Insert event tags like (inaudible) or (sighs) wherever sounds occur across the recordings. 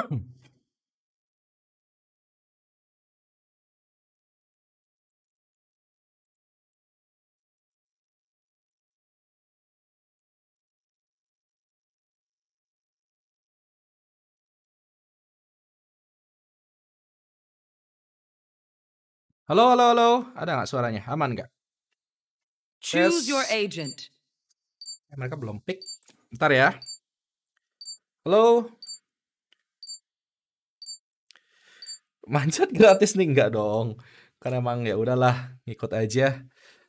(laughs) Halo, halo, halo. Ada nggak suaranya? Aman nggak? Choose your agent. Eh, mereka belum pick. Ntar ya. Halo. manjat gratis nih enggak dong karena emang ya udahlah ngikut aja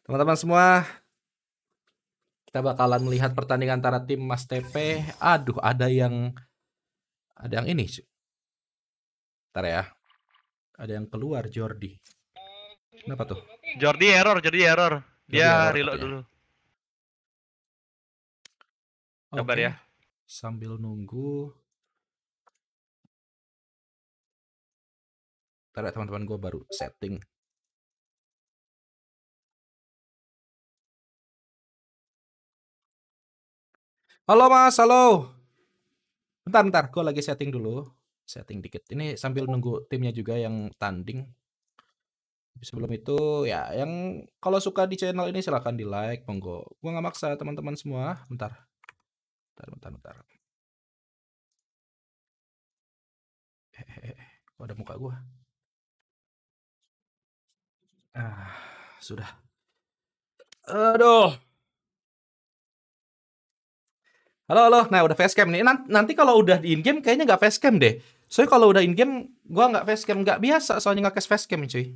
teman-teman semua kita bakalan melihat pertandingan antara tim Mas TP aduh ada yang ada yang ini ntar ya ada yang keluar Jordi kenapa tuh Jordi error Jordi error dia Jordi reload dulu dulu okay. ya sambil nunggu ya teman-teman gue baru setting. Halo mas, halo. Bentar, bentar. Gue lagi setting dulu. Setting dikit. Ini sambil nunggu timnya juga yang tanding. Sebelum itu ya yang kalau suka di channel ini silahkan di like. Monggo. Gue gak maksa teman-teman semua. Bentar. Bentar, bentar, bentar. Hehehe. ada muka gue? Ah, sudah. Aduh. Halo, halo. Nah, udah facecam nih. Nanti, kalau udah di in-game kayaknya nggak facecam deh. Soalnya kalau udah in-game, gua nggak facecam. Nggak biasa soalnya nggak cash facecam, cuy.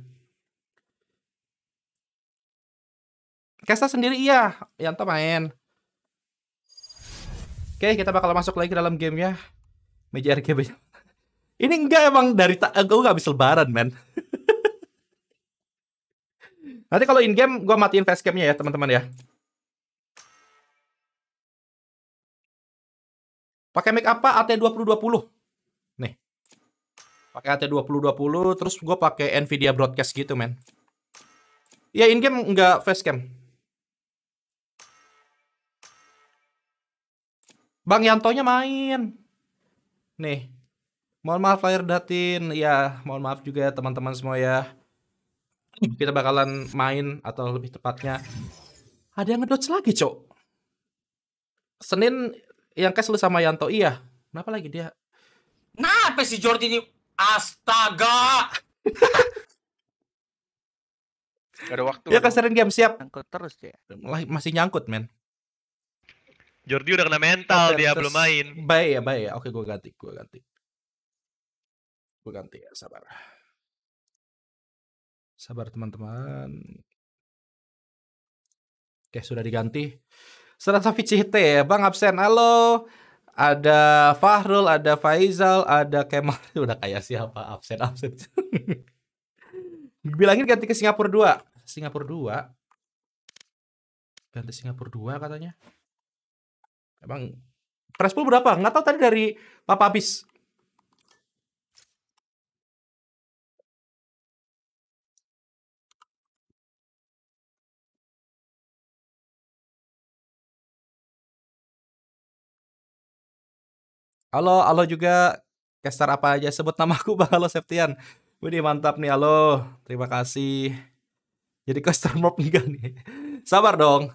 Kesta sendiri iya. Yanto main. Oke, kita bakal masuk lagi ke dalam game ya. Meja RGB. (laughs) Ini enggak emang dari... Gue nggak habis lebaran, men. (laughs) Nanti kalau in game gue matiin facecamnya ya teman-teman ya. Pakai make apa? AT2020. Nih. Pakai AT2020 terus gue pakai Nvidia broadcast gitu, men. Ya in game nggak facecam. Bang Yantonya main. Nih. Mohon maaf lahir datin Ya, mohon maaf juga ya teman-teman semua ya kita bakalan main atau lebih tepatnya ada yang ngedot lagi, Cok. Senin yang cash lu sama Yanto iya. Kenapa lagi dia? Kenapa si Jordi ini? Astaga. Gak ada waktu. Ya kasarin game siap. Nyangkut terus ya. Masih nyangkut, men. Jordi udah kena mental okay, dia terus, belum main. Baik ya, baik ya. Oke, gue ganti, gue ganti. Gue ganti ya, sabar. Sabar teman-teman. Oke, sudah diganti. Serasa Vicihte ya, Bang absen. Halo. Ada Fahrul, ada Faizal, ada Kemal. (laughs) Udah kayak siapa absen absen. (laughs) Bilangin ganti ke Singapura 2. Singapura 2. Ganti Singapura 2 katanya. Emang Press pool berapa? Nggak tahu tadi dari Papa Abis. Halo, halo juga caster apa aja sebut namaku Bang Halo Septian. Wih mantap nih halo. Terima kasih. Jadi caster mob enggak nih. Sabar dong.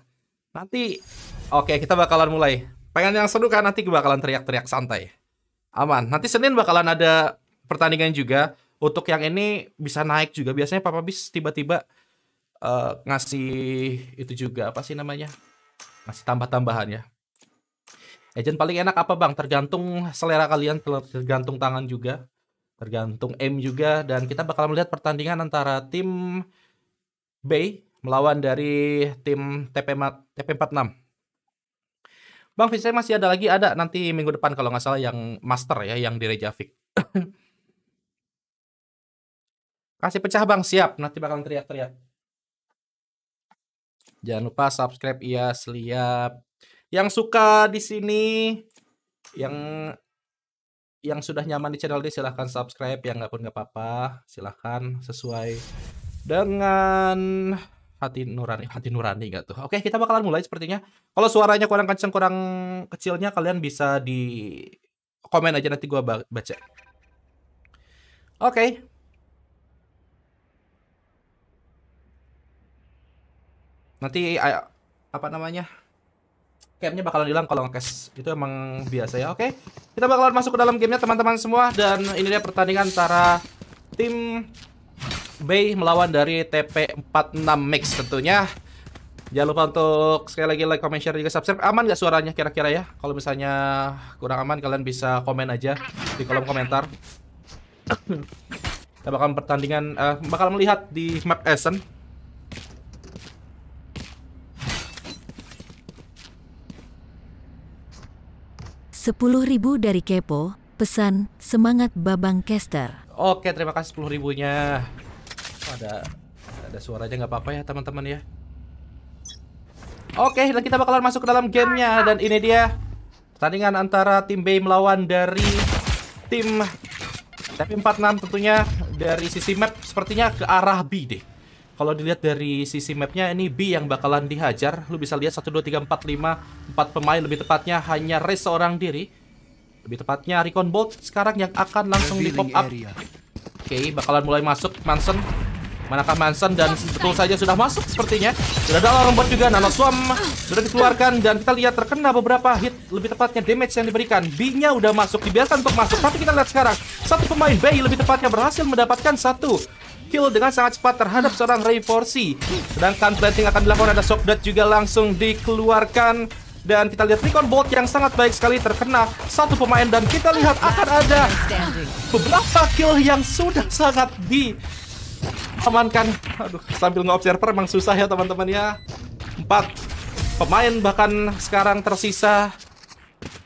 Nanti oke kita bakalan mulai. Pengen yang seru kan nanti gue bakalan teriak-teriak santai. Aman. Nanti Senin bakalan ada pertandingan juga. Untuk yang ini bisa naik juga. Biasanya Papa Bis tiba-tiba uh, ngasih itu juga apa sih namanya? Ngasih tambah-tambahan ya. Agent paling enak apa bang? Tergantung selera kalian, tergantung tangan juga, tergantung aim juga. Dan kita bakal melihat pertandingan antara tim B melawan dari tim TP, TP46. Bang Vincent masih ada lagi ada nanti minggu depan kalau nggak salah yang master ya yang di Rejavik (coughs) Kasih pecah bang siap nanti bakal teriak-teriak. Jangan lupa subscribe ya, siap yang suka di sini yang yang sudah nyaman di channel ini silahkan subscribe yang nggak pun nggak apa-apa silahkan sesuai dengan hati nurani hati nurani gak tuh oke kita bakalan mulai sepertinya kalau suaranya kurang kenceng kurang kecilnya kalian bisa di komen aja nanti gue baca oke nanti apa namanya Game-nya bakalan hilang kalau ngekes Itu emang biasa ya Oke okay. Kita bakalan masuk ke dalam gamenya teman-teman semua Dan ini dia pertandingan antara Tim B melawan dari TP46 Mix tentunya Jangan lupa untuk sekali lagi like, comment, share, juga subscribe. Aman gak suaranya kira-kira ya? Kalau misalnya kurang aman, kalian bisa komen aja di kolom komentar. Kita bakalan pertandingan, uh, bakal melihat di map Essen. sepuluh ribu dari Kepo, pesan semangat Babang Kester. Oke, terima kasih sepuluh ribunya. Oh, ada ada suaranya nggak apa-apa ya teman-teman ya. Oke, kita bakalan masuk ke dalam gamenya dan ini dia pertandingan antara tim B melawan dari tim tapi 46 tentunya dari sisi map sepertinya ke arah B deh. Kalau dilihat dari sisi mapnya, ini B yang bakalan dihajar. Lu bisa lihat 1, 2, 3, 4, 5, 4 pemain lebih tepatnya hanya race seorang diri. Lebih tepatnya Recon Bolt sekarang yang akan langsung di pop up. Oke, okay, bakalan mulai masuk Manson. Manakah Manson dan betul saja sudah masuk sepertinya. Sudah ada orang buat juga, Nano Swam sudah dikeluarkan dan kita lihat terkena beberapa hit, lebih tepatnya damage yang diberikan. B-nya udah masuk, dibiarkan untuk masuk, tapi kita lihat sekarang satu pemain B lebih tepatnya berhasil mendapatkan satu kill dengan sangat cepat terhadap seorang Ray Forsy. Sedangkan planting akan dilakukan ada shock dart juga langsung dikeluarkan dan kita lihat Recon Bolt yang sangat baik sekali terkena satu pemain dan kita lihat akan ada beberapa kill yang sudah sangat di amankan. Aduh, sambil nge-observer emang susah ya teman-teman ya. Empat pemain bahkan sekarang tersisa.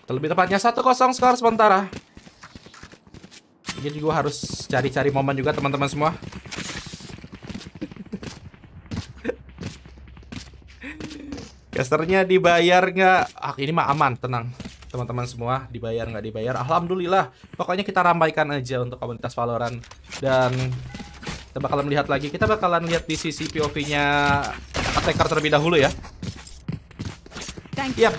Lebih tepatnya 1-0 skor sementara. Jadi gue harus cari-cari momen juga teman-teman semua. Casternya dibayar nggak? Ah, ini mah aman, tenang. Teman-teman semua dibayar nggak dibayar? Alhamdulillah. Pokoknya kita ramaikan aja untuk komunitas Valorant dan kita bakalan melihat lagi. Kita bakalan lihat di sisi POV-nya attacker terlebih dahulu ya. Iya.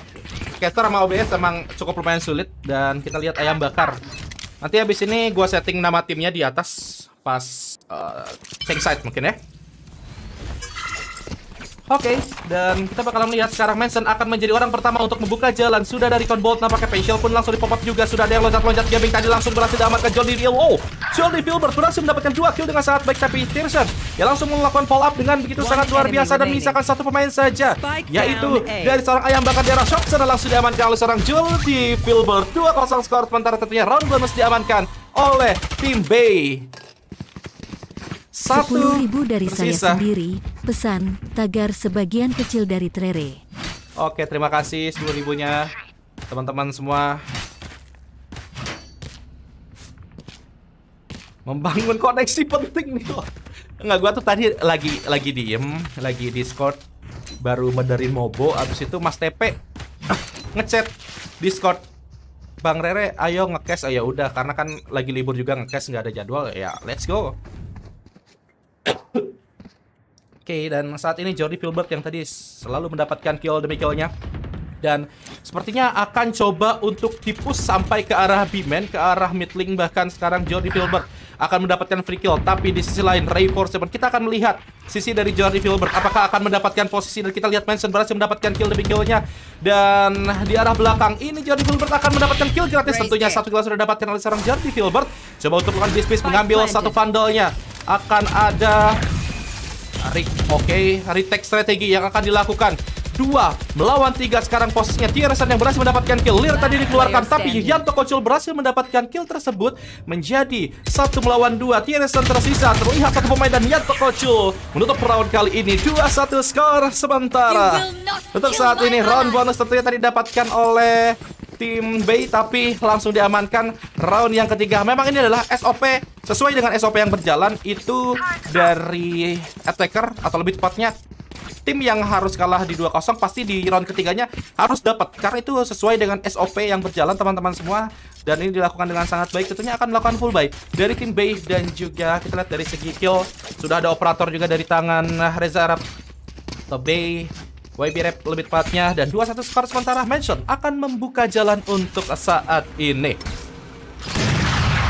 Caster sama OBS emang cukup lumayan sulit dan kita lihat ayam bakar Nanti habis ini gue setting nama timnya di atas pas uh, eh, tank side mungkin ya. Oke, okay, dan kita bakal melihat sekarang Manson akan menjadi orang pertama untuk membuka jalan. Sudah dari Conbolt, nampaknya facial pun langsung di up juga. Sudah ada yang loncat-loncat gaming tadi langsung berhasil diamankan Johnny Real. Oh, Johnny Filbert berhasil mendapatkan dua kill dengan sangat baik. Tapi Tirson, ya langsung melakukan follow up dengan begitu one sangat luar biasa dan menyisakan satu pemain saja. Spike yaitu dari seorang ayam bakar daerah Shock sana langsung diamankan oleh seorang Johnny Filbert. 2-0 skor sementara tentunya round bonus diamankan oleh tim B. Sepuluh ribu dari tersisa. saya sendiri. Pesan, tagar sebagian kecil dari Trere. Oke, terima kasih sepuluh ribunya. Teman-teman semua. Membangun koneksi penting nih. Enggak, gua tuh tadi lagi lagi diem, lagi Discord. Baru menerin Mobo, abis itu Mas TP (clears throat) ngechat Discord. Bang Rere, ayo ngekes. Oh ya udah, karena kan lagi libur juga ngekes nggak ada jadwal. Ya, let's go. Oke, okay, dan saat ini Jordi Filbert yang tadi selalu mendapatkan kill demi killnya. Dan sepertinya akan coba untuk tipu sampai ke arah B-man, ke arah mid bahkan sekarang Jordi Filbert akan mendapatkan free kill. Tapi di sisi lain, Ray Forceman, kita akan melihat sisi dari Jordi Filbert. Apakah akan mendapatkan posisi dan kita lihat Manson berhasil mendapatkan kill demi killnya. Dan di arah belakang ini Jordi Filbert akan mendapatkan kill gratis. Tentunya satu kill sudah dapatkan oleh seorang Jordi Filbert. Coba untuk melakukan dispis mengambil satu vandalnya. Akan ada Oke, okay, retake strategi yang akan dilakukan dua melawan tiga sekarang posisinya Tiresan yang berhasil mendapatkan kill Lir tadi dikeluarkan tapi Yanto Kocul berhasil mendapatkan kill tersebut menjadi satu melawan dua Tiresan tersisa terlihat satu pemain dan Yanto Kocul menutup round kali ini 2-1 skor sementara untuk saat ini round bonus tentunya tadi dapatkan oleh tim B tapi langsung diamankan round yang ketiga. Memang ini adalah SOP sesuai dengan SOP yang berjalan itu dari attacker atau lebih tepatnya tim yang harus kalah di 2-0 pasti di round ketiganya harus dapat karena itu sesuai dengan SOP yang berjalan teman-teman semua dan ini dilakukan dengan sangat baik tentunya akan melakukan full buy dari tim Bay dan juga kita lihat dari segi kill sudah ada operator juga dari tangan Reza Arab Bay. YB Rap lebih tepatnya dan 2-1 skor sementara Mansion akan membuka jalan untuk saat ini.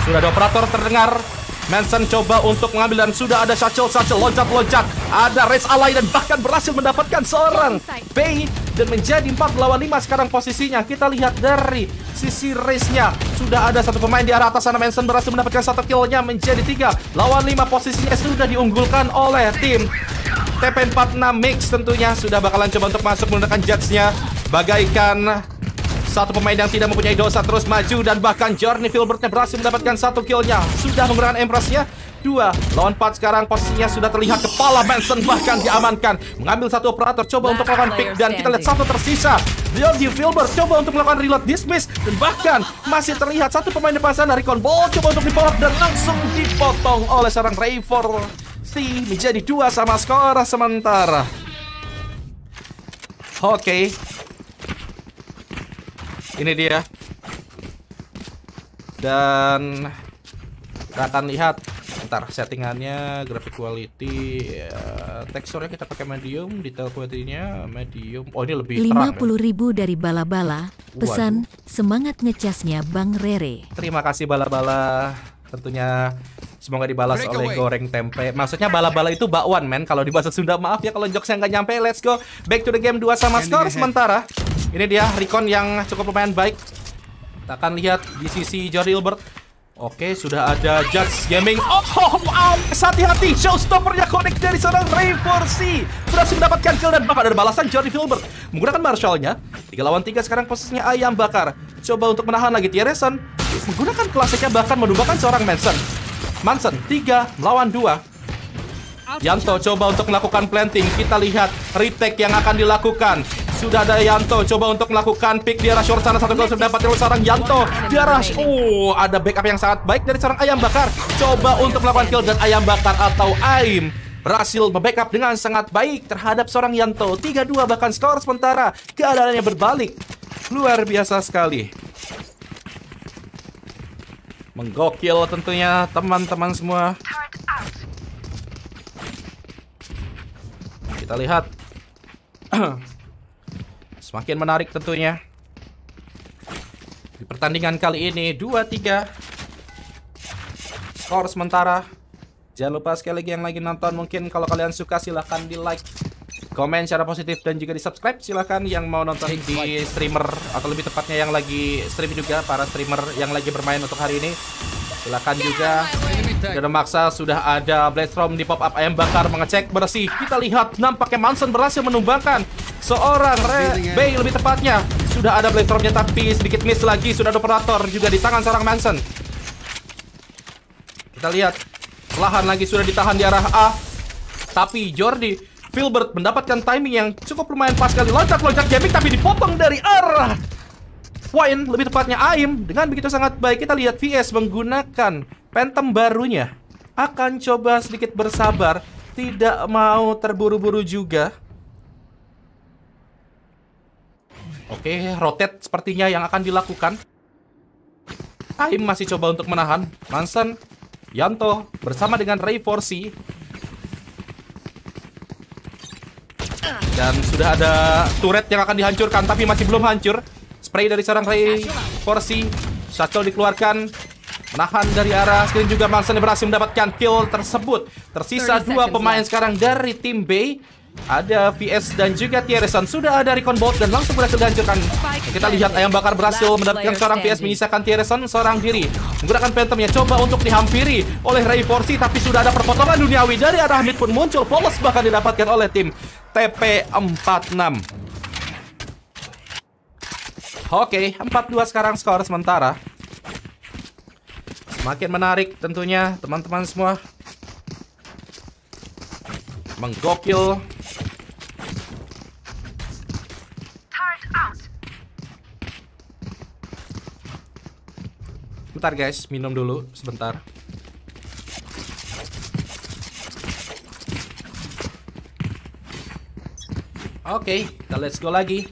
Sudah ada operator terdengar Manson coba untuk mengambil dan sudah ada sacil-sacil loncat-loncat. Ada race Alai dan bahkan berhasil mendapatkan seorang Pei dan menjadi 4 lawan 5 sekarang posisinya. Kita lihat dari sisi race nya sudah ada satu pemain di arah atas sana Manson berhasil mendapatkan satu kill nya menjadi 3 lawan 5 posisinya sudah diunggulkan oleh tim TP46 Mix tentunya sudah bakalan coba untuk masuk menggunakan judge-nya bagaikan satu pemain yang tidak mempunyai dosa terus maju dan bahkan Journey Filbertnya berhasil mendapatkan satu killnya. Sudah menggunakan Empressnya. Dua lawan empat sekarang posisinya sudah terlihat kepala Manson bahkan diamankan mengambil satu operator coba untuk melakukan pick dan kita lihat satu tersisa Leonie Filbert coba untuk melakukan reload dismiss dan bahkan masih terlihat satu pemain depan sana dari Ball coba untuk dipolak dan langsung dipotong oleh seorang Raver Si menjadi dua sama skor sementara Oke, okay ini dia dan kita akan lihat ntar settingannya graphic quality ya, teksturnya kita pakai medium detail quality-nya medium oh ini lebih 50 terang, ya. ribu dari bala-bala pesan semangat ngecasnya Bang Rere terima kasih bala-bala tentunya semoga dibalas Break oleh away. goreng tempe maksudnya bala-bala itu bakwan men kalau di bahasa Sunda maaf ya kalau yang nggak nyampe let's go back to the game 2 sama skor ya. sementara ini dia recon yang cukup lumayan baik. Kita akan lihat di sisi Jory Hilbert. Oke, sudah ada Judge Gaming. Oh, oh wow. Hati-hati, showstoppernya connect dari seorang Ray Forcy. Berhasil mendapatkan kill dan bakal ada balasan Jory Hilbert. Menggunakan Marshallnya. Tiga lawan tiga sekarang posisinya ayam bakar. Coba untuk menahan lagi Tiereson. Menggunakan klasiknya bahkan menumbakan seorang Manson. Manson, tiga melawan dua. Yanto coba untuk melakukan planting. Kita lihat retake yang akan dilakukan. Sudah ada Yanto coba untuk melakukan pick di arah short sana satu gol sudah dapat dari seorang Yanto di arah oh ada backup yang sangat baik dari seorang Ayam Bakar coba untuk melakukan kill dan Ayam Bakar atau Aim berhasil membackup dengan sangat baik terhadap seorang Yanto 3-2 bahkan skor sementara keadaannya berbalik luar biasa sekali menggokil tentunya teman-teman semua kita lihat. Semakin menarik tentunya. Di pertandingan kali ini 2-3. Skor sementara. Jangan lupa sekali lagi yang lagi nonton mungkin kalau kalian suka silahkan di like komen secara positif dan juga di subscribe silahkan yang mau nonton di streamer atau lebih tepatnya yang lagi stream juga para streamer yang lagi bermain untuk hari ini silahkan juga dan memaksa sudah ada Blastrom di pop-up ayam bakar mengecek bersih. Kita lihat nampaknya Manson berhasil menumbangkan seorang Red ya. Bay lebih tepatnya. Sudah ada Blastromnya tapi sedikit miss lagi. Sudah ada operator juga di tangan seorang Manson. Kita lihat. Lahan lagi sudah ditahan di arah A. Tapi Jordi Filbert mendapatkan timing yang cukup lumayan pas kali loncat-loncat gaming tapi dipotong dari arah Aquain, lebih tepatnya AIM. Dengan begitu sangat baik kita lihat VS menggunakan Phantom barunya. Akan coba sedikit bersabar, tidak mau terburu-buru juga. Oke, rotate sepertinya yang akan dilakukan. AIM masih coba untuk menahan. Manson, Yanto bersama dengan Ray 4 Dan sudah ada turret yang akan dihancurkan tapi masih belum hancur. Spray dari seorang Ray Porsi Satchel dikeluarkan. Menahan dari arah screen juga Malsen berhasil mendapatkan kill tersebut. Tersisa dua pemain sekarang dari tim B. Ada VS dan juga Tiereson sudah ada recon bot dan langsung berhasil dihancurkan. Kita lihat ayam bakar berhasil mendapatkan seorang VS menyisakan Tiereson seorang diri. Menggunakan pentemnya coba untuk dihampiri oleh Ray Forsi tapi sudah ada perpotongan duniawi dari arah mid pun muncul polos bahkan didapatkan oleh tim TP46. Oke, okay, 4-2 sekarang skor sementara. Semakin menarik tentunya teman-teman semua. Menggokil. Bentar guys, minum dulu sebentar. Oke, okay, kita let's go lagi.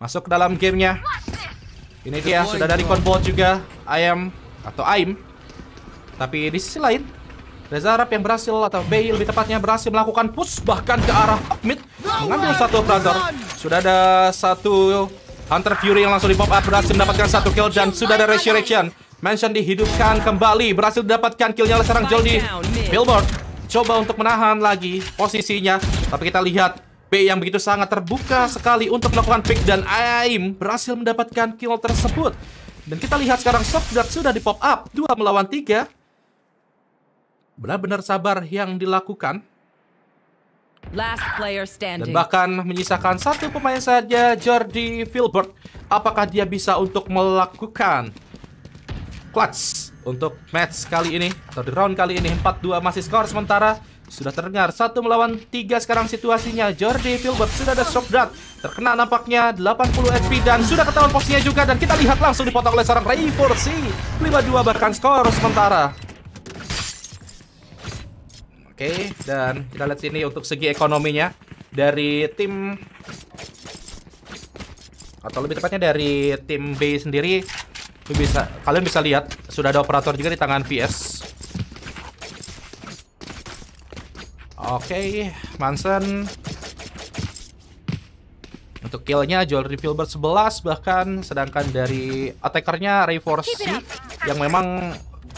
Masuk ke dalam gamenya. Ini dia iya, sudah dari konbot juga Ayam atau Aim. Tapi di sisi lain Reza Arab yang berhasil atau Bay lebih tepatnya berhasil melakukan push bahkan ke arah mid mengambil satu operator. Sudah ada satu Hunter Fury yang langsung di pop up berhasil mendapatkan satu kill dan sudah ada resurrection. Mansion dihidupkan kembali berhasil mendapatkan killnya oleh seorang Joldi. Billboard coba untuk menahan lagi posisinya tapi kita lihat yang begitu sangat terbuka sekali untuk melakukan pick dan aim berhasil mendapatkan kill tersebut. Dan kita lihat sekarang guard sudah di pop up. Dua melawan tiga. Benar-benar sabar yang dilakukan. Last player standing. Dan bahkan menyisakan satu pemain saja, Jordi Filbert. Apakah dia bisa untuk melakukan clutch untuk match kali ini atau di round kali ini 4-2 masih skor sementara sudah terdengar satu melawan tiga sekarang situasinya Jordi Philbert sudah ada shock dart Terkena nampaknya 80 HP dan sudah ketahuan posisinya juga Dan kita lihat langsung dipotong oleh seorang Ray Forsi 5-2 bahkan skor sementara Oke dan kita lihat sini untuk segi ekonominya Dari tim Atau lebih tepatnya dari tim B sendiri bisa, Kalian bisa lihat sudah ada operator juga di tangan VS Oke, Manson. Untuk killnya Jewelry Filbert 11 bahkan sedangkan dari attackernya Ray yang memang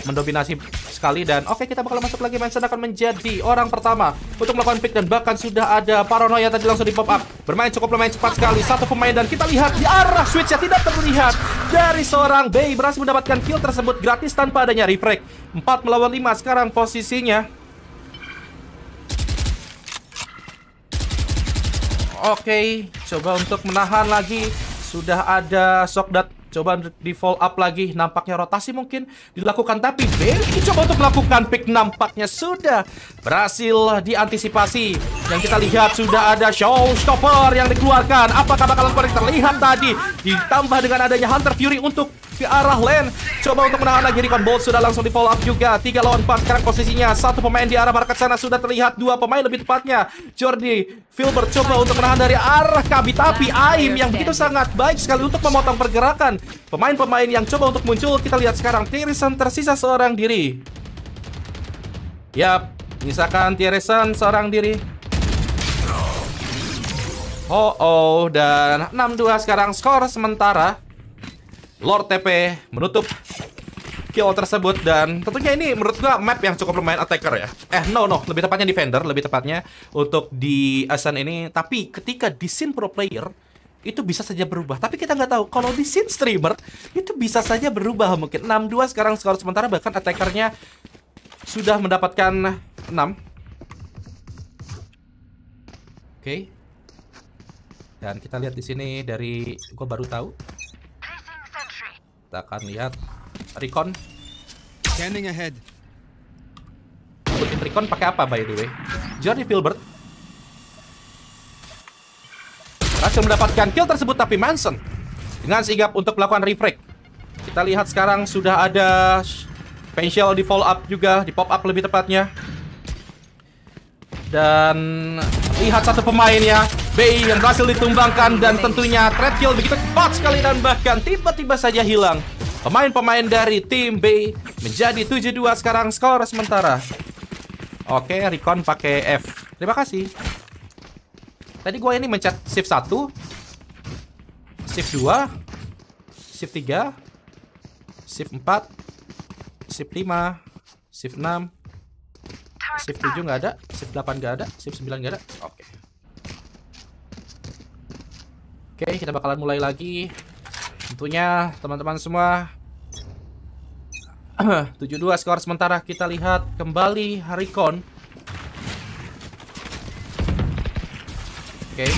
mendominasi sekali dan oke okay, kita bakal masuk lagi Manson akan menjadi orang pertama untuk melakukan pick dan bahkan sudah ada paranoia tadi langsung di pop up bermain cukup lumayan cepat sekali satu pemain dan kita lihat di arah switch ya tidak terlihat dari seorang Bay berhasil mendapatkan kill tersebut gratis tanpa adanya refrag 4 melawan 5 sekarang posisinya oke Coba untuk menahan lagi Sudah ada Sokdat Coba di follow up lagi Nampaknya rotasi mungkin dilakukan Tapi Benji coba untuk melakukan pick Nampaknya sudah berhasil diantisipasi Yang kita lihat sudah ada showstopper yang dikeluarkan Apakah bakalan terlihat tadi Ditambah dengan adanya Hunter Fury untuk ke arah lane Coba untuk menahan lagi Recon Bolt sudah langsung di follow up juga 3 lawan 4 sekarang posisinya Satu pemain di arah market sana sudah terlihat Dua pemain lebih tepatnya Jordi Filbert coba untuk menahan dari arah Kabi Tapi nah, Aim iya yang begitu sangat baik sekali untuk memotong pergerakan Pemain-pemain yang coba untuk muncul Kita lihat sekarang Tirisan tersisa seorang diri Yap Misalkan Tirisan seorang diri Oh oh dan 6-2 sekarang skor sementara Lord TP menutup kill tersebut dan tentunya ini menurut gua map yang cukup lumayan attacker ya. Eh no no, lebih tepatnya defender, lebih tepatnya untuk di Asan ini. Tapi ketika di scene pro player itu bisa saja berubah. Tapi kita nggak tahu kalau di scene streamer itu bisa saja berubah mungkin 6-2 sekarang skor sementara bahkan attackernya sudah mendapatkan 6. Oke. Okay. Dan kita lihat di sini dari gua baru tahu kita akan lihat recon Standing ahead recon pakai apa by the way Jordi Filbert berhasil mendapatkan kill tersebut tapi Manson dengan sigap untuk melakukan refrag kita lihat sekarang sudah ada Pensial di follow up juga di pop up lebih tepatnya dan lihat satu pemainnya. Bay yang berhasil ditumbangkan dan tentunya threat kill begitu cepat sekali dan bahkan tiba-tiba saja hilang. Pemain-pemain dari tim B menjadi 7-2 sekarang skor sementara. Oke, recon pakai F. Terima kasih. Tadi gue ini mencet shift 1, shift 2, shift 3, shift 4, shift 5, shift 6, shift 7 nggak ada, shift 8 nggak ada, shift 9 nggak ada. Oke. Okay. Oke, kita bakalan mulai lagi. Tentunya teman-teman semua 72 (clears throat) skor sementara kita lihat kembali Harikon. Oke.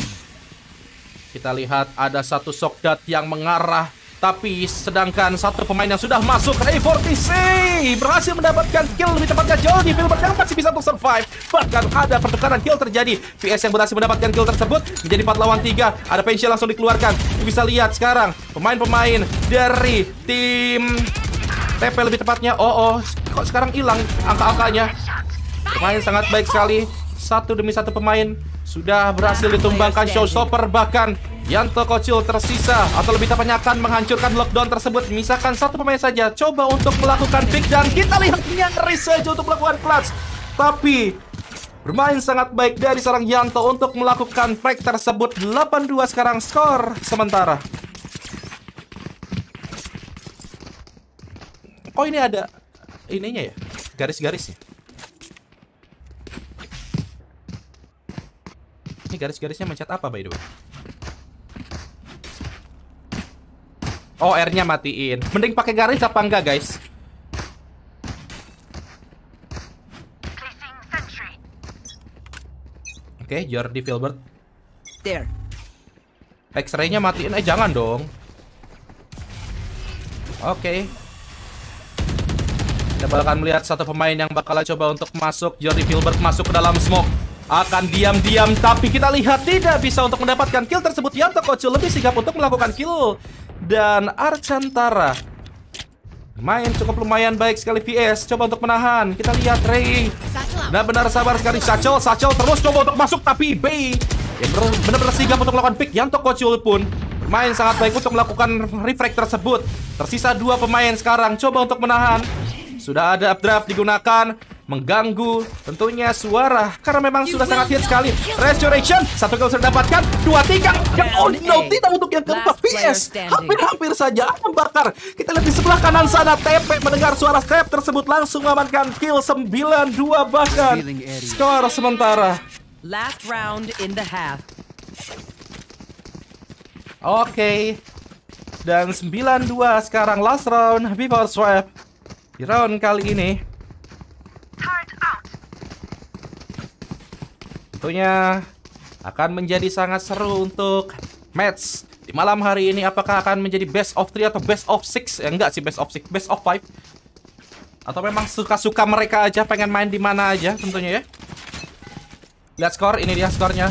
Kita lihat ada satu Sokdat yang mengarah tapi sedangkan satu pemain yang sudah masuk ke A40C berhasil mendapatkan kill lebih tepatnya Johnny Filbert yang masih bisa untuk survive. Bahkan ada pertukaran kill terjadi. VS yang berhasil mendapatkan kill tersebut menjadi 4 lawan 3. Ada pensil langsung dikeluarkan. Kita bisa lihat sekarang pemain-pemain dari tim TP lebih tepatnya. Oh, oh kok sekarang hilang angka-angkanya. Pemain sangat baik sekali. Satu demi satu pemain sudah berhasil ditumbangkan showstopper bahkan yang terkocil tersisa atau lebih tepatnya akan menghancurkan lockdown tersebut. Misalkan satu pemain saja coba untuk melakukan pick dan kita lihat yang saja untuk melakukan clutch. Tapi bermain sangat baik dari seorang Yanto untuk melakukan fake tersebut. 8-2 sekarang skor sementara. Oh ini ada ininya ya, garis-garisnya. Ini garis-garisnya mencet apa by the way? Oh, R-nya matiin. Mending pakai garis apa enggak, guys? Oke, okay, Jordi Filbert. There. X-ray-nya matiin. Eh, jangan dong. Oke. Okay. Kita bakal melihat satu pemain yang bakal coba untuk masuk. Jordi Filbert masuk ke dalam smoke. Akan diam-diam, tapi kita lihat tidak bisa untuk mendapatkan kill tersebut. Yanto Kocu lebih sigap untuk melakukan kill dan Archantara, Main cukup lumayan baik sekali VS Coba untuk menahan Kita lihat Ray Nah benar sabar sekali Sachel Sachel terus coba untuk masuk Tapi Bay Benar-benar sigap untuk melakukan pick Yanto Kocul pun Main sangat baik untuk melakukan refract tersebut Tersisa dua pemain sekarang Coba untuk menahan sudah ada updraft digunakan mengganggu tentunya suara karena memang you sudah sangat hit sekali. Restoration satu kill sudah dapatkan, dua tiga yang oh no tidak untuk yang keempat PS hampir-hampir saja membakar. Kita lihat di sebelah kanan sana TP mendengar suara step tersebut langsung mengamankan kill sembilan dua bahkan skor sementara. Last round in the half. Oke. Okay. Dan sembilan dua sekarang last round before swipe di round kali ini Tentunya akan menjadi sangat seru untuk match di malam hari ini apakah akan menjadi best of 3 atau best of 6 ya enggak sih best of 6 best of 5 atau memang suka-suka mereka aja pengen main di mana aja tentunya ya lihat skor ini dia skornya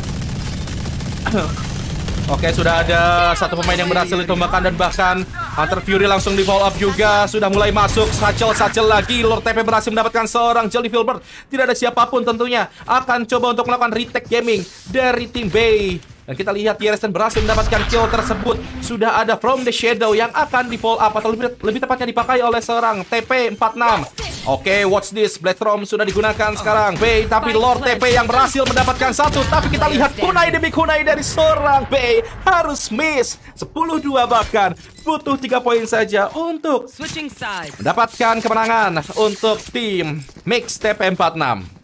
(coughs) oke sudah ada satu pemain yang berhasil ditombakkan dan bahkan Hunter Fury langsung di follow up juga Sudah mulai masuk Satchel-satchel lagi Lord TP berhasil mendapatkan seorang Jelly Filbert Tidak ada siapapun tentunya Akan coba untuk melakukan retake gaming Dari tim Bay dan kita lihat Yeresen berhasil mendapatkan kill tersebut. Sudah ada From the Shadow yang akan di follow up atau lebih, lebih tepatnya dipakai oleh seorang TP46. Oke, okay, watch this. Blackthrom sudah digunakan sekarang. Bay, tapi Lord TP yang berhasil mendapatkan satu. Tapi kita lihat kunai demi kunai dari seorang Bay harus miss. 10-2 bahkan. Butuh tiga poin saja untuk mendapatkan kemenangan untuk tim Mix TP46.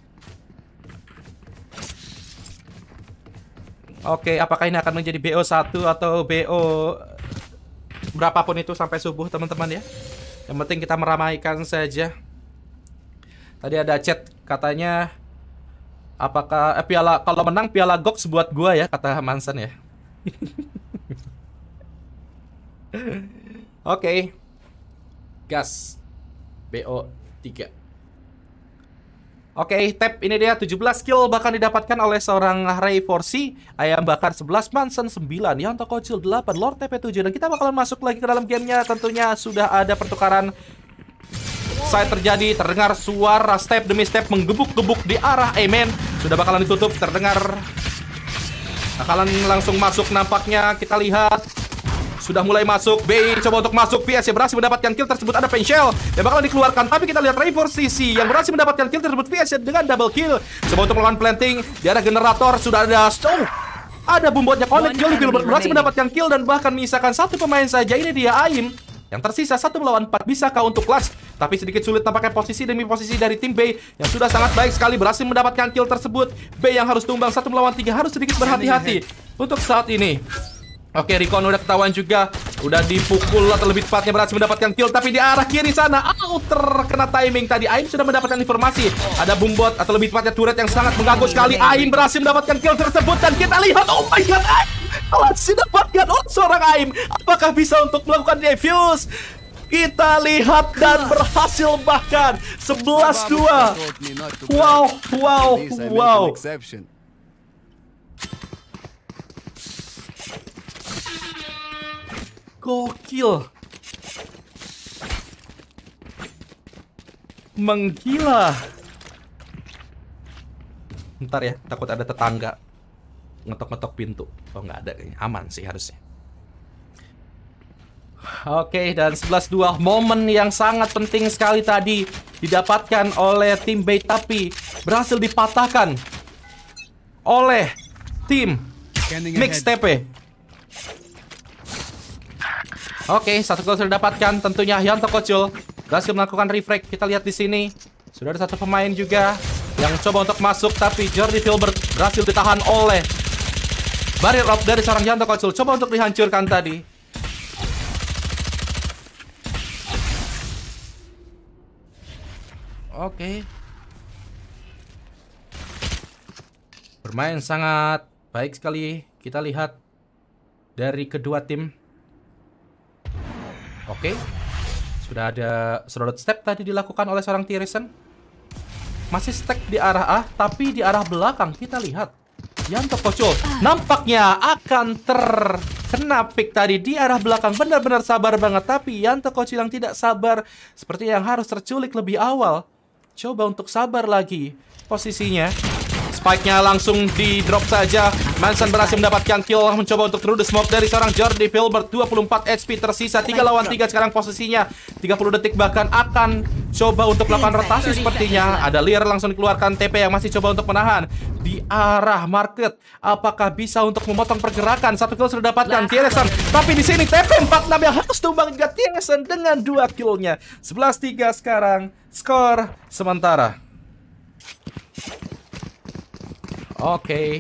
Oke, apakah ini akan menjadi BO1 atau BO berapapun itu sampai subuh teman-teman ya. Yang penting kita meramaikan saja. Tadi ada chat katanya apakah eh, piala kalau menang piala Gox buat gua ya kata Manson ya. (laughs) Oke. okay. Gas. BO 3. Oke, okay, tap ini dia 17 kill bahkan didapatkan oleh seorang Ray 4C, ayam bakar 11, Manson 9, yang toko kecil 8, Lord TP 7 dan kita bakalan masuk lagi ke dalam gamenya. Tentunya sudah ada pertukaran saya terjadi terdengar suara step demi step menggebuk-gebuk di arah Amen. Sudah bakalan ditutup terdengar bakalan langsung masuk nampaknya kita lihat sudah mulai masuk Bay coba untuk masuk PS yang berhasil mendapatkan kill tersebut Ada Penshell yang bakal dikeluarkan Tapi kita lihat Rainforce CC Yang berhasil mendapatkan kill tersebut PS dengan double kill Coba untuk melawan planting Di arah generator Sudah ada Oh ada bombotnya connect Jolly Gilbert berhasil mendapatkan kill dan bahkan misalkan satu pemain saja ini dia Aim yang tersisa satu melawan empat bisakah untuk last Tapi sedikit sulit tampaknya posisi demi posisi dari tim B yang sudah sangat baik sekali berhasil mendapatkan kill tersebut. B yang harus tumbang satu melawan tiga harus sedikit berhati-hati untuk saat ini. Oke, Rico udah ketahuan juga. Udah dipukul atau lebih tepatnya berhasil mendapatkan kill. Tapi di arah kiri sana, oh, terkena timing tadi. Aim sudah mendapatkan informasi. Ada boombot atau lebih tepatnya turret yang sangat mengganggu sekali. Aim berhasil mendapatkan kill tersebut. Dan kita lihat, oh my god, Aim Berhasil mendapatkan oh, seorang Aim. Apakah bisa untuk melakukan defuse? Kita lihat dan berhasil bahkan 11-2. Wow, wow, wow. Gokil. Menggila. Ntar ya, takut ada tetangga ngetok-ngetok pintu. Oh nggak ada kayaknya. Aman sih harusnya. Oke, dan 11-2 momen yang sangat penting sekali tadi didapatkan oleh tim B tapi berhasil dipatahkan oleh tim Mix TP. Oke, satu gol sudah dapatkan Tentunya Yanto Kocul berhasil melakukan refresh. Kita lihat di sini. Sudah ada satu pemain juga yang coba untuk masuk. Tapi Jordi Filbert berhasil ditahan oleh barrier rob dari seorang Yanto Kocul. Coba untuk dihancurkan tadi. Oke. Bermain sangat baik sekali. Kita lihat dari kedua tim. Oke. Okay. Sudah ada slot step tadi dilakukan oleh seorang Tirisan. Masih stack di arah A, tapi di arah belakang kita lihat. Yanto Kocil nampaknya akan terkena pick tadi di arah belakang. Benar-benar sabar banget. Tapi Yanto Kocil yang tidak sabar, seperti yang harus terculik lebih awal. Coba untuk sabar lagi posisinya. Spike-nya langsung di drop saja. Manson berhasil mendapatkan kill mencoba untuk terus smoke dari seorang Jordi Filbert 24 HP tersisa 3 lawan 3 sekarang posisinya 30 detik bahkan akan coba untuk melakukan rotasi sepertinya. Ada Lear langsung dikeluarkan TP yang masih coba untuk menahan di arah market. Apakah bisa untuk memotong pergerakan? Satu kill sudah dapatkan Tieresan. Tapi di sini TP 46 yang harus tumbang juga Tieresan dengan dua killnya. 11-3 sekarang skor sementara. Oke. Okay.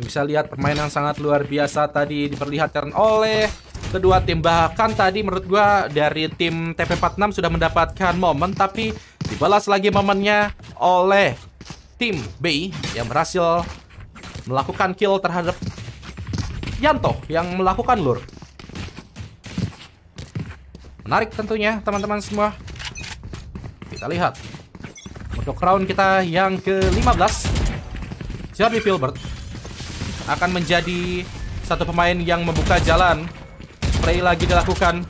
Bisa lihat permainan sangat luar biasa tadi diperlihatkan oleh kedua tim. Bahkan tadi menurut gua dari tim TP46 sudah mendapatkan momen tapi dibalas lagi momennya oleh tim B yang berhasil melakukan kill terhadap Yanto yang melakukan lur. Menarik tentunya teman-teman semua. Kita lihat. Untuk round kita yang ke-15 Jordi Filbert akan menjadi satu pemain yang membuka jalan. Spray lagi dilakukan.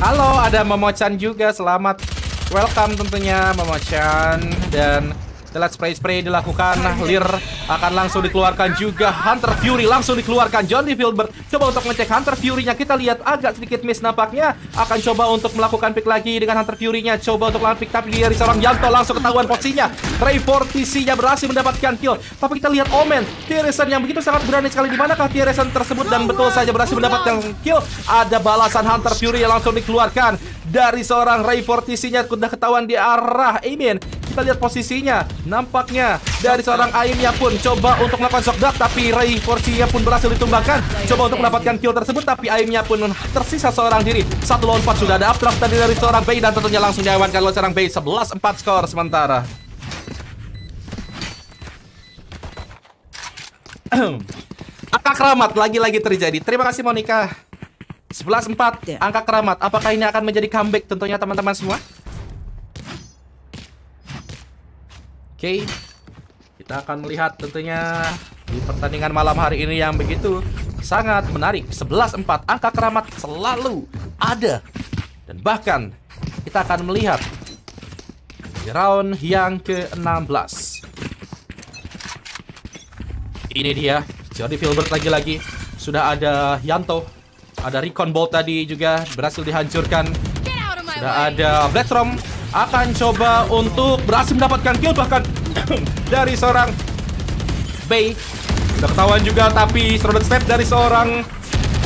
Halo, ada Momochan juga. Selamat welcome tentunya Momochan dan kita lihat spray-spray dilakukan. Lir akan langsung dikeluarkan juga. Hunter Fury langsung dikeluarkan. Johnny Filbert coba untuk ngecek Hunter Fury-nya. Kita lihat agak sedikit miss nampaknya. Akan coba untuk melakukan pick lagi dengan Hunter Fury-nya. Coba untuk lawan pick tapi dari seorang Yanto langsung ketahuan posisinya. TC-nya berhasil mendapatkan kill. Tapi kita lihat Omen. Tiresan yang begitu sangat berani sekali. Dimanakah Tiresan tersebut dan betul saja berhasil mendapatkan kill. Ada balasan Hunter Fury yang langsung dikeluarkan. Dari seorang Ray Fortisinya sudah ketahuan di arah Amin kita lihat posisinya Nampaknya dari seorang Aimnya pun coba untuk melakukan shock shockback Tapi Ray porsinya pun berhasil ditumbangkan Coba untuk mendapatkan kill tersebut Tapi Aimnya pun tersisa seorang diri Satu lawan empat sudah ada updraft tadi dari seorang Bay Dan tentunya langsung diawankan oleh seorang Bay 11-4 skor sementara (clears throat) Angka keramat lagi-lagi terjadi Terima kasih Monica 11-4 ya. Angka keramat Apakah ini akan menjadi comeback tentunya teman-teman semua? Oke, kita akan melihat tentunya di pertandingan malam hari ini yang begitu sangat menarik. 11-4, angka keramat selalu ada. Dan bahkan kita akan melihat di round yang ke-16. Ini dia, Jody Filbert lagi-lagi. Sudah ada Yanto, ada Recon Bolt tadi juga berhasil dihancurkan. Sudah ada Blackstrom akan coba untuk berhasil mendapatkan kill bahkan (coughs) dari seorang Bay. Udah ketahuan juga tapi Shrouded Step dari seorang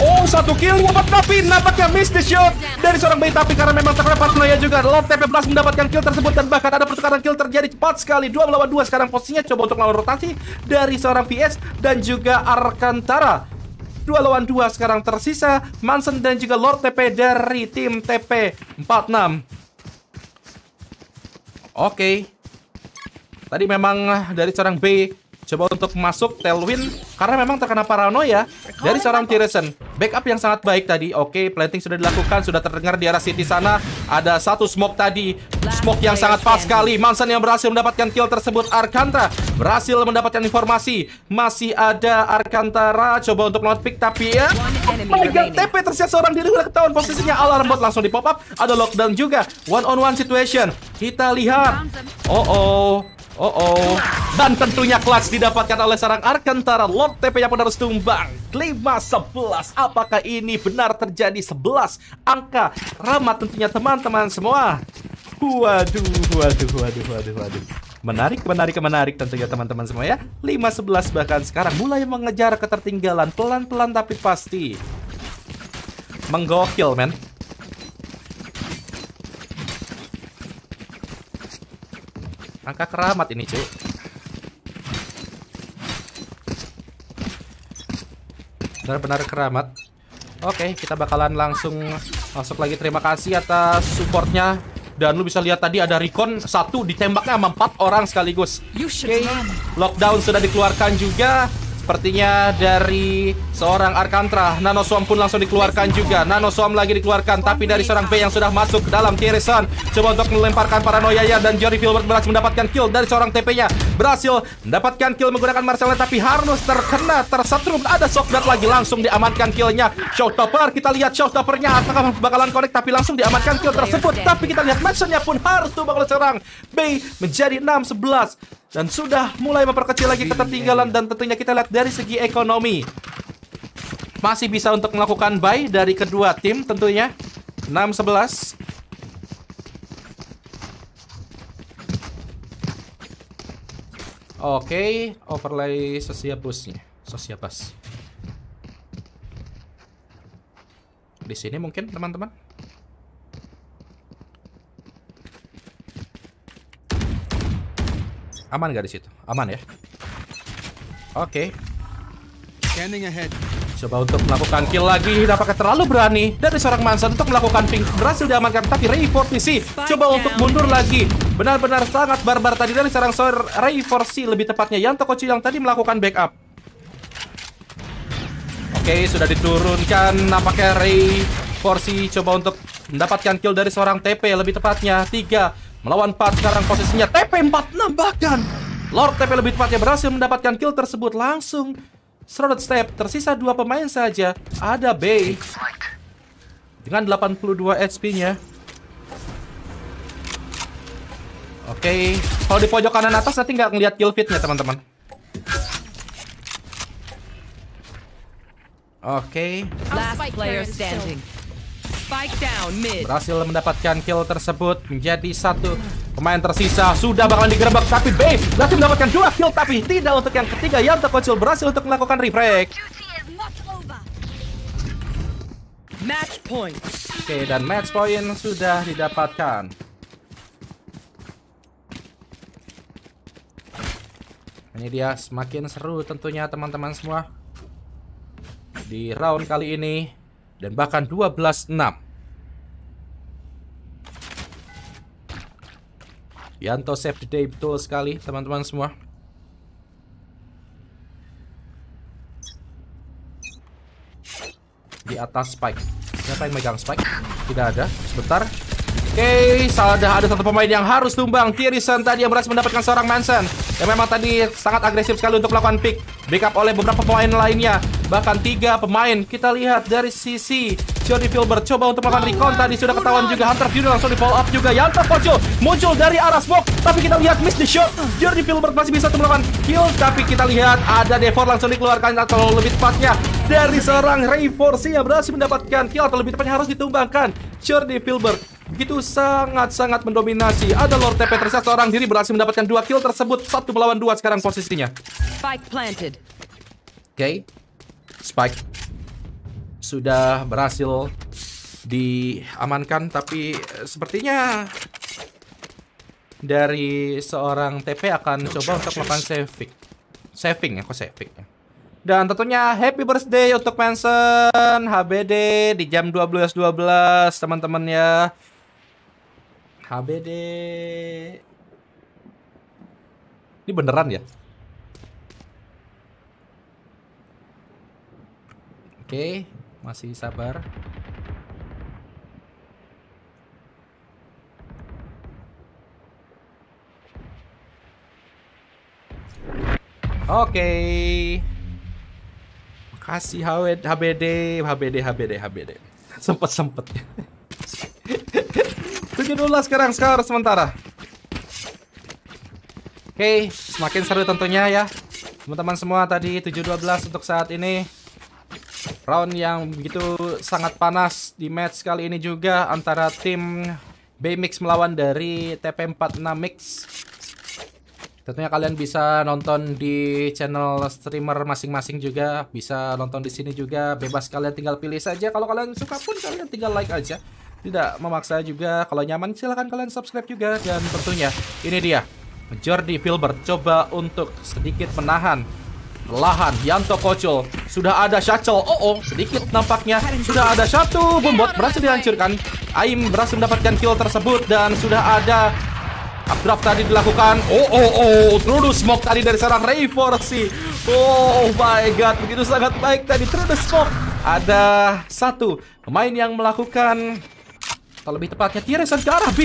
Oh, satu kill Wabat tapi nampaknya miss the shot dari seorang Bay tapi karena memang terlepas Noya juga Lord TP Plus mendapatkan kill tersebut dan bahkan ada pertukaran kill terjadi cepat sekali dua melawan dua sekarang posisinya coba untuk melawan rotasi dari seorang PS dan juga Arkantara dua lawan dua sekarang tersisa Manson dan juga Lord TP dari tim TP 46 Oke. Okay. Tadi memang eh, dari seorang B Coba untuk masuk Telwin karena memang terkena paranoia dari seorang Tyrion. Backup yang sangat baik tadi. Oke, planting sudah dilakukan, sudah terdengar di arah City sana. Ada satu smoke tadi. Smoke yang sangat pas sekali. Manson yang berhasil mendapatkan kill tersebut Arkanta berhasil mendapatkan informasi. Masih ada Arkantara coba untuk not pick tapi ya God, TP tersiap seorang diri udah ketahuan posisinya alarm bot langsung di pop up. Ada lockdown juga. One on one situation. Kita lihat. Oh oh, Oh oh. Dan tentunya clutch didapatkan oleh seorang Arkantara. Lord TP-nya pun harus tumbang. 5-11. Apakah ini benar terjadi 11 angka ramah tentunya teman-teman semua? Waduh, waduh, waduh, waduh, waduh. Menarik, menarik, menarik tentunya teman-teman semua ya. 5-11 bahkan sekarang mulai mengejar ketertinggalan pelan-pelan tapi pasti. Menggokil, men. Angka keramat ini, cuy. Benar-benar keramat. Oke, kita bakalan langsung masuk lagi. Terima kasih atas supportnya. Dan lu bisa lihat tadi ada recon satu ditembaknya sama empat orang sekaligus. Oke, okay. lockdown sudah dikeluarkan juga. Sepertinya dari seorang Arkantra, Nano Swarm pun langsung dikeluarkan juga. Nano Swarm lagi dikeluarkan, tapi dari seorang B yang sudah masuk ke dalam Tieresan. Coba untuk melemparkan paranoia ya, dan Jory Filbert berhasil mendapatkan kill dari seorang TP-nya. Berhasil mendapatkan kill menggunakan Marcelnya tapi Harnus terkena, tersetrum. Ada Shockdart lagi, langsung diamankan killnya. Showstopper, kita lihat Showstopper-nya apakah bakalan connect, tapi langsung diamankan kill tersebut. Tapi kita lihat mentionnya pun harus tuh bakal serang. B menjadi 6-11 dan sudah mulai memperkecil lagi iya, iya, ketertinggalan iya. dan tentunya kita lihat dari segi ekonomi masih bisa untuk melakukan buy dari kedua tim tentunya 6-11 Oke, overlay sosia busnya, sosia bus. Di sini mungkin teman-teman. Aman gak di situ? Aman ya. Oke. Okay. Coba untuk melakukan kill lagi, apakah terlalu berani dari seorang Manson untuk melakukan ping. Berhasil diamankan, tapi Ray Fortisi coba untuk mundur lagi. Benar-benar sangat barbar tadi dari seorang Ray Fortisi lebih tepatnya yang Tokochi yang tadi melakukan backup. Oke, okay, sudah diturunkan nampaknya Ray Forsi coba untuk mendapatkan kill dari seorang TP lebih tepatnya tiga Melawan 4 sekarang posisinya TP46 nah bahkan. Lord TP lebih tepatnya berhasil mendapatkan kill tersebut langsung. Shrouded Step, tersisa dua pemain saja. Ada Bay. Dengan 82 HP-nya. Oke, okay. kalau di pojok kanan atas nanti nggak ngeliat kill feed-nya teman-teman. Oke. Okay. Last player standing. Berhasil mendapatkan kill tersebut menjadi satu pemain tersisa sudah bakalan digerebek tapi Babe berhasil mendapatkan dua kill tapi tidak untuk yang ketiga yang terkocil berhasil untuk melakukan refrag. Match point. Oke dan match point sudah didapatkan. Ini dia semakin seru tentunya teman-teman semua di round kali ini dan bahkan 12-6. Yanto save the day betul sekali teman-teman semua. Di atas spike. Siapa yang megang spike? Tidak ada. Sebentar. Oke, sudah ada satu pemain yang harus tumbang. Tirisan tadi yang berhasil mendapatkan seorang Manson. Yang memang tadi sangat agresif sekali untuk melakukan pick. Backup oleh beberapa pemain lainnya. Bahkan tiga pemain. Kita lihat dari sisi Johnny Filbert coba untuk melakukan recon tadi sudah ketahuan juga Hunter Fury langsung di follow up juga Yang muncul muncul dari arah smoke tapi kita lihat miss the shot Johnny Filbert masih bisa melakukan kill tapi kita lihat ada Devor langsung dikeluarkan atau lebih tepatnya dari seorang Ray Force yang berhasil mendapatkan kill atau lebih tepatnya harus ditumbangkan Jordi Filbert begitu sangat-sangat mendominasi. Ada Lord TP tersisa seorang diri berhasil mendapatkan dua kill tersebut. Satu melawan dua sekarang posisinya. Spike planted. Oke. Okay. Spike sudah berhasil diamankan tapi eh, sepertinya dari seorang TP akan no coba untuk melakukan saving. Saving ya, kok saving ya. Dan tentunya happy birthday untuk Manson HBD di jam 12.12 12, teman-teman ya. HBD. Ini beneran ya? Oke, masih sabar. Oke. Makasih HBD, HBD, HBD, HBD, HBD. Sempet-sempet. (laughs) 7 dulu lah sekarang skor sementara. Oke, okay, semakin seru tentunya ya. Teman-teman semua tadi 7-12 untuk saat ini. Round yang begitu sangat panas di match kali ini juga antara tim B mix melawan dari TP46 Mix. Tentunya kalian bisa nonton di channel streamer masing-masing juga, bisa nonton di sini juga, bebas kalian tinggal pilih saja. Kalau kalian suka pun kalian tinggal like aja tidak memaksa juga. Kalau nyaman silahkan kalian subscribe juga. Dan tentunya ini dia. Jordi Filbert coba untuk sedikit menahan Lahan, Yanto kocul Sudah ada Shachel, oh oh Sedikit nampaknya Sudah ada satu Bombot berhasil dihancurkan Aim berhasil mendapatkan kill tersebut Dan sudah ada Updraft tadi dilakukan Oh oh oh Trudus Smoke tadi dari seorang Ray Oh my god Begitu sangat baik tadi Trudus Smoke Ada satu Pemain yang melakukan atau lebih tepatnya Tiresan ke arah B.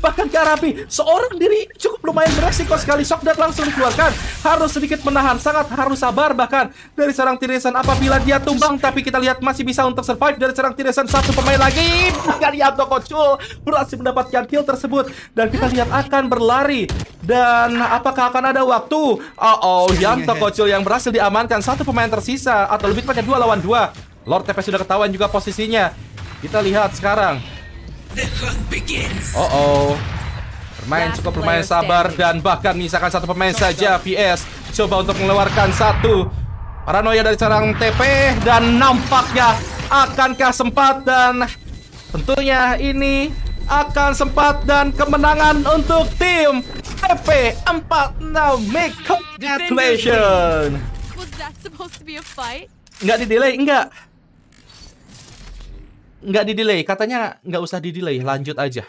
bahkan ke arah B. Seorang diri cukup lumayan beresiko sekali. Shock dan langsung dikeluarkan. Harus sedikit menahan. Sangat harus sabar bahkan dari serang Tiresan. Apabila dia tumbang tapi kita lihat masih bisa untuk survive dari serang Tiresan. Satu pemain lagi. Galianto Kocul berhasil mendapatkan kill tersebut. Dan kita lihat akan berlari. Dan apakah akan ada waktu? Oh, oh Yanto Kocul yang berhasil diamankan. Satu pemain tersisa. Atau lebih tepatnya dua lawan dua. Lord TP sudah ketahuan juga posisinya. Kita lihat sekarang. Oh oh. Bermain cukup bermain sabar dan bahkan misalkan satu pemain saja PS coba untuk mengeluarkan satu paranoia dari seorang TP dan nampaknya akankah sempat dan tentunya ini akan sempat dan kemenangan untuk tim TP 46 Make Congratulations. Was that supposed to a fight? Enggak di delay, enggak nggak di delay katanya nggak usah di delay lanjut aja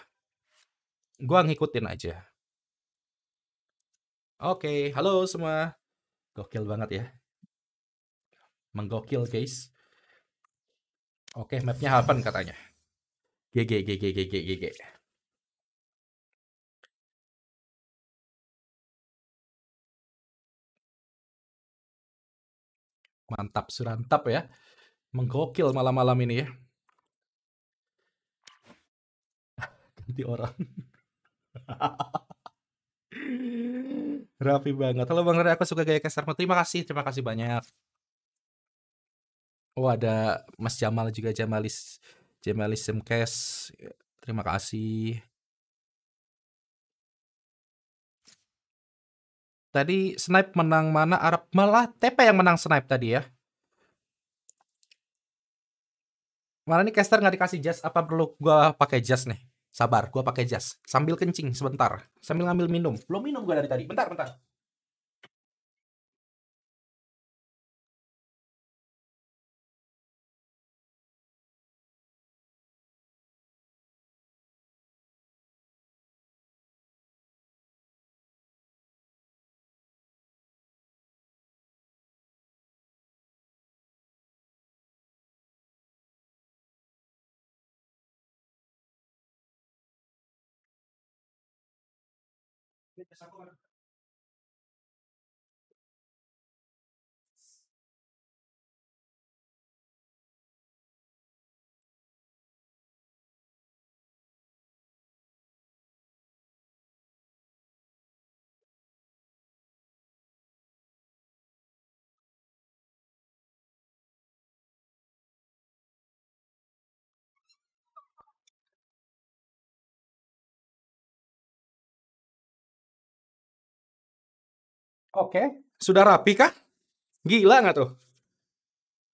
gua ngikutin aja oke halo semua gokil banget ya menggokil guys oke mapnya hapan katanya GG GG GG GG mantap surantap ya menggokil malam-malam ini ya ganti orang. Rapi banget. Halo Bang Ray, aku suka gaya castermu. Terima kasih, terima kasih banyak. Oh ada Mas Jamal juga Jamalis Jamalis Semkes. Terima kasih. Tadi Snipe menang mana Arab malah TP yang menang Snipe tadi ya. Mana nih caster nggak dikasih jas apa perlu gua pakai jas nih? Sabar, gua pakai jas. Sambil kencing sebentar. Sambil ngambil minum. Belum minum gua dari tadi. Bentar, bentar. empezó a Oke. Sudah rapi kah? Gila nggak tuh?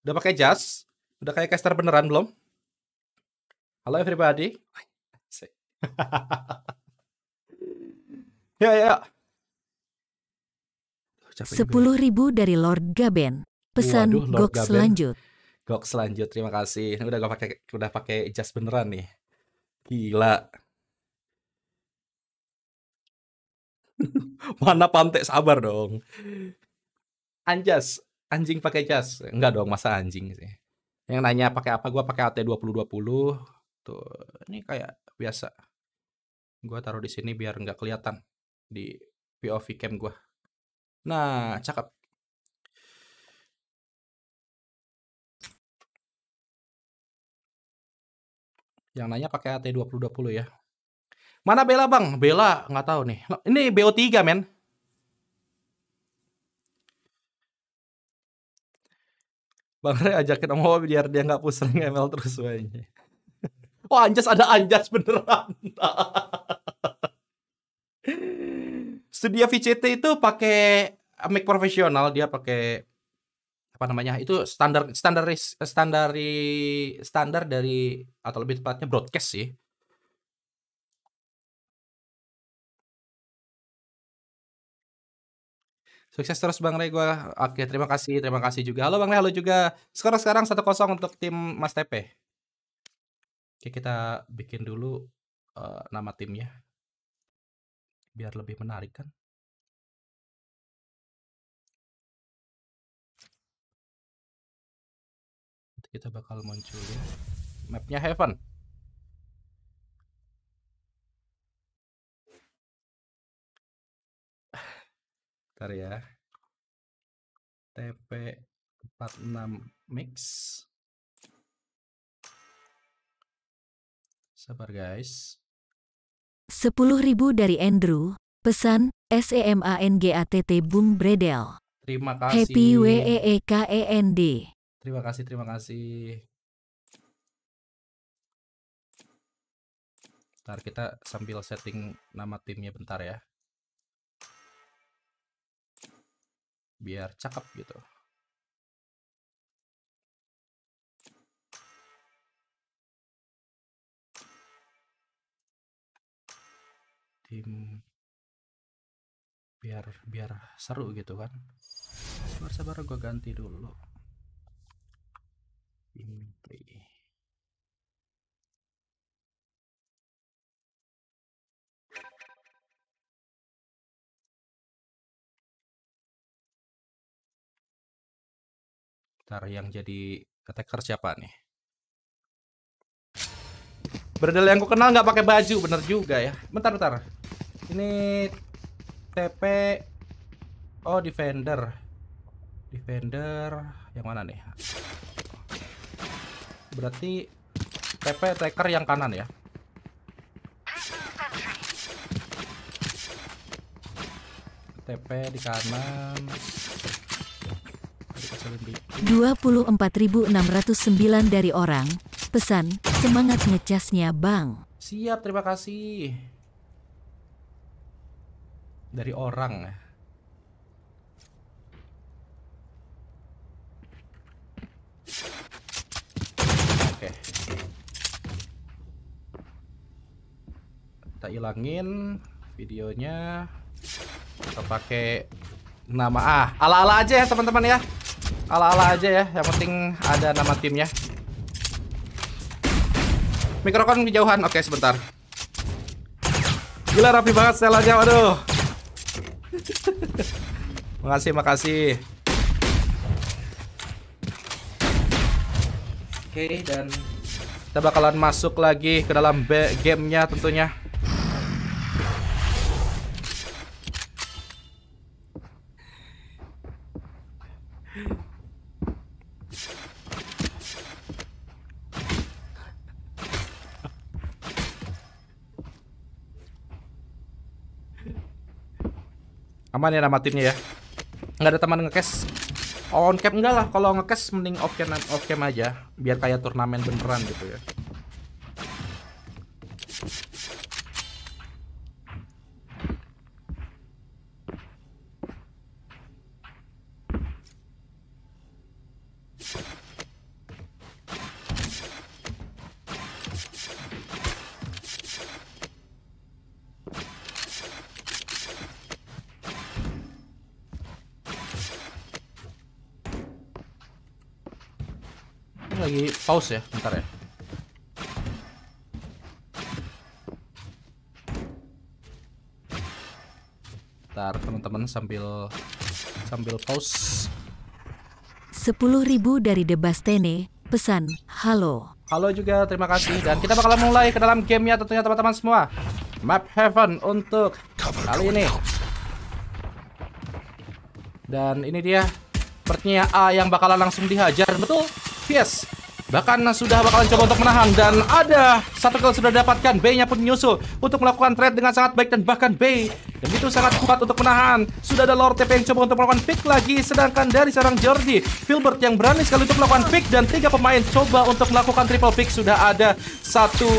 Udah pakai jas? Udah kayak caster beneran belum? Halo everybody. (laughs) ya ya. Sepuluh ribu dari Lord Gaben. Pesan Waduh, Lord Gok selanjut. Gok lanjut, terima kasih. Udah gak pakai, udah pakai jas beneran nih. Gila. Mana pantai sabar dong. Anjas, anjing pakai jas. Enggak dong, masa anjing sih. Yang nanya pakai apa? Gua pakai AT2020. Tuh, ini kayak biasa. Gua taruh di sini biar nggak kelihatan di POV cam gua. Nah, cakep. Yang nanya pakai AT2020 ya. Mana Bella bang? Bella nggak tahu nih. Ini BO3 men. Bang Ray ajakin Om Hobi biar dia nggak pusing ML terus wanya. Oh anjas ada anjas beneran. (laughs) Studio VCT itu pakai mic profesional, dia pakai apa namanya? Itu standar standar standar standar dari atau lebih tepatnya broadcast sih. Sukses terus Bang Ray, gue. Oke, terima kasih. Terima kasih juga. Halo Bang Ray, halo juga. Skor sekarang 1-0 untuk tim Mas TP. Oke, kita bikin dulu uh, nama timnya. Biar lebih menarik kan. Kita bakal munculin mapnya Heaven. Ntar ya. TP46 mix. Sabar guys. 10.000 dari Andrew. Pesan SEMANGATT Bung Bredel. Terima kasih. Happy WEEKEND. Terima kasih, terima kasih. Ntar kita sambil setting nama timnya bentar ya. biar cakep gitu tim biar biar seru gitu kan sabar sabar gue ganti dulu inventory Ntar yang jadi attacker siapa nih? Berdel yang ku kenal nggak pakai baju, bener juga ya. Bentar, bentar. Ini TP Oh, defender. Defender yang mana nih? Berarti TP attacker yang kanan ya. TP di kanan 24.609 dari orang. Pesan, semangat ngecasnya bang. Siap, terima kasih. Dari orang. Ya. Oke. tak Kita ilangin videonya. Kita pakai nama ah Ala-ala aja ya teman-teman ya ala-ala aja ya yang penting ada nama timnya mikrofon kejauhan oke sebentar gila rapi banget setelahnya waduh (laughs) makasih makasih oke dan kita bakalan masuk lagi ke dalam gamenya tentunya Aman ya nama timnya ya. Nggak ada teman ngekes, oh, On cap enggak lah, kalau ngekes mending off cam, off cam aja biar kayak turnamen beneran gitu ya. lagi pause ya, bentar ya. Bentar teman-teman sambil sambil pause. ribu dari Debastene, pesan halo. Halo juga, terima kasih. Dan kita bakal mulai ke dalam gamenya tentunya teman-teman semua. Map Heaven untuk kali ini. Dan ini dia sepertinya A yang bakalan langsung dihajar, betul? Yes. Bahkan sudah bakalan coba untuk menahan dan ada satu kill sudah dapatkan B-nya pun nyusul untuk melakukan trade dengan sangat baik dan bahkan B dan itu sangat kuat untuk menahan. Sudah ada Lord TP yang coba untuk melakukan pick lagi sedangkan dari seorang Jordi Filbert yang berani sekali untuk melakukan pick dan tiga pemain coba untuk melakukan triple pick sudah ada satu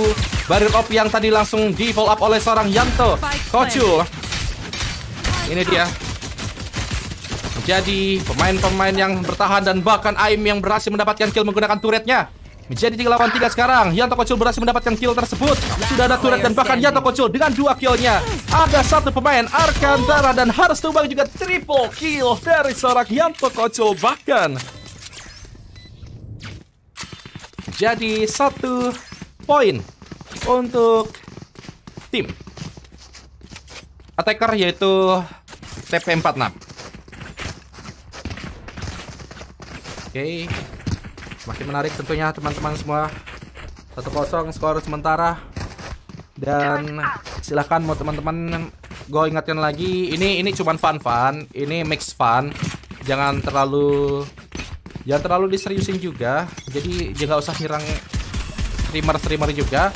barrel op yang tadi langsung di follow up oleh seorang Yanto Kocul. Ini dia menjadi pemain-pemain yang bertahan dan bahkan Aim yang berhasil mendapatkan kill menggunakan turretnya. Menjadi 3 lawan 3 sekarang. Yanto Kocul berhasil mendapatkan kill tersebut. Sudah ada turret dan bahkan Yanto Kocul dengan dua killnya. Ada satu pemain Arkantara dan harus tumbang juga triple kill dari seorang Yanto Kocul bahkan. Jadi satu poin untuk tim. Attacker yaitu TP46. Oke. Makin menarik tentunya teman-teman semua. 1-0 skor sementara. Dan silahkan mau teman-teman gue ingatkan lagi ini ini cuman fun fun ini mix fun jangan terlalu jangan terlalu diseriusin juga jadi jangan usah nyerang streamer streamer juga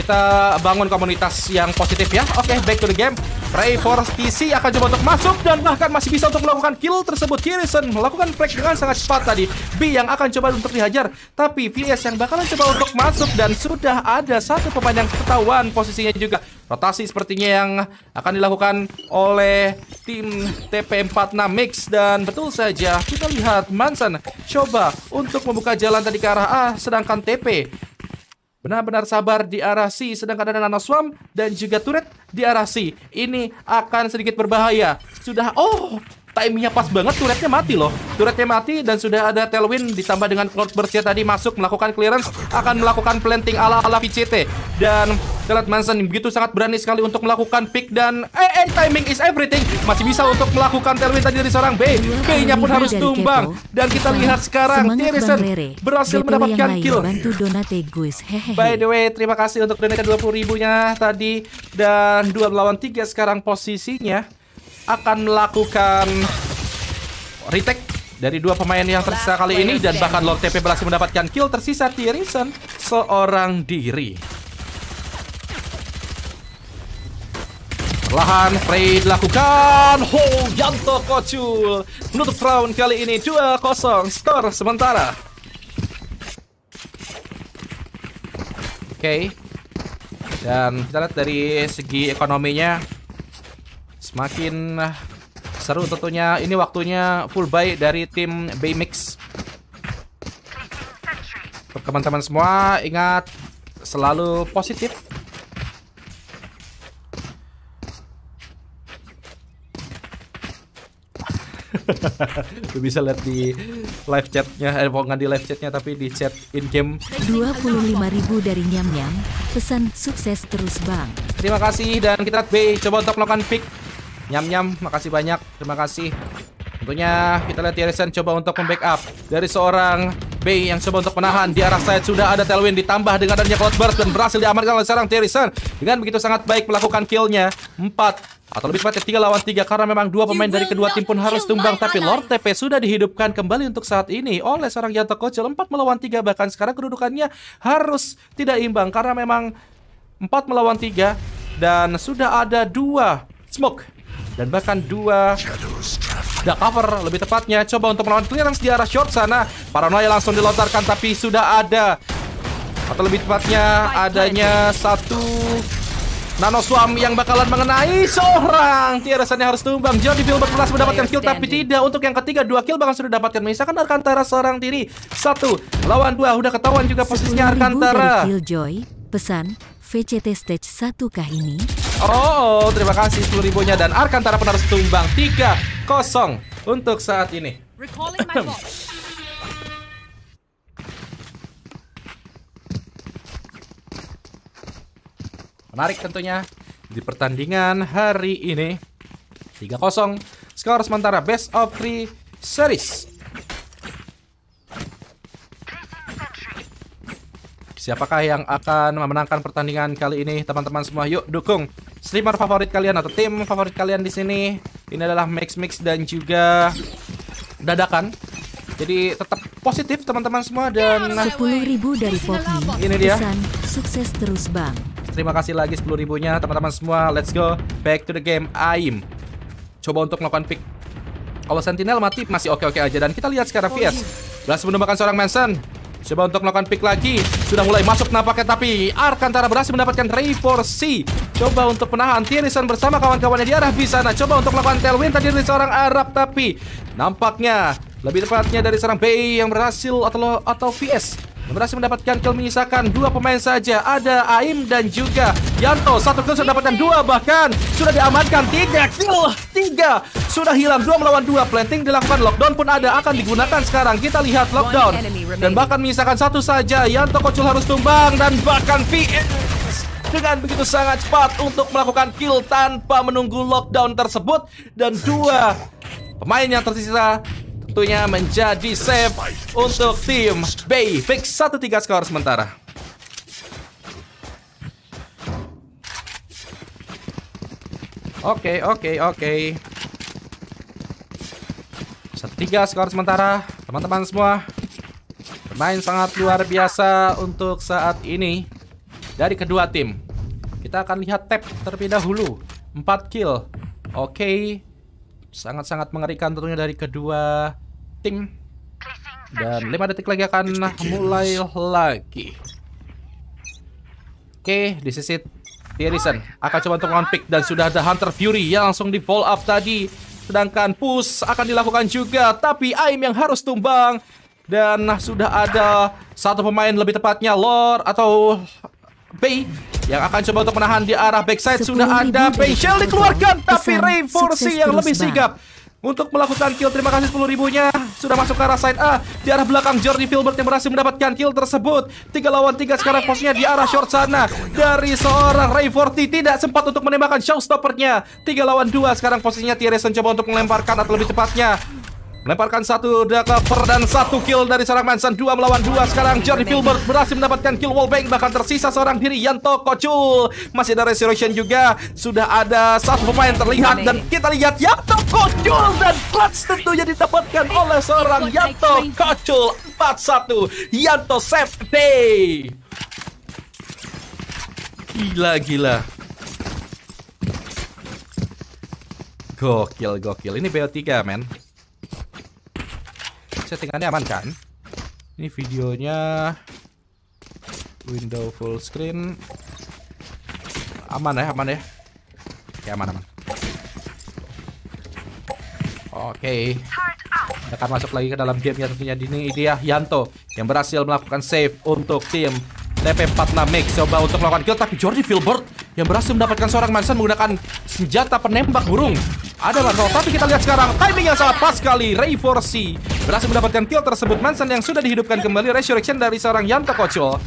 kita bangun komunitas yang positif ya. Oke, okay, back to the game. Ray Force TC akan coba untuk masuk dan bahkan masih bisa untuk melakukan kill tersebut. Kirison melakukan flank dengan sangat cepat tadi. B yang akan coba untuk dihajar, tapi VS yang bakalan coba untuk masuk dan sudah ada satu pemain yang ketahuan posisinya juga. Rotasi sepertinya yang akan dilakukan oleh tim TP46 Mix dan betul saja kita lihat Manson coba untuk membuka jalan tadi ke arah A sedangkan TP benar-benar sabar di arah C sedangkan ada Nanaswam dan juga turret di arah C ini akan sedikit berbahaya sudah oh timingnya pas banget turretnya mati loh turretnya mati dan sudah ada Tailwind ditambah dengan Cloud burstnya tadi masuk melakukan clearance akan melakukan planting ala-ala VCT dan Telat Manson begitu sangat berani sekali untuk melakukan pick dan eh, eh timing is everything masih bisa untuk melakukan Tailwind tadi dari seorang B B-nya pun harus tumbang dan kita lihat sekarang Tirisen berhasil mendapatkan kill by the way terima kasih untuk donate 20 ribunya tadi dan dua melawan tiga sekarang posisinya akan melakukan retake dari dua pemain yang tersisa kali ini dan bahkan Lord TP berhasil mendapatkan kill tersisa Tierison seorang diri. Perlahan spray dilakukan. Ho, oh, Yanto Kocul menutup round kali ini 2-0 skor sementara. Oke. Okay. Dan kita lihat dari segi ekonominya Semakin ah, seru tentunya. Ini waktunya full buy dari tim Baymix. teman-teman semua, ingat selalu positif. Lu (laughs) bisa lihat di live chatnya, eh bukan di live chatnya tapi di chat in game. 25.000 dari Nyam Nyam, pesan sukses terus bang. Terima kasih dan kita B coba untuk melakukan pick Nyam-nyam, makasih banyak. Terima kasih. Tentunya kita lihat Yarisan coba untuk membackup dari seorang B yang coba untuk menahan di arah saya sudah ada Telwin ditambah dengan adanya Cloudburst dan berhasil diamankan oleh seorang Tyrion dengan begitu sangat baik melakukan killnya 4 atau lebih tepatnya tiga lawan tiga karena memang dua pemain dari kedua tim pun harus tumbang tapi Lord TP sudah dihidupkan kembali untuk saat ini oleh seorang Yanto Kocil empat melawan tiga bahkan sekarang kedudukannya harus tidak imbang karena memang empat melawan tiga dan sudah ada dua smoke dan bahkan dua The cover lebih tepatnya coba untuk melawan clearance di arah short sana paranoia langsung dilontarkan tapi sudah ada atau lebih tepatnya adanya satu Nano Swam yang bakalan mengenai seorang Tiarasannya harus tumbang Jody Filbert berhasil mendapatkan kill tapi tidak Untuk yang ketiga dua kill bahkan sudah dapatkan Misalkan Arkantara seorang diri Satu lawan dua udah ketahuan juga posisinya Arkantara Killjoy pesan VCT stage 1 kah ini Oh, oh terima kasih 10 ribunya dan Arkantara penerus tumbang tiga kosong untuk saat ini. Menarik tentunya di pertandingan hari ini. 3-0 skor sementara best of 3 series. Siapakah yang akan memenangkan pertandingan kali ini, teman-teman semua? Yuk dukung streamer favorit kalian atau tim favorit kalian di sini. Ini adalah Mix Mix dan juga dadakan. Jadi tetap positif teman-teman semua dan 10.000 dari Poppy. Ini dia. Pesan, sukses terus, Bang. Terima kasih lagi sepuluh ribunya teman-teman semua. Let's go back to the game. Aim. Coba untuk melakukan pick. Kalau Sentinel mati masih oke-oke aja dan kita lihat sekarang Vias. Oh, Berhasil menemukan seorang Manson. Coba untuk melakukan pick lagi. Sudah mulai masuk nampaknya tapi Arkantara berhasil mendapatkan Ray for c Coba untuk menahan Tirisan bersama kawan-kawannya di arah sana. Coba untuk melakukan tailwind tadi dari seorang Arab tapi nampaknya lebih tepatnya dari seorang BI yang berhasil atau atau VS berhasil mendapatkan kill menyisakan dua pemain saja. Ada Aim dan juga Yanto. Satu kill sudah dapatkan dua bahkan sudah diamankan tiga kill tiga sudah hilang dua melawan dua. Planting dilakukan lockdown pun ada akan digunakan sekarang. Kita lihat lockdown dan bahkan menyisakan satu saja. Yanto Kocul harus tumbang dan bahkan V dengan begitu sangat cepat untuk melakukan kill tanpa menunggu lockdown tersebut dan dua pemain yang tersisa tentunya menjadi save untuk tim Bay. Fix 1-3 skor sementara. Oke, okay, oke, okay, oke. Okay. Satu tiga skor sementara, teman-teman semua. Bermain sangat luar biasa untuk saat ini dari kedua tim. Kita akan lihat tap terlebih dahulu. 4 kill. Oke. Okay sangat-sangat mengerikan tentunya dari kedua tim dan 5 detik lagi akan mulai lagi oke okay, di sisi Tierison akan coba untuk pick dan sudah ada Hunter Fury yang langsung di fall up tadi sedangkan push akan dilakukan juga tapi Aim yang harus tumbang dan sudah ada satu pemain lebih tepatnya Lord atau Bay yang akan coba untuk menahan di arah backside sudah ada Bay Shell dikeluarkan tapi Rain Force yang lebih nah. sigap untuk melakukan kill. Terima kasih sepuluh ribunya. Sudah masuk ke arah side A. Di arah belakang Jordi Filbert yang berhasil mendapatkan kill tersebut. Tiga lawan tiga sekarang posnya di arah short sana. Dari seorang Ray Forty tidak sempat untuk menembakkan stoppernya. Tiga lawan dua sekarang posisinya Tyrese coba untuk melemparkan atau lebih tepatnya Melemparkan satu per dan satu kill dari seorang Manson. Dua melawan dua. Sekarang Jordi Filbert berhasil mendapatkan kill wallbang. Bahkan tersisa seorang diri Yanto Kocul. Masih ada Resurrection juga. Sudah ada satu pemain terlihat. Dan kita lihat Yanto Kocul. Dan clutch tentunya didapatkan oleh seorang Yanto Kocul. 4-1. Yanto save day. Gila, gila. Gokil, gokil. Ini BO3, men. Settingannya aman kan? Ini videonya window full screen. Aman ya, aman ya. Ya aman aman. Oke. Okay. akan masuk lagi ke dalam game yang tentunya ini dia Yanto yang berhasil melakukan save untuk tim TP46 coba untuk melakukan kill tapi Jordi Filbert yang berhasil mendapatkan seorang Manson menggunakan senjata penembak burung ada Marvel tapi kita lihat sekarang timing yang sangat pas sekali Ray 4 berhasil mendapatkan kill tersebut Manson yang sudah dihidupkan kembali resurrection dari seorang Yanto Kocho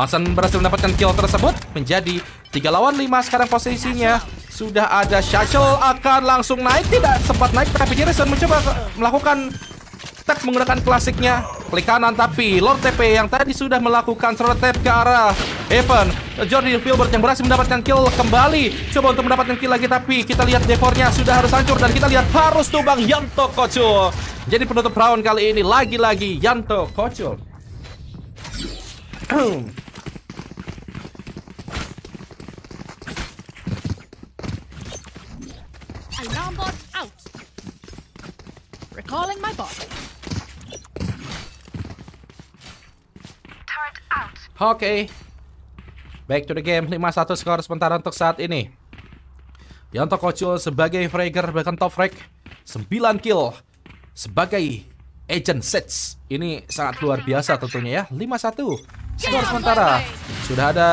Manson berhasil mendapatkan kill tersebut menjadi 3 lawan 5 sekarang posisinya sudah ada Shachel akan langsung naik tidak sempat naik tapi Jason mencoba melakukan Tap menggunakan klasiknya. Klik kanan tapi Lord TP yang tadi sudah melakukan serot tap ke arah Evan. Jordi Filbert yang berhasil mendapatkan kill kembali. Coba untuk mendapatkan kill lagi tapi kita lihat devornya sudah harus hancur dan kita lihat harus tumbang Yanto Kocul. Jadi penutup round kali ini lagi-lagi Yanto Kocul. Alarm my Oke. Okay. Back to the game. 5-1 skor sementara untuk saat ini. Yanto Kocho sebagai Frager bahkan top frag 9 kill sebagai Agent Sets. Ini sangat luar biasa tentunya ya. 5-1 skor sementara. Sudah ada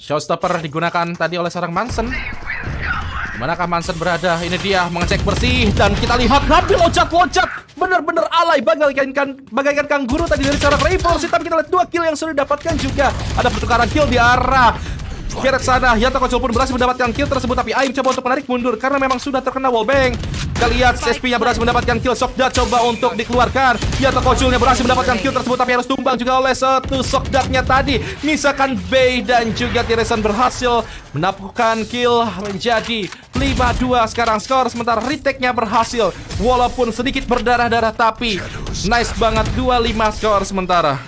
showstopper digunakan tadi oleh seorang Manson. Manakah Manson berada? Ini dia mengecek bersih dan kita lihat Nabi loncat-loncat bener-bener alay bagaikan bagaikan guru tadi dari cara Ray Force kita lihat dua kill yang sudah didapatkan juga. Ada pertukaran kill di arah Gerak sana, Yanto Kocul pun berhasil mendapatkan kill tersebut Tapi Aim coba untuk menarik mundur karena memang sudah terkena wallbang Kita lihat csp nya berhasil mendapatkan kill Sokdat coba untuk dikeluarkan Hiata nya berhasil mendapatkan kill tersebut Tapi harus tumbang juga oleh satu Sokda-nya tadi Misalkan Bay dan juga Tiresan berhasil menapukan kill menjadi 5-2 sekarang skor sementara retake-nya berhasil walaupun sedikit berdarah-darah tapi nice banget 2-5 skor sementara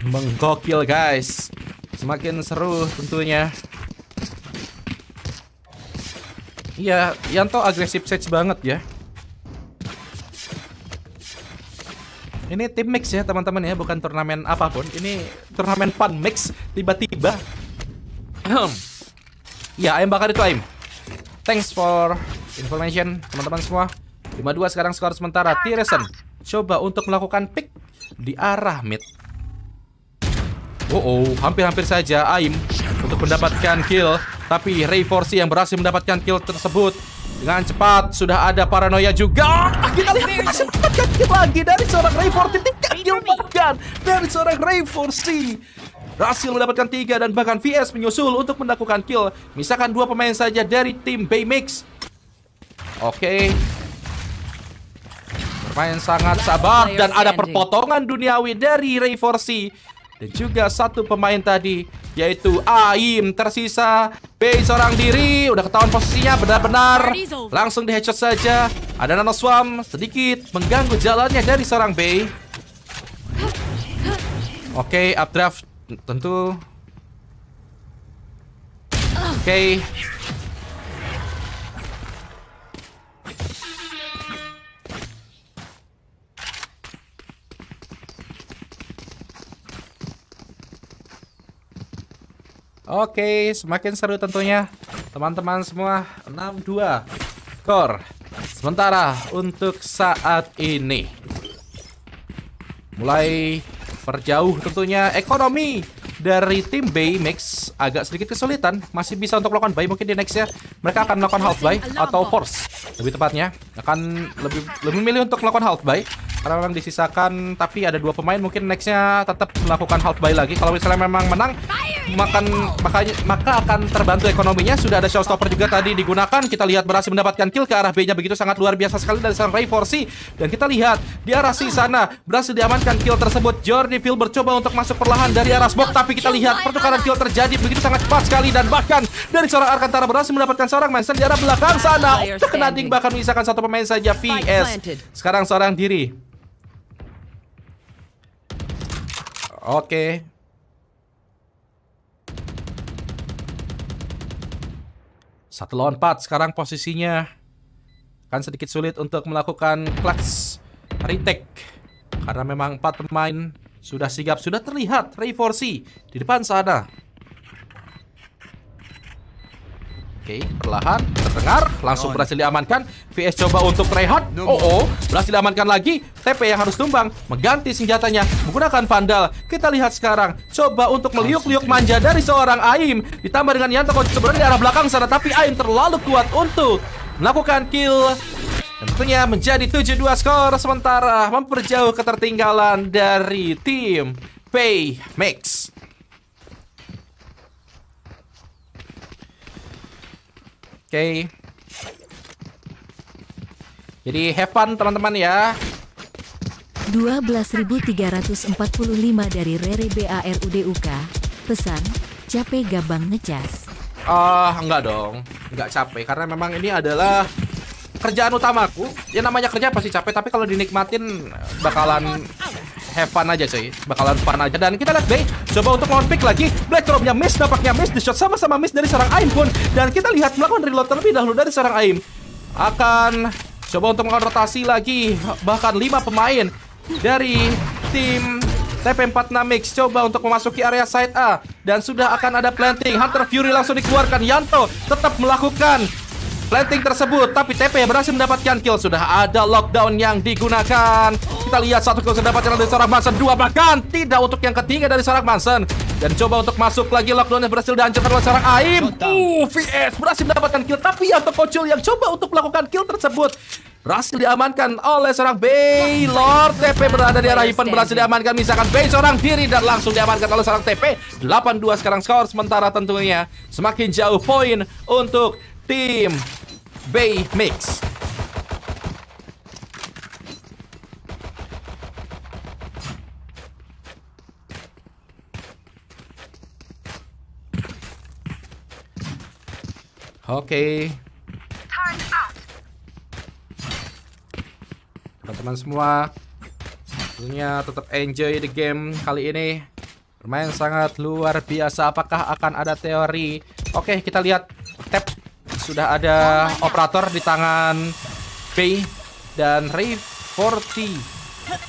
menggokil guys Semakin seru tentunya Iya, Yanto agresif sage banget ya Ini tim mix ya teman-teman ya, bukan turnamen apapun Ini turnamen fun mix, tiba-tiba Ya, ayam bakar itu ayam Thanks for information teman-teman semua lima dua sekarang skor sementara Tireson coba untuk melakukan pick di arah mid Oh, oh hampir-hampir saja Aim untuk mendapatkan kill. Tapi Ray Force yang berhasil mendapatkan kill tersebut dengan cepat sudah ada paranoia juga. kita lihat masih mendapatkan kill lagi dari seorang Ray Force. Tiga kill bahkan dari seorang Ray Force. Berhasil mendapatkan tiga dan bahkan VS menyusul untuk melakukan kill. Misalkan dua pemain saja dari tim Baymix. Oke, okay bermain sangat sabar dan ada perpotongan duniawi dari Ray 4 dan juga satu pemain tadi yaitu Aim tersisa B seorang diri udah ketahuan posisinya benar-benar langsung di headshot saja ada Nano Swam sedikit mengganggu jalannya dari seorang B Oke okay, updraft tentu Oke okay. Oke, semakin seru tentunya teman-teman semua 62 core. Sementara untuk saat ini mulai perjauh tentunya ekonomi dari tim Baymax agak sedikit kesulitan. Masih bisa untuk melakukan buy mungkin di next ya. Mereka akan melakukan half buy atau force lebih tepatnya. Akan lebih lebih milih untuk melakukan half buy karena memang disisakan tapi ada dua pemain mungkin nextnya tetap melakukan half buy lagi kalau misalnya memang menang makan makanya maka akan terbantu ekonominya sudah ada showstopper juga tadi digunakan kita lihat berhasil mendapatkan kill ke arah B-nya begitu sangat luar biasa sekali dari sang Ray 4 dan kita lihat di arah si sana berhasil diamankan kill tersebut Jordi Phil bercoba untuk masuk perlahan dari arah smoke tapi tapi kita lihat pertukaran kill terjadi begitu sangat cepat sekali dan bahkan dari seorang Arkantara berhasil mendapatkan seorang Mason di arah belakang sana. Terkena ding bahkan misalkan satu pemain saja VS. Sekarang seorang diri. Oke. Okay. Satu lawan empat sekarang posisinya kan sedikit sulit untuk melakukan clutch retake karena memang empat pemain sudah sigap, sudah terlihat Ray di depan sana. Oke, perlahan terdengar, langsung oh, berhasil iya. diamankan. VS coba untuk Rehat. Oh, oh, berhasil diamankan lagi. TP yang harus tumbang mengganti senjatanya menggunakan Vandal. Kita lihat sekarang, coba untuk meliuk-liuk manja dari seorang Aim. Ditambah dengan Yanto sebenarnya di arah belakang sana, tapi Aim terlalu kuat untuk melakukan kill dan tentunya menjadi 7-2 skor sementara memperjauh ketertinggalan dari tim Max. Oke. Okay. Jadi have fun teman-teman ya. 12.345 dari Rere BARUDUK. Pesan, capek gabang ngecas. Ah, uh, enggak dong. Enggak capek karena memang ini adalah kerjaan utamaku ya namanya kerja pasti capek tapi kalau dinikmatin bakalan have fun aja cuy bakalan fun aja dan kita lihat Bay coba untuk lawan pick lagi Black Rob-nya miss dapatnya miss di shot sama-sama miss dari seorang Aim pun dan kita lihat melakukan reload terlebih dahulu dari seorang Aim akan coba untuk melakukan rotasi lagi bahkan 5 pemain dari tim TP46 Mix coba untuk memasuki area side A dan sudah akan ada planting Hunter Fury langsung dikeluarkan Yanto tetap melakukan Planting tersebut, tapi TP berhasil mendapatkan kill. Sudah ada lockdown yang digunakan. Kita lihat satu kill didapatkan dari seorang Manson. Dua bahkan tidak untuk yang ketiga dari seorang Manson. Dan coba untuk masuk lagi lockdown yang berhasil dihancurkan oleh seorang Aim. Uh, VS berhasil mendapatkan kill. Tapi yang terkocil yang coba untuk melakukan kill tersebut berhasil diamankan oleh seorang Lord TP berada di arah event berhasil diamankan misalkan Bay seorang diri dan langsung diamankan oleh seorang TP 8-2 sekarang skor sementara tentunya semakin jauh poin untuk Tim Bay Mix. Oke. Teman-teman semua, tentunya tetap enjoy the game kali ini. Bermain sangat luar biasa. Apakah akan ada teori? Oke, kita lihat tab sudah ada operator di tangan P dan Ray 40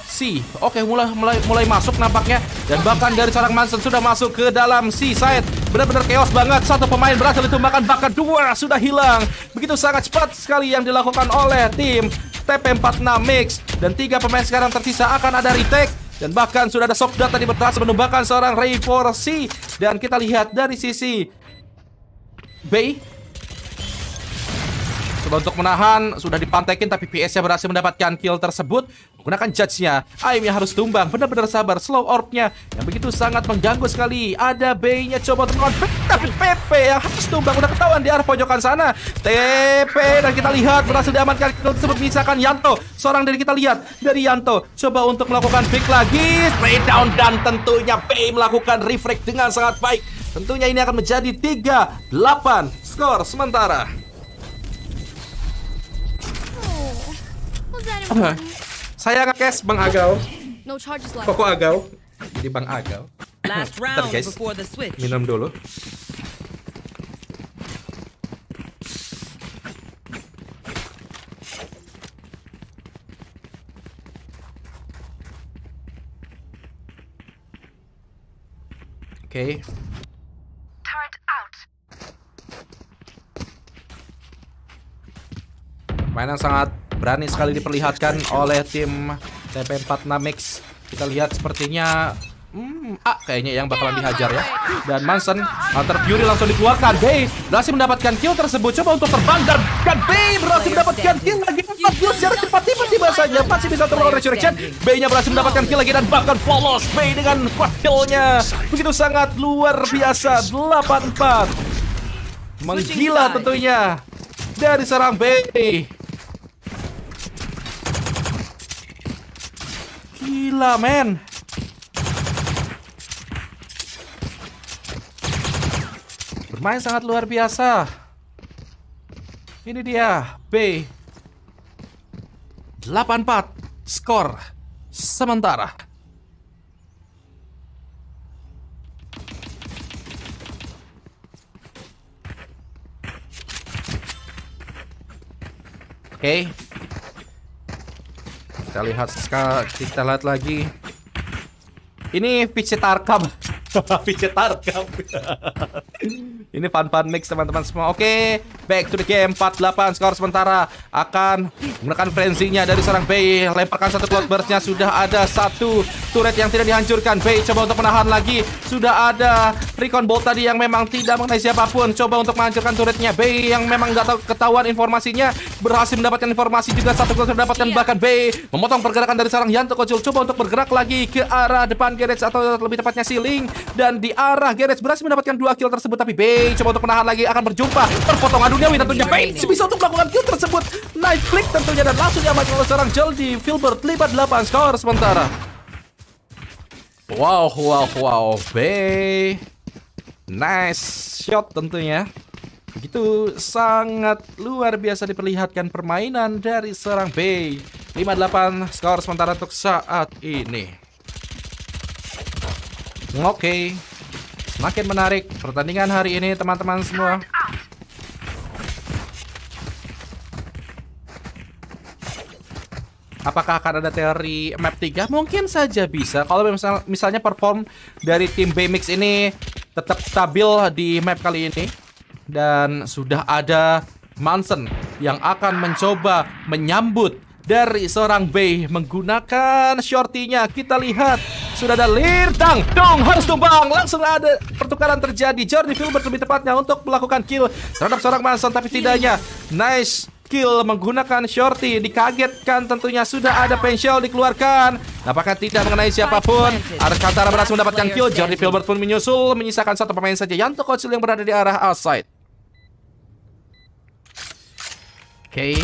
C. Oke, mulai mulai mulai masuk nampaknya dan bahkan dari seorang Manson sudah masuk ke dalam C side. Benar-benar chaos banget. Satu pemain berhasil ditumbangkan bahkan dua sudah hilang. Begitu sangat cepat sekali yang dilakukan oleh tim TP46 Mix dan tiga pemain sekarang tersisa akan ada retake dan bahkan sudah ada data tadi berhasil menumbangkan seorang Ray 4C dan kita lihat dari sisi B untuk menahan, sudah dipantekin tapi PS-nya berhasil mendapatkan kill tersebut. Menggunakan judge-nya, aim-nya harus tumbang. Benar-benar sabar, slow orb-nya yang begitu sangat mengganggu sekali. Ada B-nya coba untuk menahan tapi PP yang harus tumbang. Udah ketahuan di arah pojokan sana. TP, dan kita lihat berhasil diamankan kill tersebut. Misalkan Yanto, seorang dari kita lihat dari Yanto. Coba untuk melakukan pick lagi, spray down, dan tentunya B melakukan reflect dengan sangat baik. Tentunya ini akan menjadi 3-8 skor sementara. Saya saya cash Bang Agau. Kok Agau. Jadi Bang Agau. Last guys. Minum dulu. Oke. Mainan sangat berani sekali diperlihatkan oleh tim TP46 Mix. Kita lihat sepertinya Hmm, ah, kayaknya yang bakalan dihajar ya. Dan Manson, Hunter Fury langsung dikeluarkan. Bay berhasil mendapatkan kill tersebut. Coba untuk terbang dan, dan Bay berhasil mendapatkan kill lagi. Empat kill secara cepat tiba-tiba saja. Masih bisa terlalu Resurrection. Bay-nya berhasil mendapatkan kill lagi dan bahkan flawless Bay dengan quad kill-nya. Begitu sangat luar biasa. 8-4. Menggila tentunya dari seorang Bay. Gila, men. Bermain sangat luar biasa. Ini dia, B. 84 skor sementara. Oke, okay. Kita lihat kita lihat lagi. Ini PC Tarkam cetar tarkam. (laughs) Ini fun-fun mix teman-teman semua. Oke, okay, back to the game 48 skor sementara akan menggunakan frenzinya dari seorang Bay. Lemparkan satu cloud burstnya sudah ada satu turret yang tidak dihancurkan. Bay coba untuk menahan lagi. Sudah ada recon bolt tadi yang memang tidak mengenai siapapun. Coba untuk menghancurkan turretnya. Bay yang memang nggak tahu ketahuan informasinya berhasil mendapatkan informasi juga satu cloud terdapatkan iya. bahkan Bay memotong pergerakan dari seorang Yanto Kocul. Coba untuk bergerak lagi ke arah depan garage atau lebih tepatnya siling dan di arah Gareth berhasil mendapatkan dua kill tersebut tapi Bay coba untuk menahan lagi akan berjumpa terpotong duniawi tentunya Bay bisa untuk melakukan kill tersebut night click tentunya dan langsung diamankan oleh seorang Jeldi Filbert lima delapan skor sementara wow wow wow Bay nice shot tentunya begitu sangat luar biasa diperlihatkan permainan dari seorang Bay 58 skor sementara untuk saat ini Oke, semakin menarik pertandingan hari ini teman-teman semua. Apakah akan ada teori map 3? Mungkin saja bisa. Kalau misal, misalnya perform dari tim B mix ini tetap stabil di map kali ini. Dan sudah ada Manson yang akan mencoba menyambut dari seorang Bay menggunakan shortinya. Kita lihat sudah ada lirtang Dong harus tumbang. Langsung ada pertukaran terjadi. Jordi Filbert lebih tepatnya untuk melakukan kill terhadap seorang Manson tapi tidaknya nice kill menggunakan shorty dikagetkan tentunya sudah ada pensil dikeluarkan apakah tidak mengenai siapapun Aris Kantara berhasil mendapatkan kill Jordi Filbert pun menyusul menyisakan satu pemain saja yang Kocil yang berada di arah outside oke okay.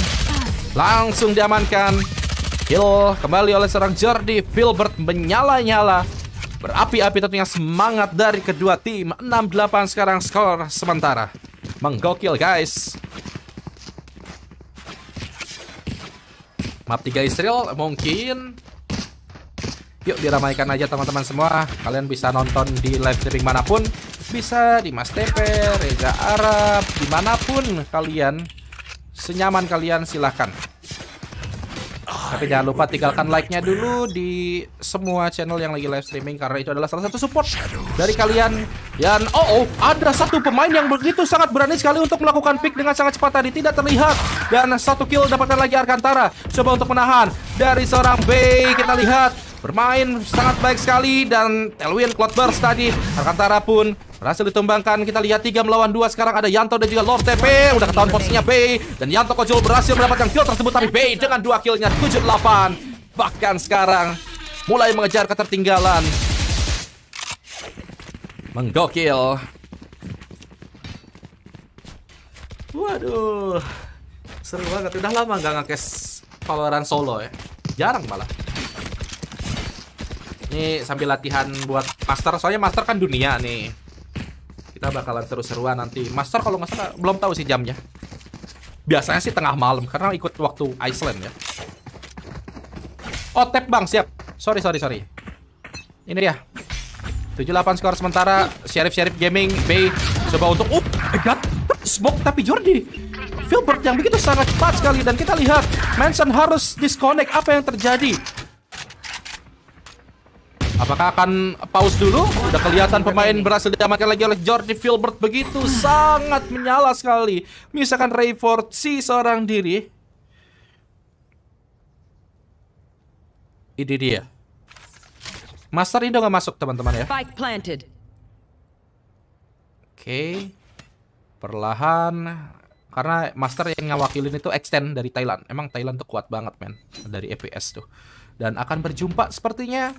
Langsung diamankan. Kill kembali oleh seorang Jordi. Filbert menyala-nyala. Berapi-api tentunya semangat dari kedua tim. 6-8 sekarang skor sementara. Menggokil guys. Map 3 Israel mungkin Yuk diramaikan aja teman-teman semua Kalian bisa nonton di live streaming manapun Bisa di Mas TP, Reza Arab Dimanapun kalian Senyaman kalian silahkan. Tapi jangan lupa tinggalkan like-nya dulu di semua channel yang lagi live streaming karena itu adalah salah satu support dari kalian. Dan oh, oh ada satu pemain yang begitu sangat berani sekali untuk melakukan pick dengan sangat cepat tadi tidak terlihat dan satu kill dapatkan lagi Arkantara. Coba untuk menahan dari seorang B kita lihat bermain sangat baik sekali dan Tailwind Cloudburst tadi Arkantara pun berhasil ditumbangkan kita lihat tiga melawan dua sekarang ada Yanto dan juga Lost TP udah ketahuan posisinya Bay dan Yanto Kojol berhasil mendapatkan kill tersebut tapi Bay dengan dua killnya 78 bahkan sekarang mulai mengejar ketertinggalan menggokil waduh seru banget udah lama nggak ngekes Valorant solo ya jarang malah ini sambil latihan buat master, soalnya master kan dunia nih. Kita bakalan seru-seruan nanti. Master kalau nggak salah belum tahu sih jamnya. Biasanya sih tengah malam karena ikut waktu Iceland ya. Oh, tap bang, siap. Sorry, sorry, sorry. Ini dia. 78 skor sementara Sheriff Sheriff Gaming Bay coba untuk oh my god smoke tapi Jordi Filbert yang begitu sangat cepat sekali dan kita lihat Manson harus disconnect apa yang terjadi Apakah akan pause dulu? Udah kelihatan pemain berhasil diamankan lagi oleh Jordi Filbert begitu sangat menyala sekali. Misalkan Rayford si seorang diri. Ini dia. Master Indo nggak masuk teman-teman ya. Oke. Okay. Perlahan karena master yang ngawakilin itu extend dari Thailand. Emang Thailand tuh kuat banget men dari EPS tuh dan akan berjumpa sepertinya.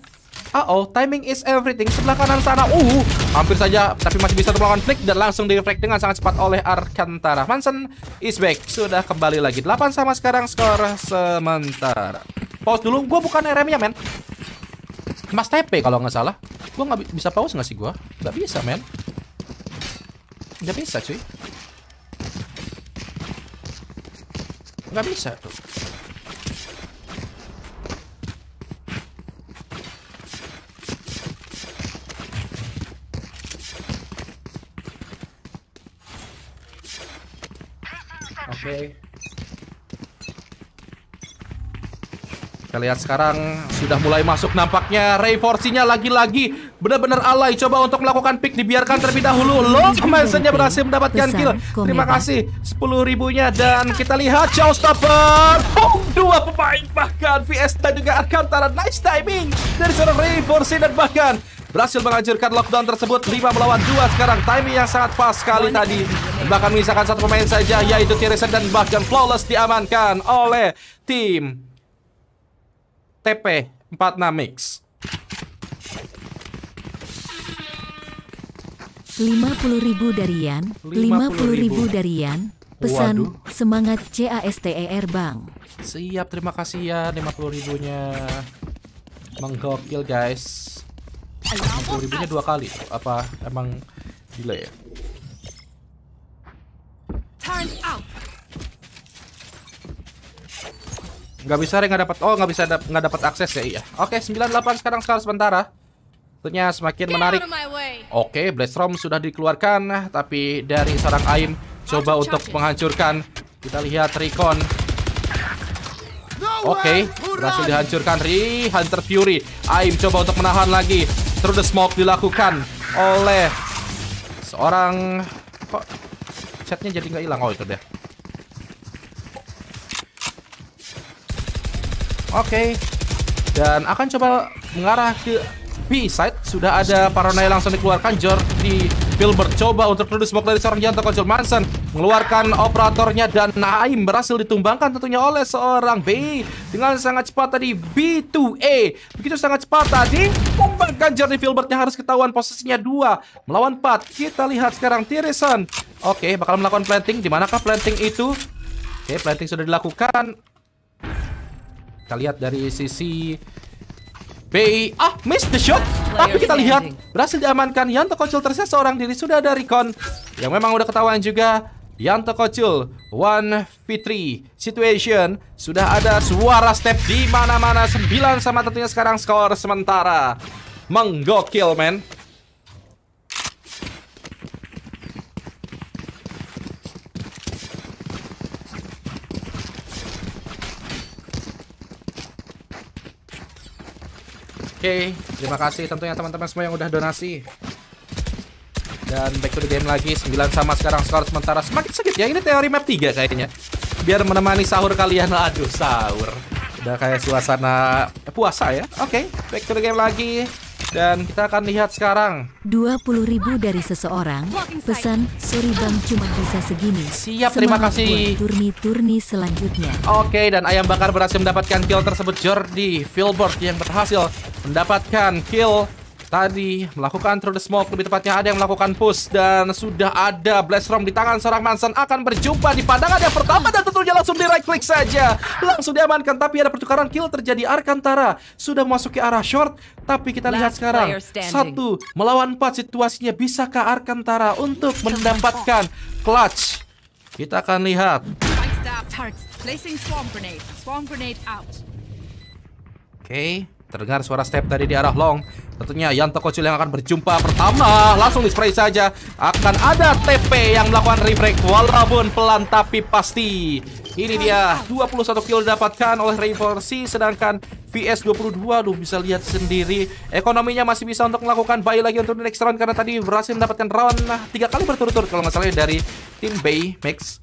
Uh oh, timing is everything. Sebelah kanan sana. Uh, hampir saja tapi masih bisa melawan flick dan langsung di reflect dengan sangat cepat oleh Arkantara. Manson is back. Sudah kembali lagi. 8 sama sekarang skor sementara. Pause dulu. Gue bukan rm ya men. Mas TP kalau nggak salah. Gue nggak bisa pause nggak sih gue? Gak bisa, men. Gak bisa, cuy. Gak bisa tuh. Oke. Okay. Kita lihat sekarang sudah mulai masuk nampaknya Ray lagi-lagi benar-benar alay coba untuk melakukan pick dibiarkan terlebih dahulu. Long manson berhasil mendapatkan kill. Terima kasih 10 ribunya dan kita lihat Showstopper. Oh, dua pemain bahkan vs dan juga Arkantara nice timing dari seorang Ray dan bahkan berhasil menghancurkan lockdown tersebut 5 melawan 2 sekarang timing yang sangat pas sekali tadi bahkan menyisakan satu pemain saja yaitu Tiresen dan bahkan Flawless diamankan oleh tim TP 46 Mix 50.000 dari Yan 50.000 dari Yan Pesan Waduh. semangat CASTER Bang Siap terima kasih ya 50000 ribunya Menggokil guys 2000 ribunya dua kali. Apa emang gila ya? Nggak bisa nggak dapat. Oh nggak bisa nggak dapat akses ya iya. Oke 98 sekarang sekarang sementara. Tentunya semakin menarik. Oke, Blastrom sudah dikeluarkan, tapi dari seorang Aim coba untuk menghancurkan. Kita lihat Recon. Oke, berhasil dihancurkan ri Hunter Fury. Aim coba untuk menahan lagi. Through the smoke dilakukan oleh seorang kok chatnya jadi nggak hilang oh itu deh. Oke. Okay. Dan akan coba mengarah ke B side sudah ada paranoia langsung dikeluarkan Jor di Phil bercoba untuk reduce smoke dari seorang Yanto Konsul Manson Mengeluarkan operatornya dan Naim berhasil ditumbangkan tentunya oleh seorang B Dengan sangat cepat tadi B2A Begitu sangat cepat tadi Tumbangkan Jordi Filbertnya harus ketahuan posisinya dua Melawan 4 Kita lihat sekarang Tirison Oke bakal melakukan planting Dimanakah planting itu? Oke planting sudah dilakukan Kita lihat dari sisi Bay. Ah, miss the shot. Tapi kita lihat, berhasil diamankan. Yanto Kocil tersisa seorang diri. Sudah ada recon. Yang memang udah ketahuan juga. Yanto Kocil, One v three Situation. Sudah ada suara step di mana-mana. sembilan sama tentunya sekarang skor sementara. Menggokil, men. Oke, okay, terima kasih tentunya teman-teman semua yang udah donasi. Dan back to the game lagi 9 sama sekarang skor sementara semakin sakit ya. Ini teori map 3 kayaknya. Biar menemani sahur kalian. Aduh, sahur. Udah kayak suasana puasa ya. Oke, okay, back to the game lagi. Dan kita akan lihat sekarang. 20 ribu dari seseorang. Pesan, sorry bang cuma bisa segini. Siap, Semangat terima kasih. Turni-turni selanjutnya. Oke, dan ayam bakar berhasil mendapatkan kill tersebut. Jordi Filbert yang berhasil mendapatkan kill tadi melakukan through the smoke lebih tepatnya ada yang melakukan push dan sudah ada blast from di tangan seorang Manson akan berjumpa di pandangan yang pertama dan tentunya langsung di right click saja langsung diamankan tapi ada pertukaran kill terjadi Arkantara sudah memasuki arah short tapi kita lihat sekarang satu melawan empat situasinya bisakah Arkantara untuk mendapatkan clutch kita akan lihat Oke okay. Terdengar suara step tadi di arah long. Tentunya Yanto Kocil yang akan berjumpa pertama. Langsung di-spray saja. Akan ada TP yang melakukan rebreak Walaupun pelan tapi pasti. Ini dia 21 kill didapatkan oleh Reinforce sedangkan VS 22 lu bisa lihat sendiri ekonominya masih bisa untuk melakukan buy lagi untuk next round karena tadi berhasil mendapatkan round nah tiga kali berturut-turut kalau nggak salah dari tim Bay Max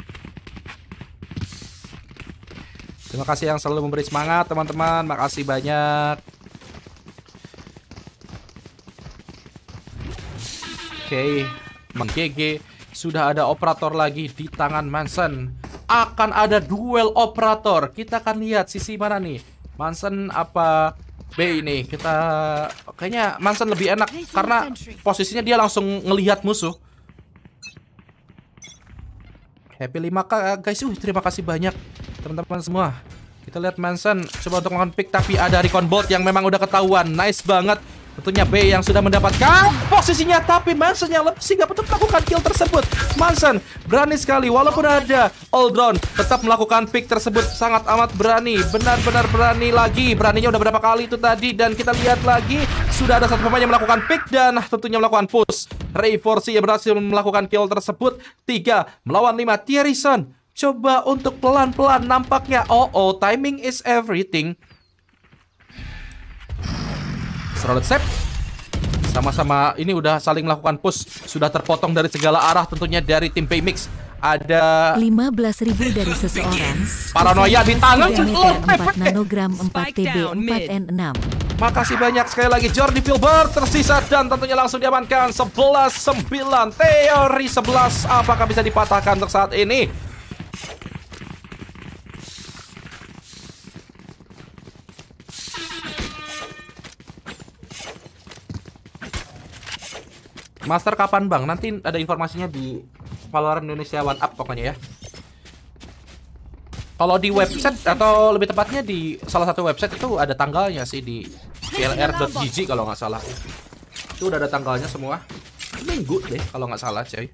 Terima kasih yang selalu memberi semangat teman-teman Makasih banyak Oke, menggege. Sudah ada operator lagi di tangan Manson. Akan ada duel operator. Kita akan lihat sisi mana nih. Manson apa B ini kita kayaknya Manson lebih enak karena posisinya dia langsung ngelihat musuh. Happy 5k guys, uh, terima kasih banyak teman-teman semua. Kita lihat Manson coba untuk makan pick tapi ada recon bolt yang memang udah ketahuan. Nice banget. Tentunya B yang sudah mendapatkan posisinya tapi Manson yang lebih sehingga tetap melakukan kill tersebut. Manson berani sekali walaupun ada all drone tetap melakukan pick tersebut sangat amat berani, benar-benar berani lagi. Beraninya udah berapa kali itu tadi dan kita lihat lagi sudah ada satu pemain yang melakukan pick dan tentunya melakukan push. Ray Force yang berhasil melakukan kill tersebut 3 melawan 5 Tierison. Coba untuk pelan-pelan nampaknya oh oh timing is everything Scarlet Sep sama-sama ini udah saling melakukan push sudah terpotong dari segala arah tentunya dari tim Paymix ada 15.000 dari (laughs) seseorang paranoia di tangan 4 nanogram 4 TB 4 N6 Makasih banyak sekali lagi Jordi Filbert tersisa dan tentunya langsung diamankan 11-9 teori 11 apakah bisa dipatahkan untuk saat ini Master kapan bang? Nanti ada informasinya di Valorant Indonesia One Up pokoknya ya. Kalau di website atau lebih tepatnya di salah satu website itu ada tanggalnya sih di clr.gg kalau nggak salah. Itu udah ada tanggalnya semua. Minggu deh kalau nggak salah coy.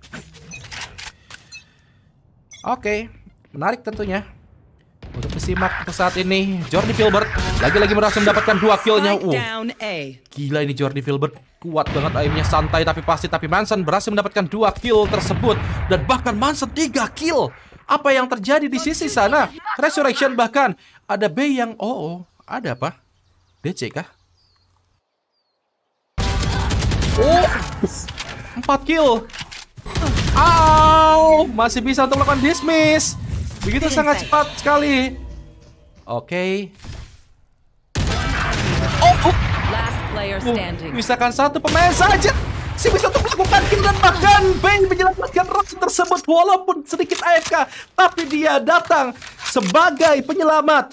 Oke, menarik tentunya. Untuk ke saat ini, Jordi Filbert lagi-lagi berhasil mendapatkan dua killnya. Uh, gila ini Jordi Filbert. Kuat banget aimnya, santai tapi pasti. Tapi Manson berhasil mendapatkan dua kill tersebut. Dan bahkan Manson tiga kill. Apa yang terjadi di sisi sana? Resurrection bahkan. Ada B yang... Oh, oh ada apa? DC kah? Oh, empat kill. Oh, masih bisa untuk melakukan dismiss. Begitu sangat cepat sekali. Oke. Okay. Oh, oh. oh, misalkan satu pemain saja si bisa untuk melakukan kill dan bahkan Bang menyelamatkan Rock tersebut walaupun sedikit AFK tapi dia datang sebagai penyelamat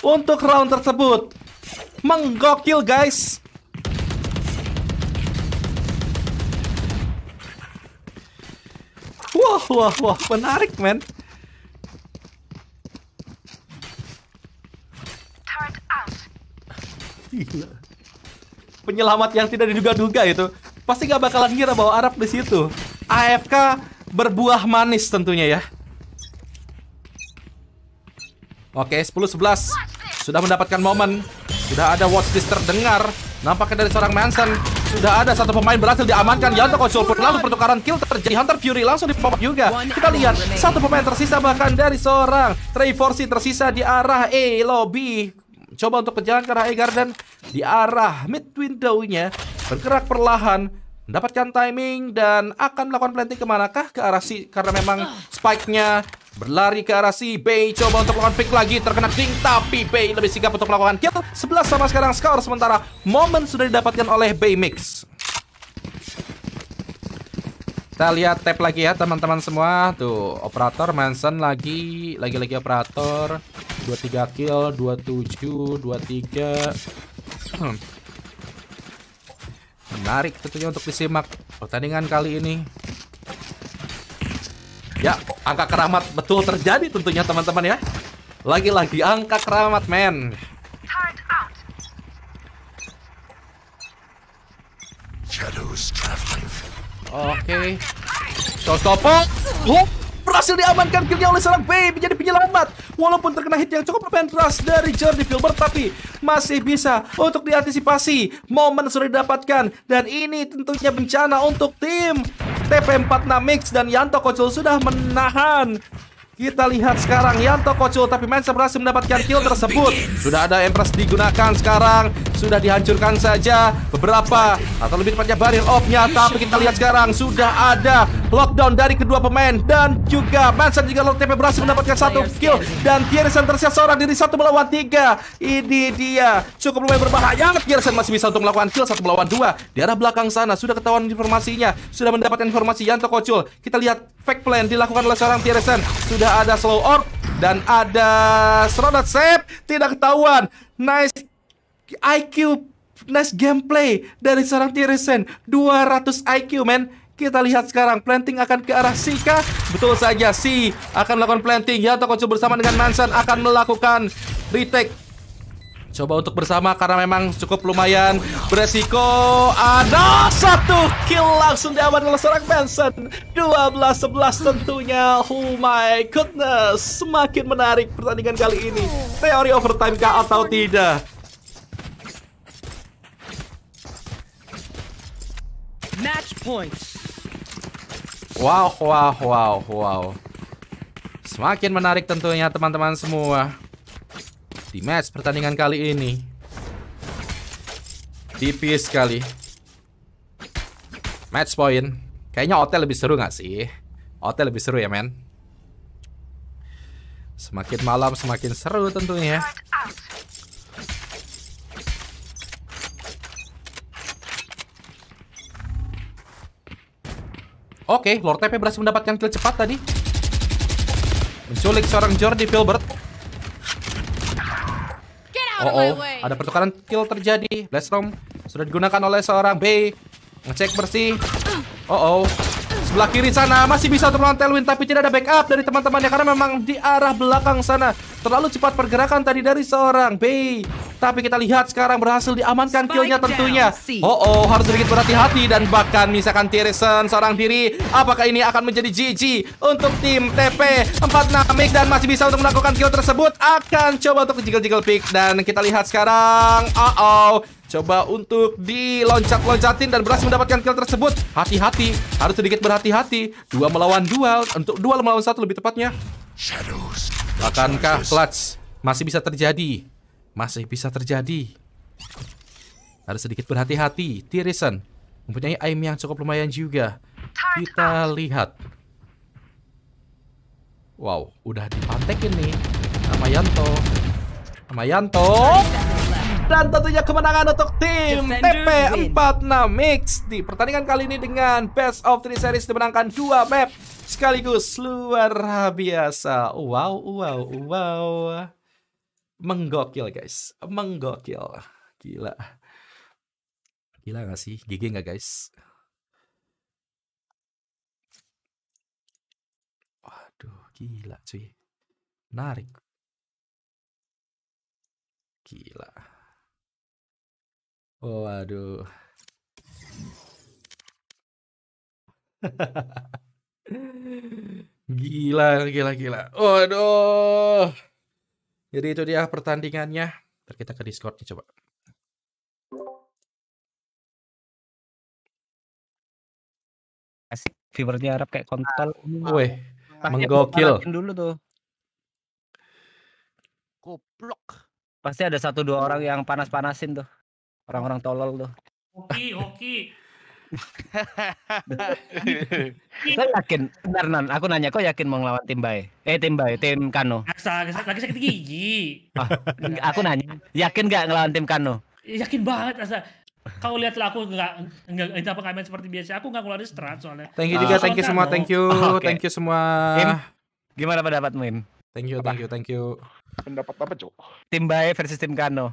untuk round tersebut menggokil guys wah wah wah menarik men Penyelamat yang tidak diduga-duga itu. Pasti gak bakalan kira bahwa Arab di situ. AFK berbuah manis tentunya ya. Oke, 10-11. Sudah mendapatkan momen. Sudah ada watch this terdengar. Nampaknya dari seorang Manson. Sudah ada satu pemain berhasil diamankan. Yanto Konsul pun langsung pertukaran kill terjadi. Hunter Fury langsung dipop juga. Kita lihat, satu pemain tersisa bahkan dari seorang. Trey Forsy tersisa di arah E lobby mencoba untuk berjalan ke arah Egar dan di arah mid window-nya bergerak perlahan mendapatkan timing dan akan melakukan planting kemanakah ke arah si karena memang spike-nya berlari ke arah si Bay coba untuk melakukan pick lagi terkena ding tapi Bay lebih sigap untuk melakukan kill 11 sama sekarang skor sementara momen sudah didapatkan oleh Bay Mix kita lihat tab lagi ya teman-teman semua. Tuh, operator Manson lagi, lagi-lagi operator. 23 kill, 27, 23. (clears throat) Menarik tentunya untuk disimak pertandingan kali ini. Ya, angka keramat betul terjadi tentunya teman-teman ya. Lagi-lagi angka keramat, men. Shadows traveling. Oke. Showstopper. Oh, berhasil diamankan kirinya oleh seorang Bay menjadi penyelamat. Walaupun terkena hit yang cukup lumayan dari Jordi Filbert, tapi masih bisa untuk diantisipasi. Momen sudah didapatkan, dan ini tentunya bencana untuk tim. TP46 Mix dan Yanto Kocul sudah menahan kita lihat sekarang Yanto kocul tapi Mancer berhasil mendapatkan kill tersebut. Sudah ada Empress digunakan sekarang. Sudah dihancurkan saja beberapa. Atau lebih tepatnya barrier off-nya. Tapi kita lihat sekarang sudah ada lockdown dari kedua pemain. Dan juga Mancer juga Lord TP berhasil mendapatkan satu kill. Dan Tiersen tersiap seorang diri satu melawan tiga. Ini dia. Cukup lumayan berbahaya. Tiersen masih bisa untuk melakukan kill satu melawan dua. Di arah belakang sana sudah ketahuan informasinya. Sudah mendapatkan informasi Yanto kocul Kita lihat fake plan dilakukan oleh seorang Tiersen. Sudah sudah ada slow orb dan ada serodot save tidak ketahuan. Nice IQ, nice gameplay dari seorang Tirisen. 200 IQ, men. Kita lihat sekarang, planting akan ke arah Sika. Betul saja, Si akan melakukan planting. Ya, Tokocu bersama dengan Manson akan melakukan retake Coba untuk bersama karena memang cukup lumayan beresiko. Ada satu kill langsung diamankan oleh seorang Benson. 12-11 tentunya. Oh my goodness. Semakin menarik pertandingan kali ini. Teori overtime kah atau tidak? Match points. Wow, wow, wow, wow. Semakin menarik tentunya teman-teman semua. Di match pertandingan kali ini Tipis sekali Match point Kayaknya hotel lebih seru nggak sih? Hotel lebih seru ya men Semakin malam semakin seru tentunya Oke, Lord TP berhasil mendapatkan kill cepat tadi Menculik seorang Jordi Filbert Oh, oh, ada pertukaran kill terjadi. Blast Storm sudah digunakan oleh seorang B. Ngecek bersih. Oh, oh sebelah kiri sana masih bisa untuk melawan tapi tidak ada backup dari teman-temannya karena memang di arah belakang sana terlalu cepat pergerakan tadi dari seorang B Tapi kita lihat sekarang berhasil diamankan killnya tentunya. Oh oh harus sedikit berhati-hati dan bahkan misalkan Tirison seorang diri apakah ini akan menjadi GG untuk tim TP 46 Mix dan masih bisa untuk melakukan kill tersebut akan coba untuk jiggle-jiggle pick dan kita lihat sekarang. oh oh Coba untuk diloncat-loncatin dan berhasil mendapatkan kill tersebut. Hati-hati, harus sedikit berhati-hati. Dua melawan dua, untuk dua melawan satu lebih tepatnya. Akankah clutch masih bisa terjadi? Masih bisa terjadi. Harus sedikit berhati-hati. Tirisan mempunyai aim yang cukup lumayan juga. Kita lihat. Wow, udah dipantekin nih. Sama Yanto. Sama Yanto dan tentunya kemenangan untuk tim TP46 Mix di pertandingan kali ini dengan best of 3 series dimenangkan 2 map sekaligus luar biasa. Wow, wow, wow. Menggokil guys, menggokil. Gila. Gila gak sih? GG gak guys? Waduh, gila cuy. Menarik. Gila. Waduh. Gila, gila, gila. Waduh. Jadi itu dia pertandingannya. Ntar kita ke Discordnya coba. Asik, viewernya Arab kayak kontol. Wih, ah, menggokil. Dulu tuh. koplok. Pasti ada satu dua orang yang panas-panasin tuh. Orang-orang tolol tuh. Hoki, hoki. Kau (laughs) yakin, benar nan, aku nanya kau yakin mau ngelawan tim Bay? Eh tim Bay, tim Kano. Asa, lagi sakit gigi. Ah, aku nanya, yakin gak ngelawan tim Kano? Yakin banget Asa. Kau lihatlah aku nggak nggak entah apa main seperti biasa, aku nggak ngeluarin strat soalnya. Thank you juga, uh, thank you semua, thank you, oh, okay. thank you semua. Im, gimana pendapatmu Im? Thank you, thank you, thank you. Pendapat apa, Cok? Tim Bay versus tim Kano.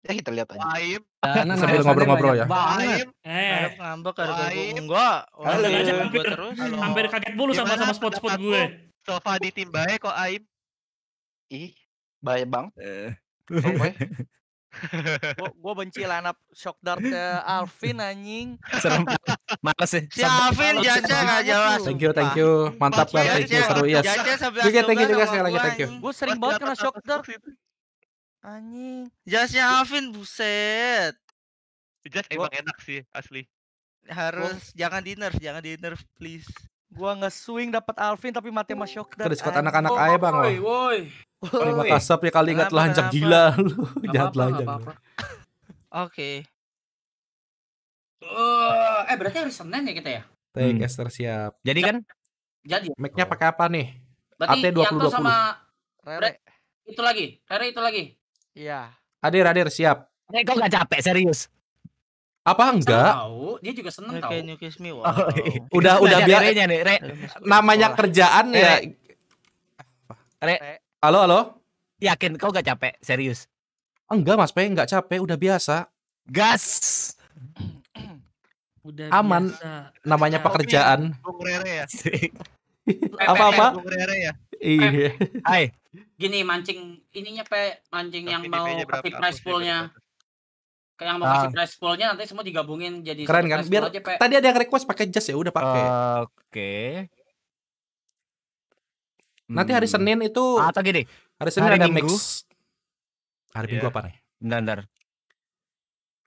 Ya kita lihat aja. Baim. Nah, nah, nah, sambil nah, ngobrol-ngobrol ya. Baim. Eh, ngambek ada gue, gua. Hampir terus. (laughs) Hampir kaget bulu sama sama spot-spot gue. Sofa di tim baik kok aib Ih, baik Bang. Eh. (laughs) Gue gua benci lanap shock dart ke Alvin anjing. Serem. Males sih. (laughs) Si Alvin jaja enggak jelas. Thank you, thank you. Mantap banget, thank you seru ya. Jaja sebelah. Juga thank you juga sekali lagi thank you. Gue sering banget kena shock dart. Anjing. Jasnya Alvin buset. Jas emang enak sih asli. Harus Gua... jangan di nerf, jangan di nerf please. Gua nge-swing dapat Alvin tapi mati sama shock dan. Kedekot anak-anak aja Bang. Woi, woi. Kali mata ya kali ingat lancang gila (laughs) lu. Jahat lancang. Oke. Eh, eh berarti hari Senin ya kita ya? hmm. Esther siap. Jadi kan? Jadi. Make nya pakai apa nih? Berarti AT2020. sama Rere. Itu lagi, Rere itu lagi. Iya. Hadir, hadir, siap. Eh, kok gak capek, serius? Apa enggak? Tahu, dia juga seneng tau. New Kiss Me, oh, wow. Iya. (laughs) Udah, udah biar. Nih, re. Namanya kerjaan ya. Re. Halo, halo. Yakin kau gak capek, serius? Enggak, Mas Pe, enggak capek, udah biasa. Gas. udah aman biasa. namanya pekerjaan. Bung Rere ya. (laughs) Apa-apa? Iya. Hai. Gini mancing ininya pe mancing yang mau kasih price poolnya. Yang mau kasih price poolnya nanti semua digabungin jadi keren kan? Biar tadi ada yang request pakai jas ya udah pakai. Oke. Nanti hari hmm. Senin itu atau gini hari Senin ada mix. Hari Minggu iya. apa nih? ntar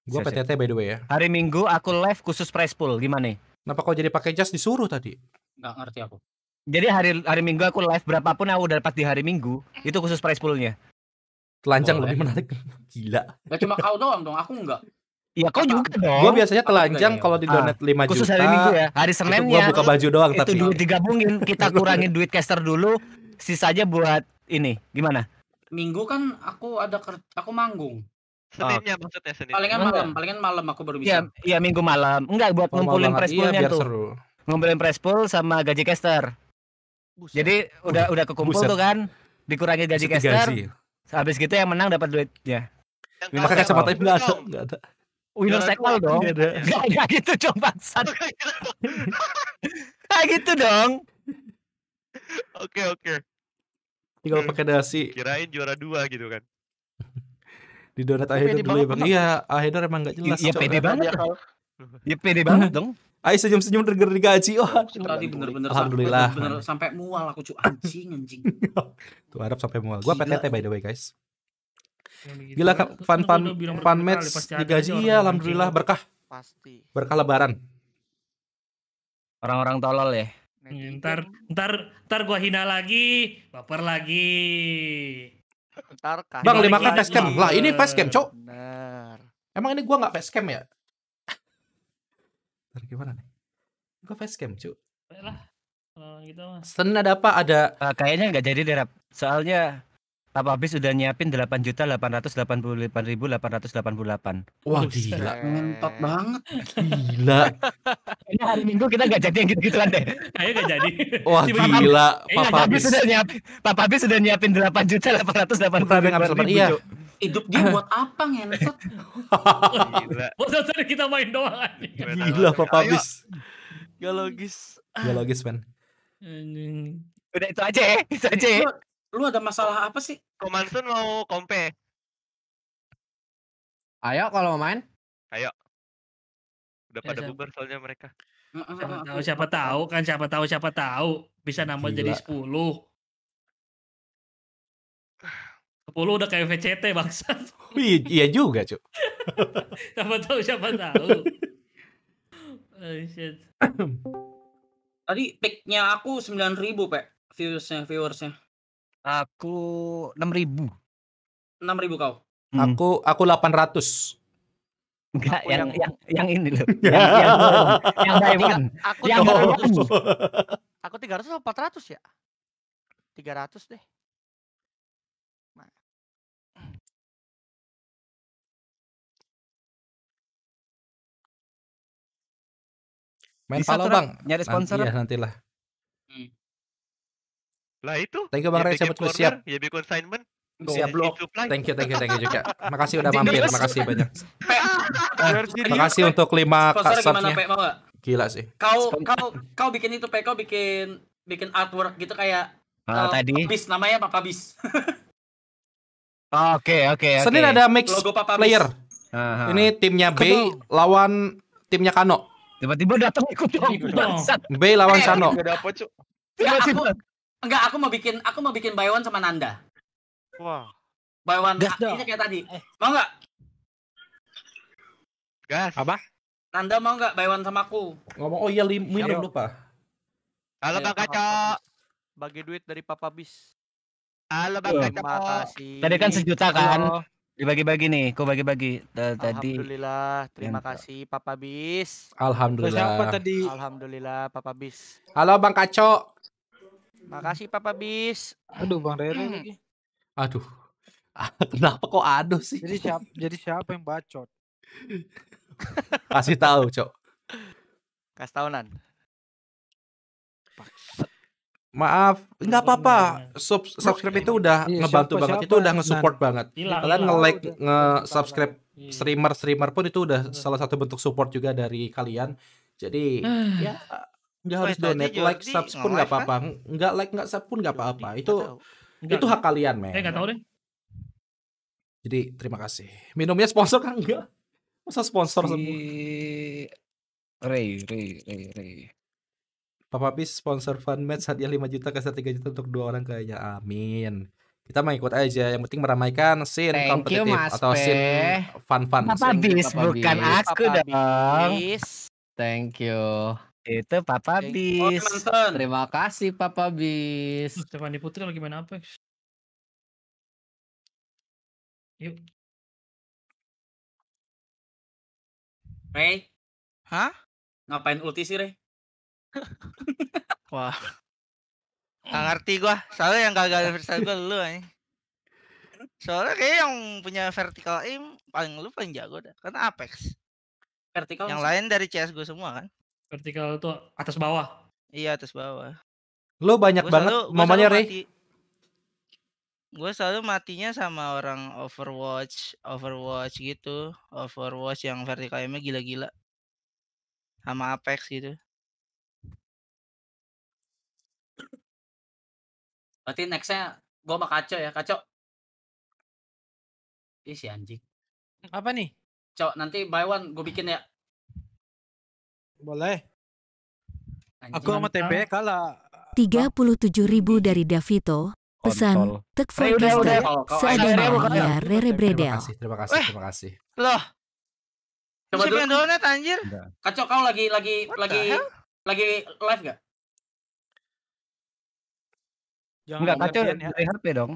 Gua PTT by the way ya. Hari Minggu aku live khusus price pool gimana nih? Kenapa kau jadi pakai jas disuruh tadi? Nggak ngerti aku. Jadi hari hari Minggu aku live berapapun aku udah dapat di hari Minggu, itu khusus prize poolnya. Telanjang Boleh. lebih menarik. (laughs) Gila. Gak cuma kau doang dong, aku enggak. Iya kau juga dong. Gue biasanya telanjang ya. kalau di donat ah, lima ah, juta. Khusus hari Minggu ya. Hari Senin ya. buka baju doang itu tapi. Itu duit digabungin, kita (laughs) kurangin duit caster dulu, sisanya buat ini. Gimana? Minggu kan aku ada kerja, aku manggung. Seninnya maksudnya Senin. Palingan malam, palingan malam aku baru bisa. Iya, ya, Minggu malam. Enggak buat oh, ngumpulin press iya, poolnya iya, tuh. Seru. Ngumpulin press pool sama gaji caster. Buset. Jadi udah udah kekumpul Buset. tuh kan, dikurangi gaji Buset caster. Gaji. Habis gitu yang menang dapat duitnya. Maka kacamata enggak ada, enggak ada. Winner sequel dong. Enggak (laughs) gitu dong bangsat. Kayak gitu, (laughs) gitu dong. Oke, oke. Tinggal hmm, pakai dasi. Kirain juara dua gitu kan. (laughs) Di donat akhirnya dulu ya Bang. Iya, akhirnya emang gak jelas. Iya, iya, iya, pede banget. Iya pede banget dong. Ayo senyum-senyum denger digaji. gaji. oh, tadi bener-bener alhamdulillah. Sampai, bener, sampai mual aku cu anjing anjing. (laughs) Tuh harap sampai mual. Gua Gila. PTT by the way, guys. Gila fun fun fun match digaji iya alhamdulillah berkah. Pasti. Berkah lebaran. Orang-orang tolol ya. Ntar ntar ntar gua hina lagi, baper lagi. Ntar Bang, dimakan facecam. Lah ini facecam, Cok. Emang ini gua nggak facecam ya? Ntar gimana nih? Gue facecam cu. Boleh lah. Kalau gitu Senin ada apa? Ada. Uh, kayaknya nggak jadi deh Rap. Soalnya Tap habis udah nyiapin delapan juta delapan ratus delapan puluh delapan ribu delapan ratus delapan puluh delapan. Wah gila, mantap banget. Gila. Ini hari Minggu kita nggak jadi yang gitu-gituan deh. Kayaknya nggak jadi. Wah gila, Papa habis sudah nyiapin, Papa habis sudah nyiapin delapan juta delapan ratus delapan puluh delapan ribu. Iya hidup dia buat (laughs) apa ngentot? Gila. Masa kita main doang aja. Gila, Gila Papa Bis. Gak logis. Gak logis, men. Udah itu aja ya, itu aja ya. Lu, lu ada masalah apa sih? Komansun mau kompe. Ayo kalau mau main. Ayo. Udah ya, pada bubar soalnya mereka. Siapa tahu, siapa tahu kan siapa tahu siapa tahu bisa nambah jadi sepuluh. 10 udah kayak VCT bangsa. (laughs) Wih, iya juga, Cuk. (laughs) siapa tahu siapa tahu. oh, shit. (coughs) Tadi pick-nya aku 9000, Pak. Viewersnya, viewersnya. Aku 6000. 6000 kau. Hmm. Aku aku 800. Enggak, yang, yang yang yang ini loh. (laughs) yang yang, yang yang, Aku yang 300. Aku 300 atau 400 ya? 300 deh. Main Bisa follow bang. Nyari sponsor. Nanti, ya nantilah. Hmm. Lah itu. Thank you bang Ray, cabut siap. Ya big consignment. Ya, siap blok. Thank you, thank you, thank you juga. (laughs) Makasih udah mampir, makasih banyak. Makasih untuk lima subsnya. Gila sih. Kau kau kau bikin itu, Pe, kau bikin bikin artwork gitu kayak uh, tadi. Bis namanya Papa Bis. Ah, oke, oke, oke. Senin ada mix Logo player. Ah, Ini timnya B lawan timnya Kano. Tiba-tiba datang ikut dong. B lawan eh, Sano. Enggak, aku mau bikin aku mau bikin Baywan sama Nanda. Wah. Baywan. one ah, ini kayak tadi. Eh. Mau enggak? Gas. Apa? Nanda mau enggak Baywan sama aku? Ngomong oh iya lim minum lupa. Halo eh, Bang Kaca. Bagi duit dari Papa Bis. Halo Bang Kaco. Tadi kan sejuta kan. Dibagi-bagi nih, kok bagi-bagi tadi. Alhamdulillah, terima kasih Papa Bis. Terus siapa tadi? Alhamdulillah Papa Bis. Halo Bang Kaco. Makasih Papa Bis. Aduh Bang Rere hmm. lagi. Aduh. (laughs) Kenapa kok aduh sih? Jadi siapa jadi siapa yang bacot? Kasih tahu, Cok. tahu Nan. Maaf, nggak iya, apa-apa. Iya, iya. Sub subscribe itu udah iya, ngebantu siapa, banget, siapa? itu udah ngesupport nah, banget. Kalian nge-like, nge-subscribe streamer-streamer pun itu udah iya. salah satu bentuk support juga dari kalian. Jadi (sighs) ya nggak harus donate, like, sub pun nggak apa-apa. Nggak like, nggak sub pun nggak apa-apa. Itu itu hak kalian, men. Eh, nggak tahu deh. Jadi terima kasih. Minumnya sponsor kan enggak? Masa sponsor si... semua? Ray, Ray, Ray, Ray. Papa Bis sponsor fun match hadiah 5 juta ke 3 juta untuk dua orang kayaknya. Amin. Kita mah ikut aja, yang penting meramaikan scene kompetitif atau scene fun-fun. Papa Bis bukan Papa aku Papa dong. Bis. Thank you. Itu Papa Thank Bis. Terima kasih Papa Bis. Stefani Putri lagi main Apex. Yuk. Rey? Hah? Ngapain ulti sih, Rey? (laughs) Wah. Gak hmm. ngerti gua. Soalnya yang gagal vertikal gua lu aja. Soalnya kayak yang punya vertical aim paling lu paling jago dah. Karena Apex. Vertical. Yang lain dari CS gua semua kan. Vertical tuh atas bawah. Iya, atas bawah. Lu banyak gua banget selalu, momennya, Rey. Gue selalu matinya sama orang Overwatch, Overwatch gitu. Overwatch yang vertical gila-gila. Sama Apex gitu. Berarti nextnya gue sama Kaco ya. Kaco. Ih si anjing. Apa nih? Cok, nanti buy one gue bikin ya. Boleh. Anjing. Aku sama TB kalah. ribu dari Davito. Pesan, tek forecaster, seadanya ya Rere Bredel. Terima kasih, terima kasih, eh. terima kasih. Loh, Coba Siapa yang donat anjir? Kacau kau lagi lagi What lagi lagi live gak? Jangan Enggak kacau ya. dari HP dong.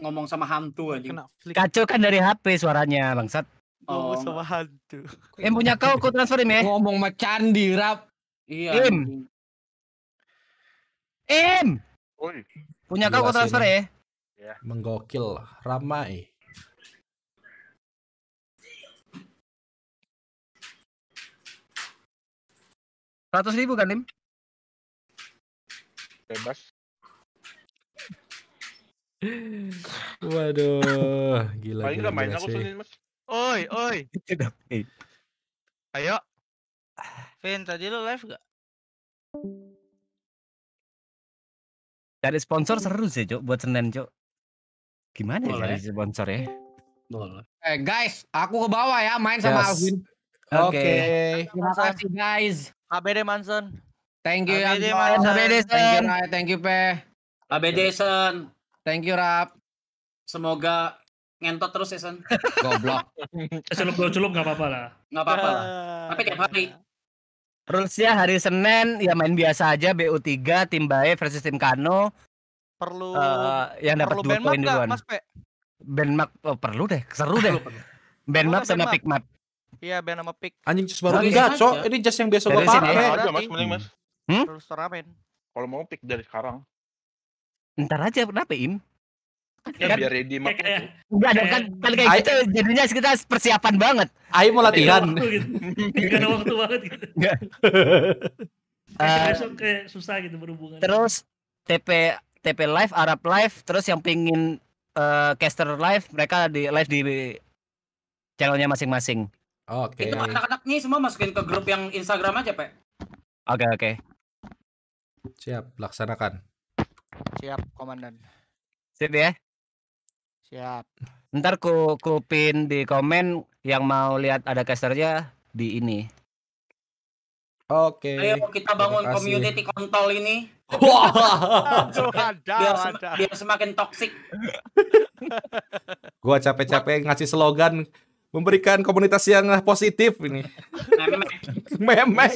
Ngomong sama hantu aja. Kena Kacau kan dari HP suaranya bangsat. Oh. Ngomong sama hantu. Eh, yang punya kau aku transferin ya. Ngomong sama candi rap. Iya. Im. Im. Oi. Punya kau aku transfer ya. Ya. Menggokil ramai. Seratus ribu kan Lim? Bebas. Waduh, gila. Paling udah main aku sih. Mas. Oi, oi. (laughs) Ayo. Vin, tadi lo live gak? Cari sponsor seru sih, Cok, buat Senin, Cok. Gimana ya cari sponsor ya? Boleh. Eh, guys, aku ke bawah ya main yes. sama Alvin. Oke. Okay. Okay. Terima kasih, guys. ABD Manson. Thank you, ABD Manson. ABD Thank you, Thank you, Pe. ABD Manson. Thank you, Rap. Semoga ngentot terus ya, Son. (laughs) Goblok. Eh, celup dua celup nggak apa-apa lah. Nggak apa-apa lah. Ah. Tapi tiap hari. Rulesnya hari Senin ya main biasa aja BU3 tim Bae versus tim Kano. Perlu uh, yang dapat dua poin duluan. Mas Pe? Benmap oh, perlu deh, seru deh. Benmark sama Pikmat. Iya, Ben sama Pik. Anjing jus baru enggak, Cok. Ini jas yang biasa gua pakai. Mas, mending Mas. Hmm? Terus ramen. Kalau mau pick dari sekarang ntar aja kenapa im Ya, kan, biar ready mak enggak ada kan kan kayak gitu jadinya kita persiapan banget ayo mau latihan nggak gitu. ada waktu banget gitu nggak iya. eh, besok kayak susah gitu berhubungan terus TP TP live Arab live terus yang pingin eh, caster live mereka di live di channelnya masing-masing oke itu anak-anaknya semua masukin ke grup yang Instagram aja pak oke oke siap laksanakan Siap, komandan. siap ya. Siap. Ntar ku, ku di komen yang mau lihat ada casternya di ini. Oke. Okay. Ayo kita bangun community kontol ini. Wah. biar, sem biar semakin toksik. Gua capek-capek ngasih slogan memberikan komunitas yang positif ini. Memek. (laughs) Memek.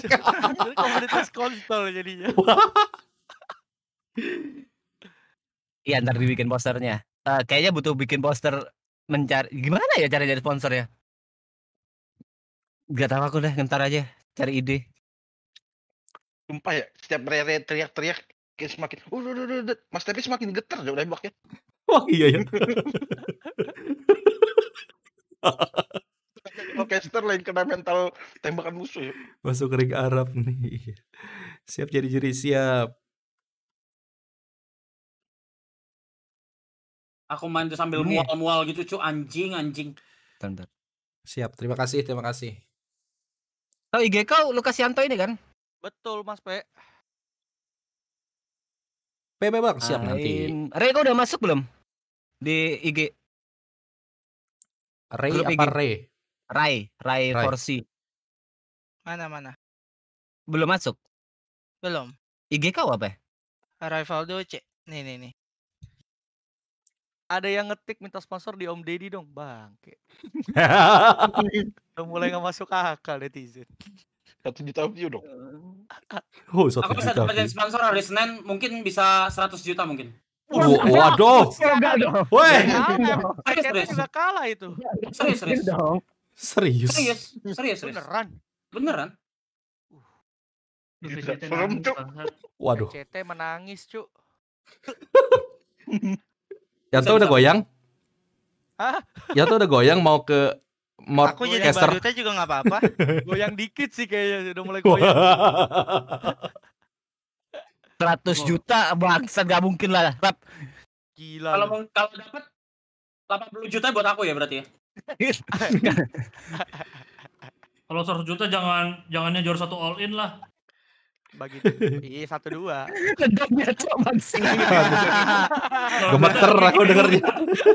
komunitas kontol jadinya. (laughs) Iya ntar dibikin posternya. Uh, kayaknya butuh bikin poster mencari gimana ya cara jadi sponsor ya? Gak tahu aku deh, ntar aja cari ide. Sumpah ya, setiap Rere teriak-teriak kayak semakin uh, uh, uh, uh, Mas Tepi semakin getar jauh nembaknya. Wah (laughs) oh, iya ya. Orkester lain kena mental tembakan musuh ya. Masuk ring Arab nih. Siap jadi juri siap. Aku main tuh sambil mual-mual gitu, cu anjing anjing. Bentar, Siap, terima kasih, terima kasih. Tahu IG kau Lukas Yanto ini kan? Betul, Mas P. Pe Pe Bang, siap Ain. Nah, nanti. Ray kau udah masuk belum? Di IG. Ray Grup apa IG? Ray? Ray, Ray, Ray. Forsi. Mana mana? Belum masuk. Belum. IG kau apa? Rivaldo C. Nih nih nih ada yang ngetik minta sponsor di Om Deddy dong, bangke. Udah mulai nggak masuk akal netizen. Satu juta view dong. Eh, oh, Aku bisa dapetin sponsor hari Senin mungkin bisa 100 juta mungkin. Oh, waduh. Woi. Serius, kalah itu. Serius, serius. Serius. Serius, serius. Beneran. Beneran. Waduh. CT menangis, Cuk. (laughs) Yanto udah goyang? Hah? Yanto udah goyang mau ke mau Aku jadi caster. badutnya juga gak apa-apa. (laughs) goyang dikit sih kayaknya udah mulai goyang. 100 juta bangsa gak mungkin lah. Rap. Gila. Kalau mau kalau dapat 80 juta buat aku ya berarti ya. (laughs) kalau 100 juta jangan jangannya juara satu all in lah bagi iya satu dua kedoknya cuma sih (laughs) iya. gemeter aku dengernya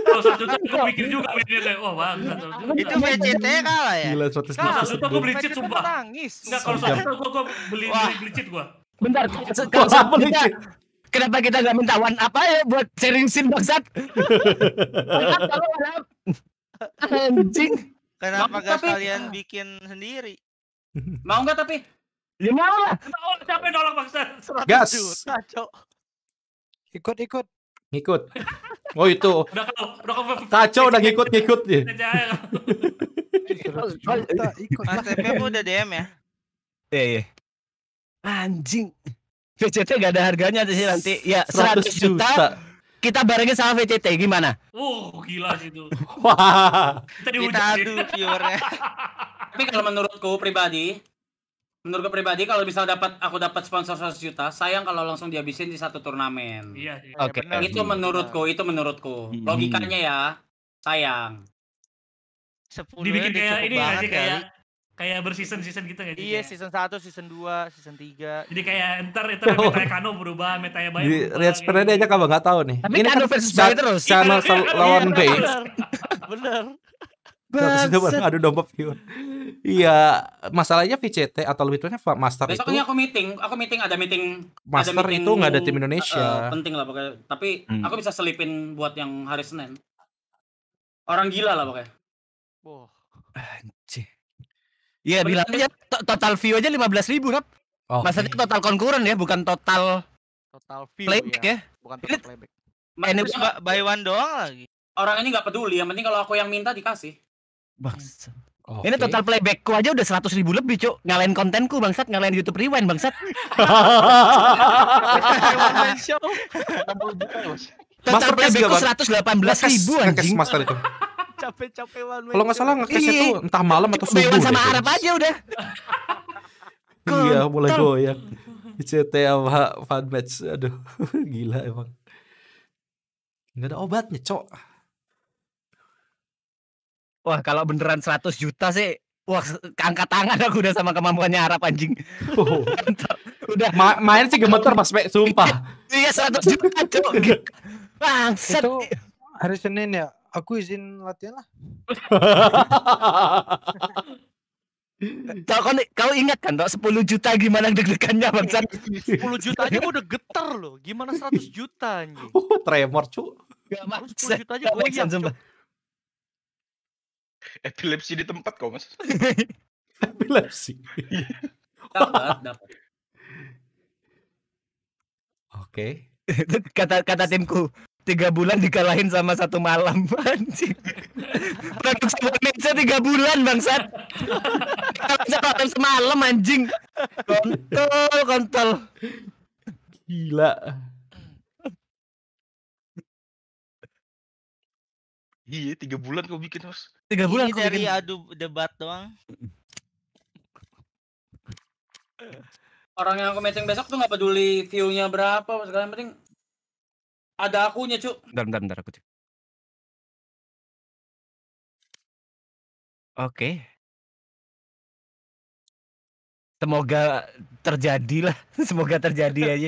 kalau satu juta aku pikir juga ini kayak wah banget itu BCT kalah ya gila satu juta satu juta aku beli cheat kan sumpah nangis enggak kalau satu juta aku beli beli cheat gua bentar kalau satu juta Kenapa kita nggak minta one apa ya buat sharing sim bangsat? (laughs) Anjing. Kenapa gak kalian bikin sendiri? Mau nggak tapi lima ya lah? Siapa yang nolak bangsa? Gas. Cok. Ikut, ikut. Ngikut. Oh itu. (laughs) udah ikut kacau udah ngikut-ngikut nih. (laughs) Mas udah DM ya? Iya, iya. Anjing. VCT gak ada harganya sih nanti. Ya 100 juta. Kita barengin sama VCT gimana? Oh, gila sih itu. Wah. Kita adu viewernya. (laughs) Tapi kalau menurutku pribadi, menurut gue pribadi kalau bisa dapat aku dapat sponsor 100 juta sayang kalau langsung dihabisin di satu turnamen iya, sih oke okay. Iya, itu menurutku itu menurutku hmm. logikanya ya sayang Sepuluh dibikin kayak ini gak sih kayak kayak berseason gitu iya, season gitu gak Iya, season 1, season 2, season 3. Jadi kayak entar itu oh. Kano berubah, metanya banyak. Di sebenarnya gitu. Spread aja kamu enggak tahu nih. Tapi ini kan versus bay terus. sama iya, lawan bay Bener. (laughs) Kenapa sih baru adu domba pion. Iya, masalahnya VCT atau lebih tepatnya master Besok itu. Besoknya aku meeting, aku meeting ada meeting. Master ada meeting, itu nggak ada tim Indonesia. Uh, uh, penting lah pokoknya. Tapi hmm. aku bisa selipin buat yang hari Senin. Orang gila lah pokoknya. Wah. Wow. Anjir. Iya, bilang aja total view aja 15 ribu, Rap. Okay. Oh. Maksudnya total konkuren ya, bukan total total view playback ya. ya. Bukan total playback. Ini by one doang lagi. Orang ini nggak peduli, yang penting kalau aku yang minta dikasih. Bangsat. Okay. Ini total playbackku aja udah seratus ribu lebih, cuk. Ngalain kontenku, bangsat. Ngalain YouTube Rewind, bangsat. total playbackku seratus delapan belas ribu, anjing. Master itu. Capek-capek Kalau nggak salah ngekes itu iya, iya. entah malam atau subuh. Dewan sama Arab aja udah. Iya, mulai goyang. ICT apa fan match. Aduh, (laughs) gila emang. Nggak ada obatnya, cok. Wah, kalau beneran 100 juta sih Wah, angkat tangan aku udah sama kemampuannya Arab anjing. Oh. udah Ma main sih gemeter Mas Pak, sumpah. Iya 100 juta, Cok. Bangset. Itu hari Senin ya. Aku izin latihan lah. Tau, kau, kau ingat kan, Dok, 10 juta gimana deg-degannya bangsat? 10 juta aja udah geter loh. Gimana 100 juta anjing? Oh, tremor, Cuk. Gak maksud. 10 juta aja gue iya epilepsi di tempat kok mas (laughs) epilepsi dapat dapat oke (laughs) kata kata timku tiga bulan dikalahin sama satu malam (laughs) anjing produksi Indonesia tiga bulan bangsat kalau semalam anjing kontol kontol gila Iya, tiga bulan kok bikin mas. Tiga bulan. Ini dari adu debat doang. Orang yang aku matching besok tuh nggak peduli view-nya berapa, segala yang penting ada akunya, cuk. Bentar, bentar, bentar aku cek. Oke. Semoga terjadi lah, (laughs) semoga terjadi aja.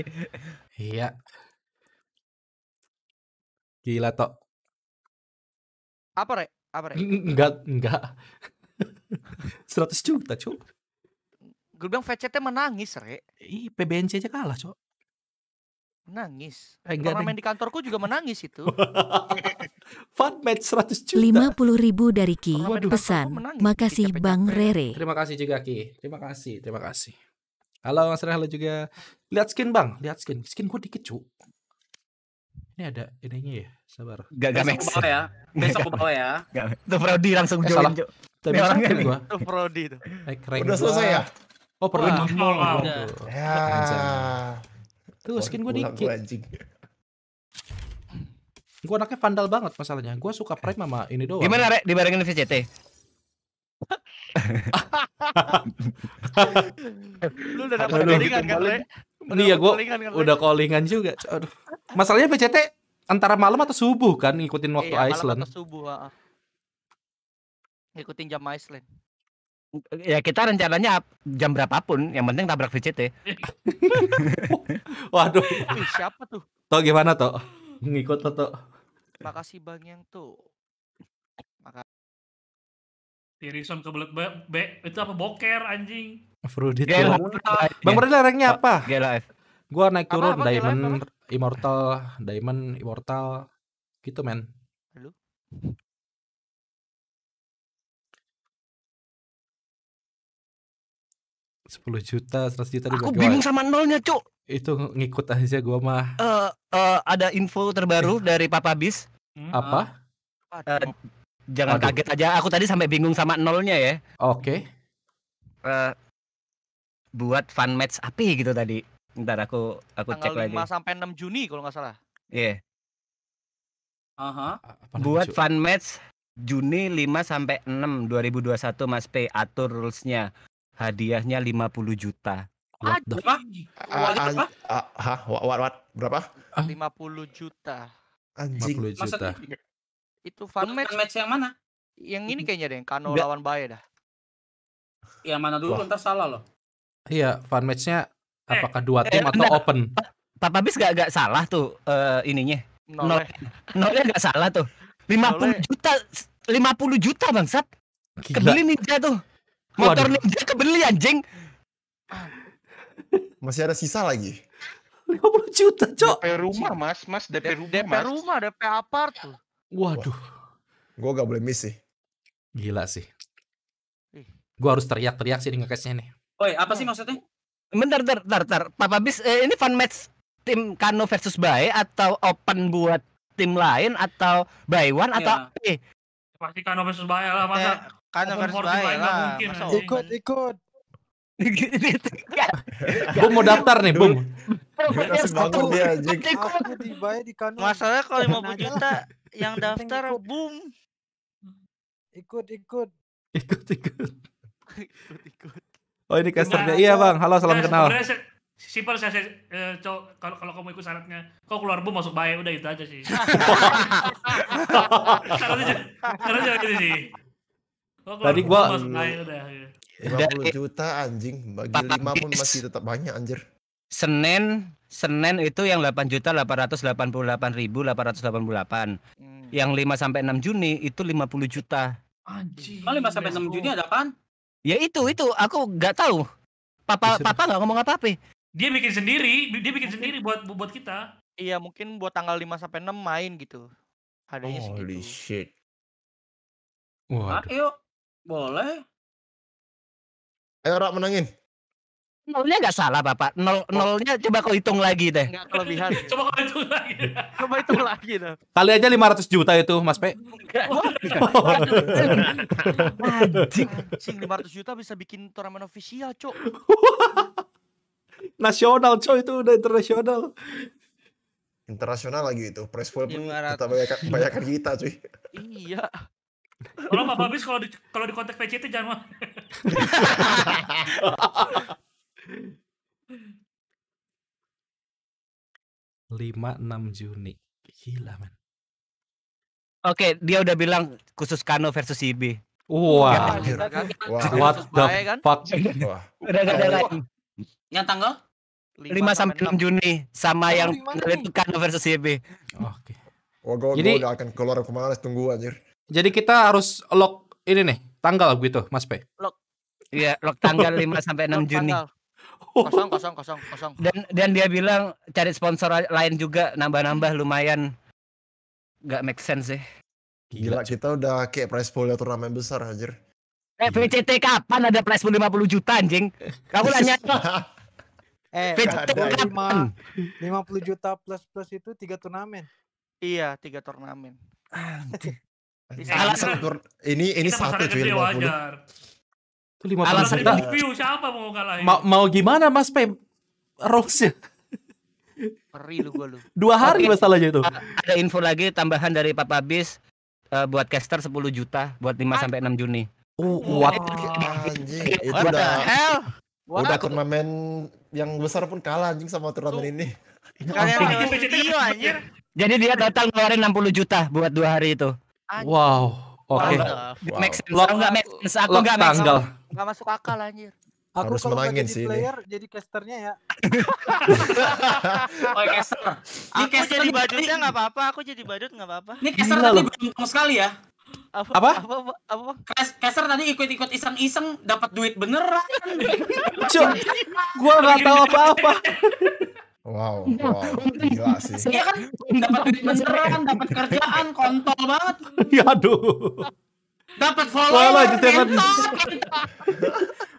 iya. Gila tok. Apa, Rek? Apa, Rek? Enggak, enggak. 100 (laughs) juta, Cuk. Gue bilang VCT menangis, Rek. Ih, PBNC aja kalah, Cuk. nangis Eh, main di kantorku juga menangis itu. (laughs) Fun match 100 juta. puluh ribu dari Ki. Pesan. Makasih Bang Rere. Terima kasih juga Ki. Terima kasih, terima kasih. Halo Mas Rere, halo juga. Lihat skin Bang, lihat skin. Skin gue dikit, cuk ini ada ininya ya, sabar. Gak, gak Besok bawa ya. Besok ke ya. (laughs) Gak, itu Prodi langsung eh, Tapi Jo. Tadi orangnya nih. Gua. Itu Prodi tuh. Udah selesai ya? Oh, Prodi. Oh, oh, oh, oh. Ya. Tuh, skin gue dikit. Gue anaknya vandal banget masalahnya. Gue suka prime sama ini doang. Gimana, Rek? Dibarengin VCT? (laughs) Lu udah dapat jaringan kan, Rek? ya gue udah iya, kan callingan juga. Aduh. Masalahnya PCT antara malam atau subuh kan ngikutin waktu iya, Iceland. Malam atau subuh, ha. Ngikutin jam Iceland. Ya kita rencananya jam berapapun, yang penting tabrak VCT. (laughs) Waduh. siapa tuh? Toh gimana toh? Ngikut toh toh. Makasih Bang yang tuh. Makasih. Tirison kebelet be, itu apa boker anjing. Afrodite. Bang Prodi ranknya oh, apa? GLF. Gua naik turun apa, apa, Diamond, GLF, apa? Immortal, Diamond, Immortal. Gitu, men. Lu. Sepuluh juta, seratus juta Aku bingung sama nolnya, Cuk. Itu ngikut aja gua mah. Uh, uh, ada info terbaru eh. dari Papa Bis. Hmm. Apa? Uh, jangan Aduh. kaget aja. Aku tadi sampai bingung sama nolnya ya. Oke. Okay. Uh, buat fun match api gitu tadi. Ntar aku aku Tanggal cek 5 lagi. 5 sampai 6 Juni kalau nggak salah. Iya. Yeah. Uh -huh. Buat fun match Juni 5 sampai 6 2021 Mas P atur rules-nya. Hadiahnya 50 juta. What Berapa? Hah, berapa? 50 juta. Anjing. 50 juta. Maksudnya, itu fun match. match yang mana? Yang ini kayaknya deh, Kano lawan Baye dah. Yang mana dulu Wah. ntar salah loh. Iya, fun matchnya eh, apakah dua eh, tim atau enggak. open? Papa Bis gak, gak salah tuh uh, ininya. Nolnya. Nolnya gak salah tuh. 50 puluh juta 50 juta bangsat. Kebeli ninja tuh. Motor Waduh. ninja kebeli anjing. Masih ada sisa lagi. 50 juta, Cok. DP rumah, Mas. Mas DP rumah, DP rumah, DP apart tuh. Waduh. gua gak boleh miss sih. Gila sih. gua harus teriak-teriak sih di ngekesnya nih. Woi, apa sih nah. maksudnya? Bentar, bentar, bentar, bentar. Papa Bis, eh, ini fun match tim Kano versus Bae atau open buat tim lain atau Bae One atau yeah. eh pasti Kano versus Bae lah masa eh, Kano versus Bae lah. Mungkin, ikut, ikut. (laughs) Bum mau daftar nih, Bum. Ya Masalahnya kalau 50 juta yang daftar Bum. Ikut, ikut. Ikut, ikut. (laughs) Ikut, ikut. Oh ini casternya. Iya bang. Halo salam nah, kenal. Simpel saya, saya eh, kalau kalau kamu ikut syaratnya, kau keluar bu, masuk bayar udah itu aja sih. (laughs) karena syaratnya gitu sih. Tadi gua masuk udah. Ya. puluh juta anjing bagi lima pun masih tetap banyak anjir. Senin Senin itu yang delapan juta delapan delapan delapan delapan delapan ratus ratus puluh ribu puluh delapan. Hmm. Yang lima sampai enam Juni itu lima puluh juta. Anjing. Kalau 5 sampai enam Juni ada apaan? Ya itu itu aku nggak tahu. Papa Bisa. papa nggak ngomong apa-apa. Ya? Dia bikin sendiri, dia bikin sendiri buat buat kita. Iya, mungkin buat tanggal 5 sampai 6 main gitu. Adanya oh, Holy gitu. shit. Wah. Ayo, boleh. Ayo Rak menangin. Nolnya nggak salah bapak. Nol oh. nolnya coba kau hitung lagi deh. Nggak kelebihan. (laughs) coba kau hitung lagi. coba hitung lagi deh. Kali aja lima ratus juta itu Mas Pe oh, lima ratus ratus juta bisa bikin turnamen ofisial, Cok. (laughs) Nasional, Cok itu udah internasional. Internasional lagi itu. Press pool pun kita banyak kita, cuy. Iya. Kalau bapak bis kalau di kalau di kontak itu jangan mah (laughs) 5-6 Juni. Gila, man. Oke, dia udah bilang khusus Kano versus CB. Wah. Wow. Wow. What the kan? fuck? Udah gak ada lagi. Yang tanggal? 5, 5 sampai 6 6 Juni sama oh, yang itu Kano versus CB. Oke. Okay. Wah, gua, jadi, gua udah akan keluar kemana tunggu anjir. Jadi kita harus lock ini nih, tanggal gitu, Mas Pe. Lock. Iya, lock tanggal 5 sampai 6 Juni. Tanggal kosong kosong kosong kosong dan dan dia bilang cari sponsor lain juga nambah-nambah lumayan nggak make sense sih gila, gila kita udah kayak prize pool turnamen besar anjir eh VCT kapan ada prize pool lima puluh juta anjing kamu nanya (laughs) eh VCT kapan puluh juta plus plus itu tiga turnamen iya tiga turnamen (laughs) satu Ini, ini satu cuy 50 itu 50 Alasan juta. View, siapa mau Ma mau gimana Mas Pem? Roxnya. Perih lu gua lu. Dua hari okay. masalahnya itu. Ada info lagi tambahan dari Papa Bis uh, buat caster sepuluh juta buat lima sampai enam Juni. Uh, what? Oh, anjing, itu udah. Wah, udah turnamen yang besar pun kalah anjing sama turnamen ini. Kalian video anjir. Jadi dia datang ngeluarin 60 juta buat dua hari itu. Wow. Oke. Lo Wow. Make sense. nggak make sense. Aku nggak make sense. Nggak masuk akal anjir. Aku harus menangin sih player, ini. Jadi casternya ya. Oke, (laughs) oh, caster. Ini aku caster jadi badutnya nggak apa-apa. Aku jadi badut nggak apa-apa. Ini caster Gila, tadi beruntung sekali ya. Apa? Apa? Apa? apa, apa? Caster tadi ikut-ikut iseng-iseng dapat duit beneran. Cuk, gua nggak tahu apa-apa. (laughs) Wow, (laughs) iya. wow. Gila sih. Iya kan dapat duit beneran, dapat kerjaan, kontol banget. Iya aduh. Dapat follower,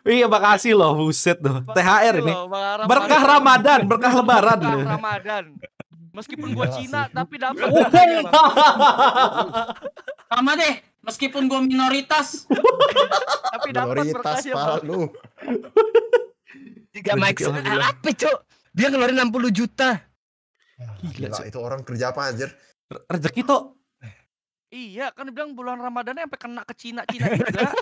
Iya makasih loh, buset tuh. THR ini. Berkah Ramadan, berkah Lebaran. Berkah Ramadan. Meskipun gua Cina tapi dapat. Sama deh, meskipun gua minoritas tapi dapat berkahnya. Minoritas ya, lu. Tiga mic apa, cuy? Dia ngeluarin 60 juta. Ya, gila, gila itu orang kerja apa anjir? Rezeki tuh. Eh. Iya, kan bilang bulan Ramadan sampai kena ke Cina Cina juga. (laughs)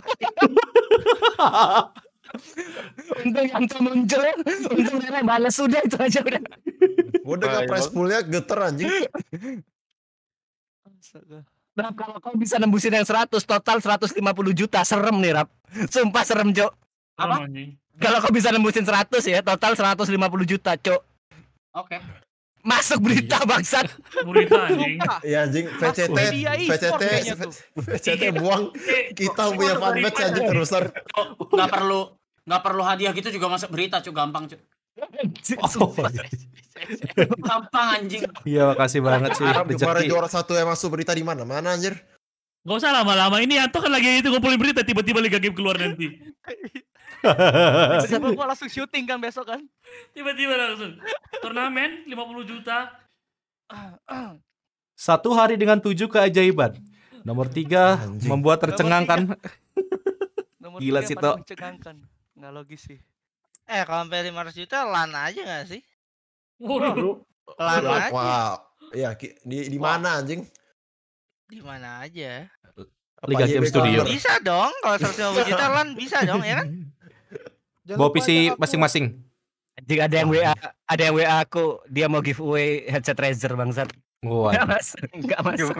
Untung Yanto muncul ya. Untung dia balas sudah itu aja udah. Udah gak press poolnya geter anjing. Astaga. Rap, kalau kau bisa nembusin yang 100 total 150 juta serem nih Rap. Sumpah serem Jo. Apa? Oh, kalau kau bisa nembusin 100 ya, total 150 juta, Cok. Oke. Okay. Masuk berita iya. bangsat. Berita anjing. Iya anjing VCT VCT VCT buang kita punya fanbase aja terus. Enggak perlu enggak perlu hadiah gitu juga masuk berita, cok gampang, cok. Oh, iya. gampang anjing. Iya, makasih banget sih. Kemarin juara satu yang masuk berita di mana? Mana anjir? Gak usah lama-lama ini Anto kan lagi itu ngumpulin berita tiba-tiba Liga Game keluar nanti. (laughs) (laughs) Siapa gua langsung syuting kan besok kan? Tiba-tiba langsung. Turnamen 50 juta. Satu hari dengan tujuh keajaiban. Nomor tiga Anjing. membuat tercengangkan kan? Nomor Gila sih toh. Nggak logis sih. Eh kalau sampai 500 juta lan aja gak sih? Waduh. Lana aja. Wow. Ya di, di mana anjing? Di mana aja. Liga Game Studio. Bisa dong, kalau 150 juta lan bisa dong ya kan? (laughs) Bawa PC masing-masing. Jika ada yang WA, ada yang WA aku, dia mau giveaway headset Razer bangsat. Gua. Enggak masuk, enggak masuk.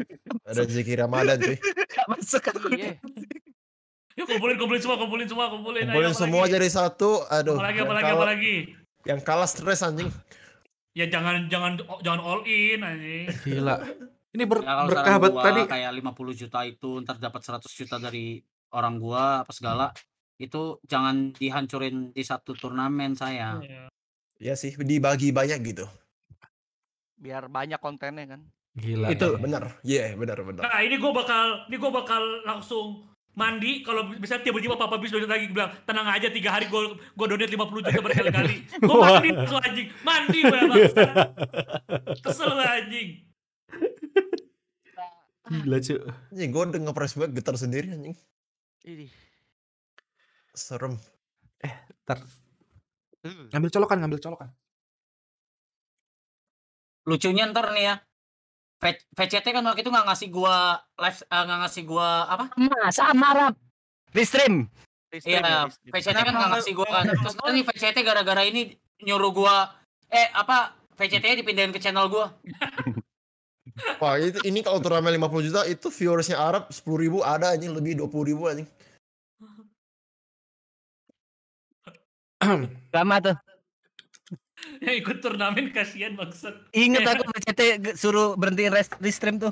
(laughs) ada zikir Ramadan sih. Enggak masuk aku. Iya. Yuk kumpulin kumpulin semua, kumpulin semua, kumpulin. Kumpulin Ayo, semua jadi satu. Aduh. Apalagi, lagi, apalagi, lagi, Yang kalah stres anjing. Ya jangan jangan jangan all in anjing. Gila. Ini ber ya, berkah buat tadi kayak 50 juta itu ntar dapat 100 juta dari orang gua apa segala itu jangan dihancurin di satu turnamen saya. Iya. iya sih, dibagi banyak gitu. Biar banyak kontennya kan. Gila. Itu ya. benar. Iya, yeah, benar benar. Nah, ini gue bakal ini gue bakal langsung mandi kalau bisa tiba-tiba iya. papa bis donat lagi bilang tenang aja tiga hari gue gue donat lima puluh juta berkali-kali gue mandi tuh anjing mandi gue ya, bang kesel anjing gila cuy anjing gue udah ngepres banget getar sendiri anjing ini serem eh ntar hmm. ngambil colokan ngambil colokan lucunya ntar nih ya VCT kan waktu itu nggak ngasih gua live eh, nggak uh, ngasih gua apa sama sama Arab di stream iya VCT kan nggak ngasih gua kan terus ntar nih VCT gara-gara ini nyuruh gua eh apa VCT nya dipindahin ke channel gua Wah itu, ini kalau turnamen 50 juta itu viewersnya Arab 10 ribu ada anjing lebih 20 ribu anjing Lama tuh. (laughs) Ya ikut turnamen kasihan maksud. Ingat aku BCT (laughs) suruh berhentiin restream tuh.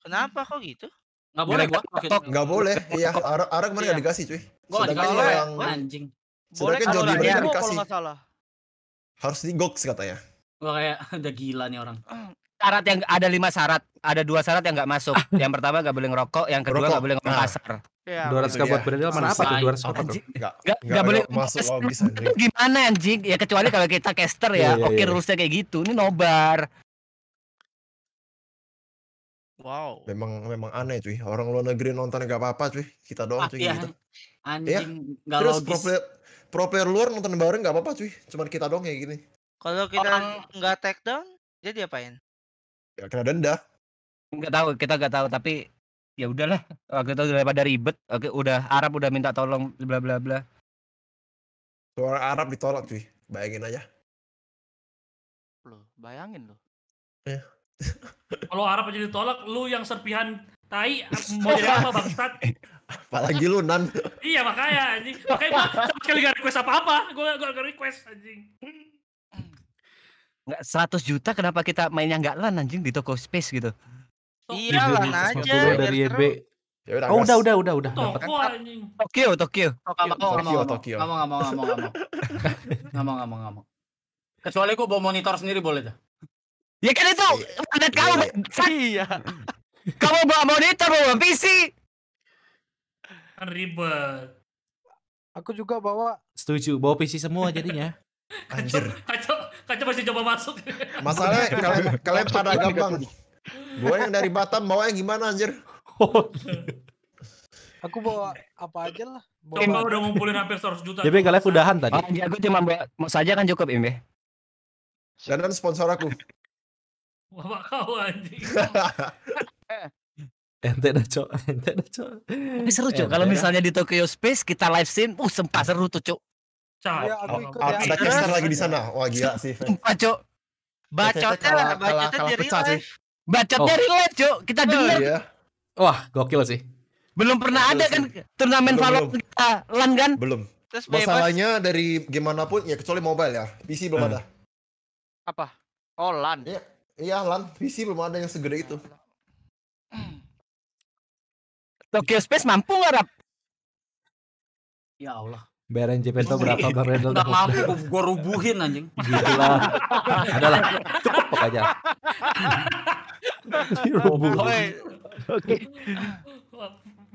Kenapa kok gitu? Gak boleh gua. Gak boleh. Iya, arah Arak mana gak dikasih cuy. Gua gak dikasih yang anjing. Boleh kan Jordi Brand dikasih. Harus di goks katanya. Gua kayak udah gila nih orang. Ah, syarat yang ada lima syarat, ada dua syarat yang nggak masuk. (laughs) yang pertama nggak boleh ngerokok, yang kedua nggak boleh ngomong ah. kasar. Iya. Dua ratus gitu kabut berendal mana apa tuh? Dua ratus kabut nggak boleh masuk logis (laughs) Gimana anjing? Ya kecuali kalau kita caster ya, iya, iya, oke rulesnya kayak gitu. Ini nobar. Wow. Memang memang aneh cuy. Orang luar negeri nonton nggak apa-apa cuy. Kita doang cuy gitu. Anjing ya. Terus pro player, luar nonton bareng nggak apa-apa cuy. Cuman kita doang kayak gini. Kalau kita nggak take down, jadi apain? ya kena denda nggak tahu kita nggak tahu tapi ya udahlah waktu itu daripada ribet oke udah Arab udah minta tolong bla bla bla suara Arab ditolak cuy bayangin aja lo bayangin lo ya. (laughs) kalau Arab aja ditolak lu yang serpihan tai (laughs) mau apa bangsat apalagi lu nan iya makanya anjing makanya gua sekali gak request apa apa gua gua gak request anjing nggak 100 juta kenapa kita mainnya nggak lan anjing di toko space gitu iya lan aja dari eb Ya udah, oh, udah, udah, udah, udah. Toko anjing. Tokyo, Tokyo. Tokyo, Tokyo. Nggak mau, nggak mau, nggak mau, nggak mau. Nggak mau, nggak mau, mau. Kecuali gua bawa monitor sendiri boleh dah. Ya kan itu mandat iya, iya, kamu. Iya. iya. Kamu bawa monitor, bawa PC. Kan ribet. Aku juga bawa. Setuju, bawa PC semua jadinya. Anjir. Kacau, Kaca masih coba masuk. Masalahnya (laughs) kalian, kalian pada gampang. Gue yang dari Batam bawa yang gimana anjir? (laughs) Aku bawa apa aja lah. Bawa Coba udah ngumpulin hampir 100 juta. Jadi kalian udahan tadi. Oh, gue iya, cuma bawa mau saja kan cukup Imbe. Dan sponsor aku. Bapak kau anjing. (laughs) ente dah cok, ente dah cok. Tapi seru cok, kalau misalnya di Tokyo Space kita live stream, uh sempat seru tuh cok. Iya, ya. Ada caster lagi di sana. Wah gila sih. Sumpah, Cok. Bacotnya lah, bacotnya dari live. Bacotnya dari oh. live, Cok. Kita oh, denger. Iya. Wah, gokil sih. Belum pernah ada kan turnamen Valorant kita, LAN kan? Belum. Masalahnya dari gimana pun ya kecuali mobile ya. PC belum hmm. ada. Apa? Oh, LAN. Iya, iya LAN. PC belum ada yang segede itu. Tokyo Space mampu nggak, Rap? Ya Allah. Bayaran Jepeto berapa iya. Bang Rendel? Enggak mampu, gue rubuhin anjing. Gitulah. Adalah. Cukup pokoknya. Dirubuhin. Oke.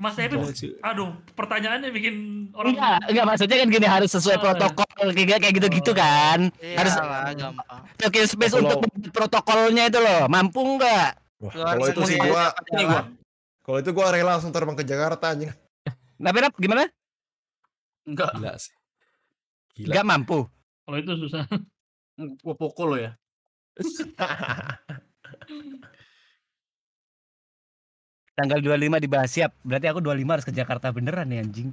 Mas Edwin, aduh, pertanyaannya bikin orang Enggak, iya, enggak maksudnya kan gini harus sesuai oh, protokol ya. kayak gitu-gitu kan. Iya, harus Tokyo Space untuk protokolnya itu loh, mampu enggak? Kalau itu sih gua, Kalau itu gua rela langsung terbang ke Jakarta anjing. Nah, Rap, gimana? Enggak. Gila sih. Gila. Enggak mampu. Kalau itu susah. Gua pukul lo ya. (laughs) Tanggal 25 dibahas siap Berarti aku 25 harus ke Jakarta beneran nih anjing.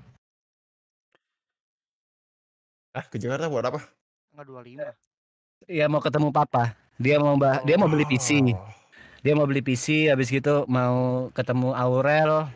Ah, ke Jakarta buat apa? Tanggal 25. Iya mau ketemu papa. Dia mau oh. dia mau beli PC. Dia mau beli PC habis gitu mau ketemu Aurel.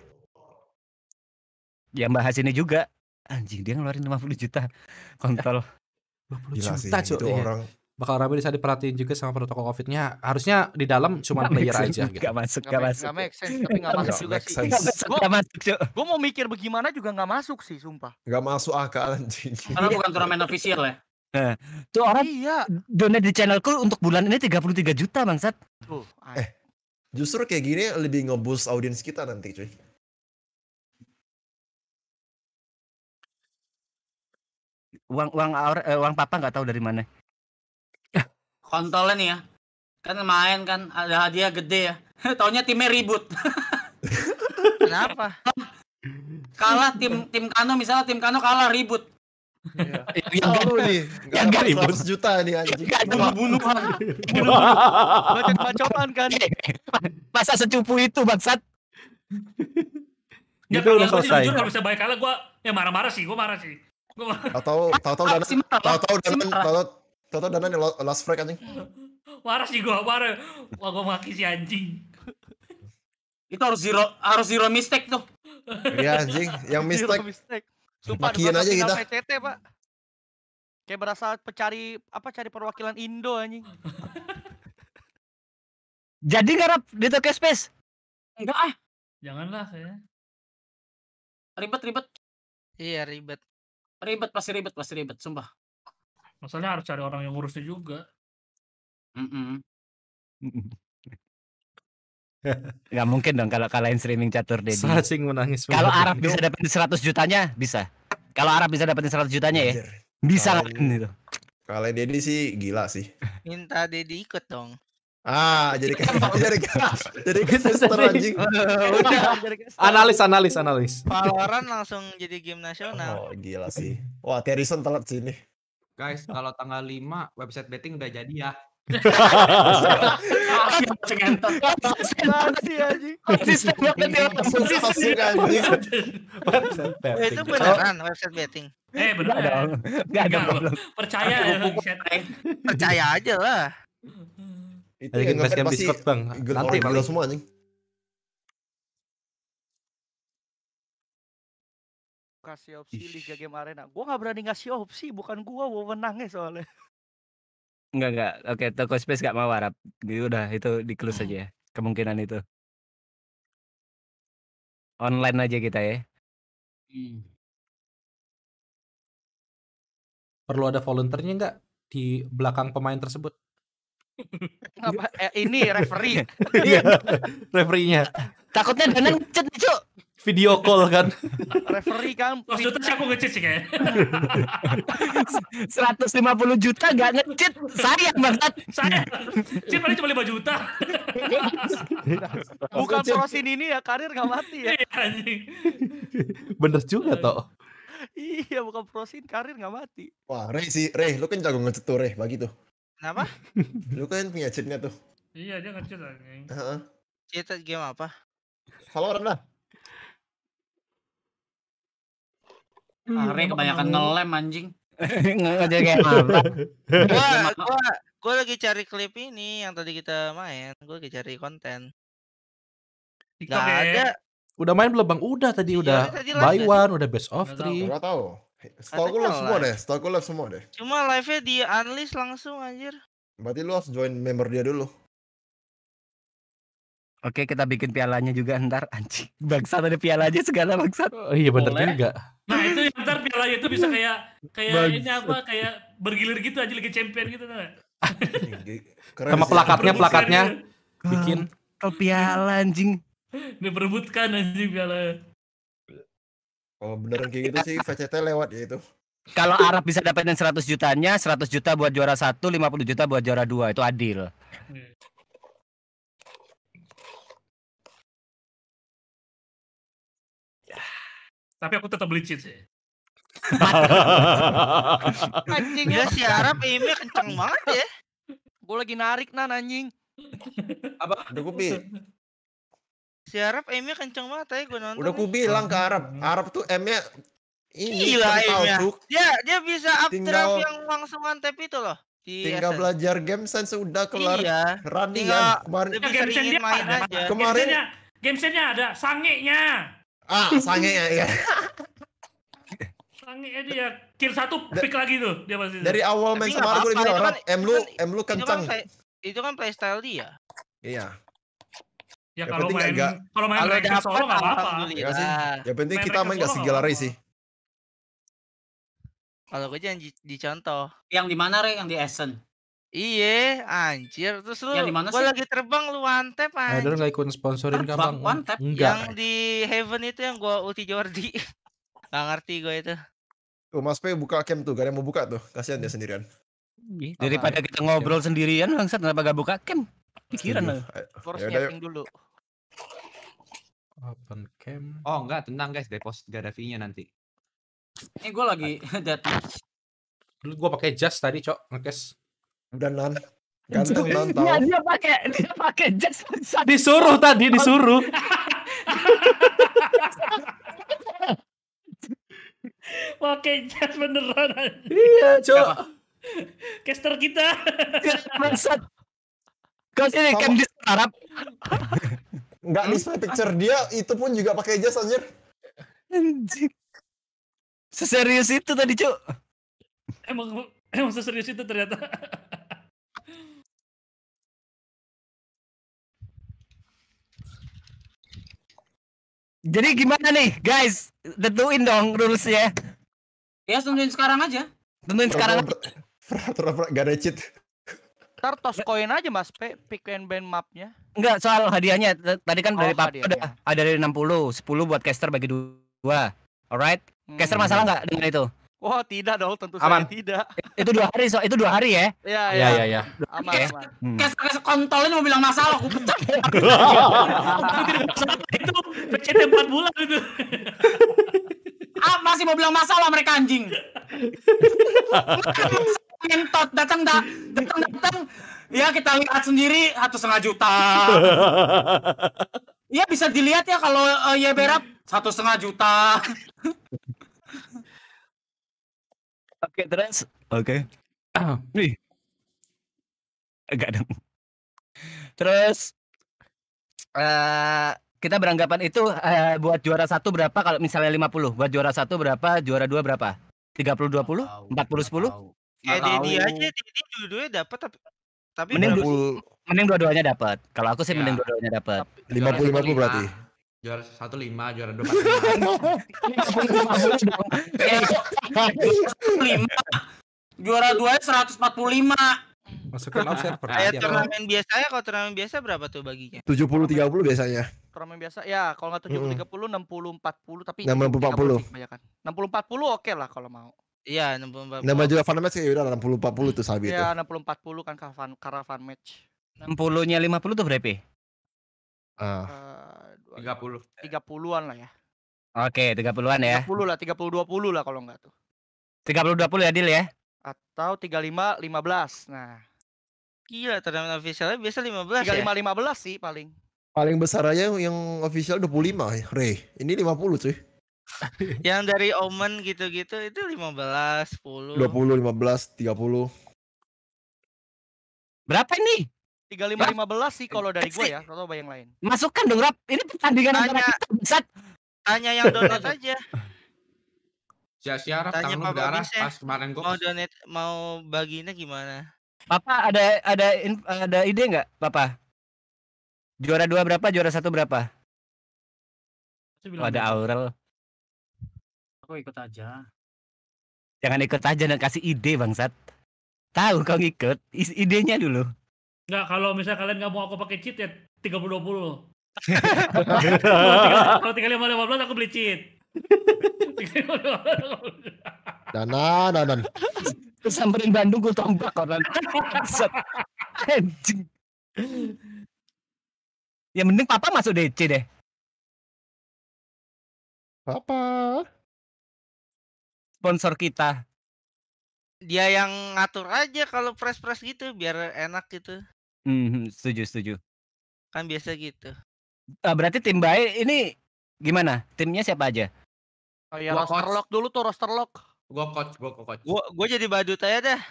Yang bahas ini juga anjing dia ngeluarin 50 juta kontol 50 eh, Gila juta sih, itu iya. orang bakal rame bisa diperhatiin juga sama protokol covidnya harusnya di dalam cuma gak player sense, aja gitu. gak masuk gak, gak masuk gak make sense tapi gak, masuk juga sih gak masuk, gua, gak masuk gue mau mikir bagaimana juga gak masuk sih sumpah gak masuk akal anjing karena bukan turnamen official ya Nah, tuh orang iya. donate di channelku untuk bulan ini 33 juta bangsat. Tuh, eh, justru kayak gini lebih ngeboost audiens kita nanti cuy. uang uang uh, uang papa nggak tahu dari mana eh. kontolnya nih ya kan main kan ada hadiah gede ya (laughs) taunya timnya ribut (laughs) kenapa kalah tim tim Kano misalnya tim Kano kalah ribut Ya. (laughs) Yang gak nih, yang gak ribut juta nih anjing. Bunuh bunuhan. Bunuh bacotan kan. Eh, masa secupu itu bangsat. Gitu udah selesai. Jujur bisa baik kalah gue ya marah-marah sih, gua marah sih. Tahu tahu tahu dana tahu tahu dana tahu tahu dana yang last frag anjing. Waras sih gua waras. Wah gua maki si anjing. Itu harus zero harus zero mistake tuh. Iya anjing, yang mistake. Sumpah, Makian aja kita. PCT, Pak. Kayak berasa pecari apa cari perwakilan Indo anjing. Jadi ngarap di Tokyo Space? Enggak ah. Janganlah ya Ribet ribet. Iya ribet. Ribet pasti ribet pasti ribet, sumpah. Masalahnya harus cari orang yang ngurusnya juga. Mm -mm. Gak mungkin dong kalau kalahin streaming catur Dedi. Sasing menangis. Kalau Arab bisa dapat 100 jutanya bisa. Kalau Arab bisa dapat 100 jutanya ya. Bisa kan itu. Kalau gitu. Dedi sih gila sih. Minta Dedi ikut dong. Ah, jadi jadi kan (laughs) jadi sister (laughs) anjing. (laughs) analis analis analis. Valorant langsung jadi game nasional. Oh, gila sih. Wah, Terison telat sini. Guys, kalau tanggal 5 website betting udah jadi ya. ya. Oh, itu beneran website betting. Eh beneran. Enggak dong. Percaya ya, Percaya aja lah. Itu Ada yang basecamp Discord bang. Nanti gila semua anjing. Kasih opsi Ish. Liga Game Arena. gue nggak berani ngasih opsi, bukan gue, gue menangnya soalnya. Enggak enggak. Oke, toko space gak mau harap. Gitu udah itu di close aja ya. Kemungkinan itu. Online aja kita ya. Hmm. Perlu ada volunteernya nggak di belakang pemain tersebut? Ngapa? Eh, ini referee. (laughs) Iya, referee-nya. Takutnya dana ngecet nih, Cuk. Video call kan. referee kan. Maksudnya sih aku ngecet sih kayaknya. 150 juta gak ngecet. saya banget. saya Cip paling cuma 5 juta. Bukan prosin ini ya, karir gak mati ya. Iya, Bener juga toh. Iya, bukan prosin karir gak mati. Wah, Rey sih, Rey, lu kan jago ngecet tuh, Rey, bagi tuh. Kenapa? (laughs) Lu kan punya cheatnya tuh. Iya, dia ngecheat anjing. Heeh. Cheat game apa? Valorant lah. Hari hmm, kebanyakan ngelem anjing. aja (laughs) kayak apa? Gua, gua, lagi cari klip ini yang tadi kita main. Gue lagi cari konten. Gak ya? ada. Udah main belum bang? Udah tadi iya, udah. buy one, udah best of three. Gak tau. Setahu live semua deh, setahu live semua deh. Cuma live-nya di unlist langsung anjir. Berarti lu harus join member dia dulu. Oke, kita bikin pialanya juga ntar anjing. Bangsa ada pialanya segala bangsa. Oh, iya bener Boleh. juga. Nah, itu ntar pialanya itu bisa kayak kayak Bagus. ini apa kayak bergilir gitu aja lagi champion gitu kan. Sama plakatnya, plakatnya bikin piala anjing. Diperebutkan anjing piala. Kalau beneran kayak gitu sih VCT lewat ya itu. (laughs) Kalau Arab bisa dapetin 100 jutanya, 100 juta buat juara 1, 50 juta buat juara 2, itu adil. Hmm. Tapi aku tetap beli cheat sih. (laughs) Anjingnya si Arab ini kenceng banget ya. Gue lagi narik nan anjing. Apa? Dukupi. Si Arab M-nya kenceng banget tadi gue nonton. Udah kubilang bilang ke hmm. Arab, Arab tuh M-nya ini Gila M-nya. Dia dia bisa tinggal, yang langsung antep itu loh. Di tinggal SS. belajar game sense udah kelar. Iya. Rani ya kemarin dia game sense dia ada. aja. Kemarin game sense-nya ada, sangenya. Ah, sangenya ya. sangenya dia tier satu pick lagi tuh dia pasti. Dari awal main sama gue bilang, kan, m lu, m lu kan kenceng." Itu kan playstyle dia. Iya. Ya kalau main kalau main kalau ranking solo enggak apa-apa. Ya sih. ya penting kita main enggak single race sih. Kalau gue jangan dicontoh. Yang di mana, Rek? Yang di Essen. Iya, anjir. Terus lu Gue gua sih? lagi terbang lu one tap anjir. Ada enggak ikut sponsorin terbang? One tap. Enggak. Yang di Heaven itu yang gua ulti Jordi. (laughs) Gak ngerti gue itu. Tuh oh, Mas P buka camp tuh, gak ada yang mau buka tuh. Kasihan dia sendirian. Gitu. Daripada kita ngobrol sendirian, langsung kenapa gak buka camp? Pikiran lah. Eh, eh, Force nyating dulu. Open cam. Oh enggak, tenang guys, deposit gak ada nya nanti. Eh gue lagi jat. (laughs) Dulu gue pakai jas tadi, cok, ngekes. Udah non. Ganteng non Dia Ya, dia pakai dia pakai jas. Disuruh tadi, oh. disuruh. (laughs) pakai jas beneran. Iya, cok. Caster kita. Bangsat. Kau sih kan di Arab. Enggak di picture dia itu pun juga pakai jas anjir. Anjing. Seserius itu tadi, Cuk. Emang emang seserius itu ternyata. Jadi gimana nih, guys? Tentuin dong rulesnya. Ya tentuin sekarang aja. Tentuin sekarang. Peraturan gak ada cheat. Ntar tos koin aja Mas P, pick and band mapnya. Enggak, soal hadiahnya tadi kan oh, dari Papa udah ada dari 60, 10 buat caster bagi dua. Alright. Hmm. Caster masalah nggak dengan itu? Wah, oh, tidak dong, tentu aman. saja tidak. Itu dua hari, so itu dua hari ya. Iya, iya, iya. Ya. Aman, Kes, aman. Hmm. Caster caster kontolin mau bilang masalah, aku pecah. (laughs) itu PCT 4 bulan itu. ah, masih mau bilang masalah mereka anjing. (laughs) mentot datang da datang datang ya kita lihat sendiri satu setengah juta (laughs) ya bisa dilihat ya kalau uh, ya berap satu setengah juta (laughs) oke okay, trans oke okay. ah nih agak dong terus uh, kita beranggapan itu uh, buat juara satu berapa kalau misalnya 50 buat juara satu berapa juara dua berapa 30 20 40 10 Kayak dia aja, Dedi dua-duanya dapat tapi tapi mending puluh, mending dua-duanya dapat. Kalau aku sih ya. mending dua-duanya dapat. lima puluh lima puluh berarti. Juara satu lima, juara dua (laughs) eh, lima. Juara dua seratus empat puluh lima. Masukkan observer. Kayak turnamen biasa ya, kalau turnamen biasa berapa tuh baginya? Tujuh puluh tiga puluh biasanya. Turnamen biasa ya, kalau nggak tujuh puluh tiga puluh enam puluh empat puluh tapi enam puluh empat puluh. Enam puluh empat puluh oke lah kalau mau. Iya, ya enam puluh empat juga fun match ya udah 60 40 tuh Sabi Iya, 60 40 kan caravan karavan match. puluhnya lima puluh tuh berapa? Ah. Eh, uh, tiga 30. 30-an lah ya. Oke, tiga 30-an ya. puluh lah, tiga puluh dua puluh lah kalau enggak tuh. Tiga 30 20 ya deal ya. Atau tiga lima lima belas. Nah. Gila, ternyata officialnya biasa ya? tiga lima lima belas sih paling. Paling besar aja yang official dua 25 ya, Rey. Ini lima puluh cuy. (laughs) yang dari Omen gitu-gitu itu 15, 10. 20, 15, 30. Berapa ini? 35 15 sih kalau dari gue ya, kalau bayang lain. Masukkan dong, Rap. Ini pertandingan tanya, antara kita, Sat. Tanya yang donat aja. Sia-sia Rap, tanya tangan berdarah bisa. Ya. pas kemarin gue. Mau donate, mau baginya gimana? Papa ada ada ada ide nggak, Papa? Juara dua berapa, juara satu berapa? Oh, ada gitu. Aurel. Aku ikut aja. Jangan ikut aja dan kasih ide bangsat. Tahu kau ngikut, idenya dulu. Enggak, kalau misalnya kalian nggak mau aku pakai cheat ya 30 (laughs) kalau tiga lima lima belas aku beli cheat. Dana, (laughs) danan. Kesamperin Bandung gue tombak orang. Anjing. Ya mending papa masuk DC deh. Papa sponsor kita. Dia yang ngatur aja kalau press-press gitu biar enak gitu. Hmm, setuju, setuju. Kan biasa gitu. Uh, berarti tim baik ini gimana? Timnya siapa aja? Oh ya, roster lock dulu tuh roster lock. Gua coach, gua coach. Gua gua jadi badut aja dah.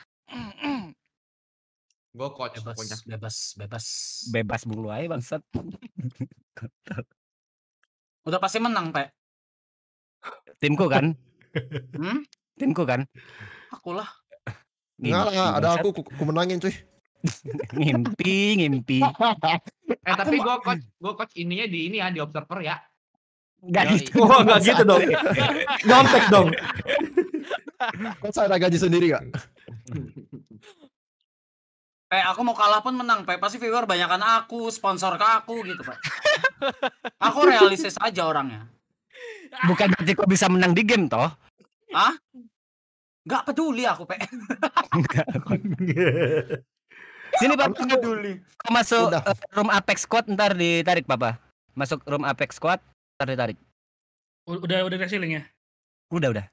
gua coach bebas, pokoknya. Bebas, bebas. Bebas bulu aja bangsat. Udah pasti menang, Pak. Timku kan? Hmm? (laughs) Timku kan? Akulah. Enggak lah, ada aku, ku, ku menangin cuy. (laughs) ngimpi, ngimpi. (laughs) eh tapi gue coach, gue coach ininya di ini ya di observer ya. Gak gitu. oh, gak gitu dong. Nyontek dong. kok saya ada gaji sendiri gak? Eh, aku mau kalah pun menang, Pak. Pasti viewer banyakan aku, sponsor ke aku gitu, Pak. aku realistis aja orangnya. Bukan berarti kok bisa menang di game toh? Hah? Gak peduli aku, Pe. (laughs) Sini Papa peduli. Kau masuk uh, room Apex Squad ntar ditarik Papa. Masuk room Apex Squad ntar ditarik. Udah udah berhasil ya? Udah udah.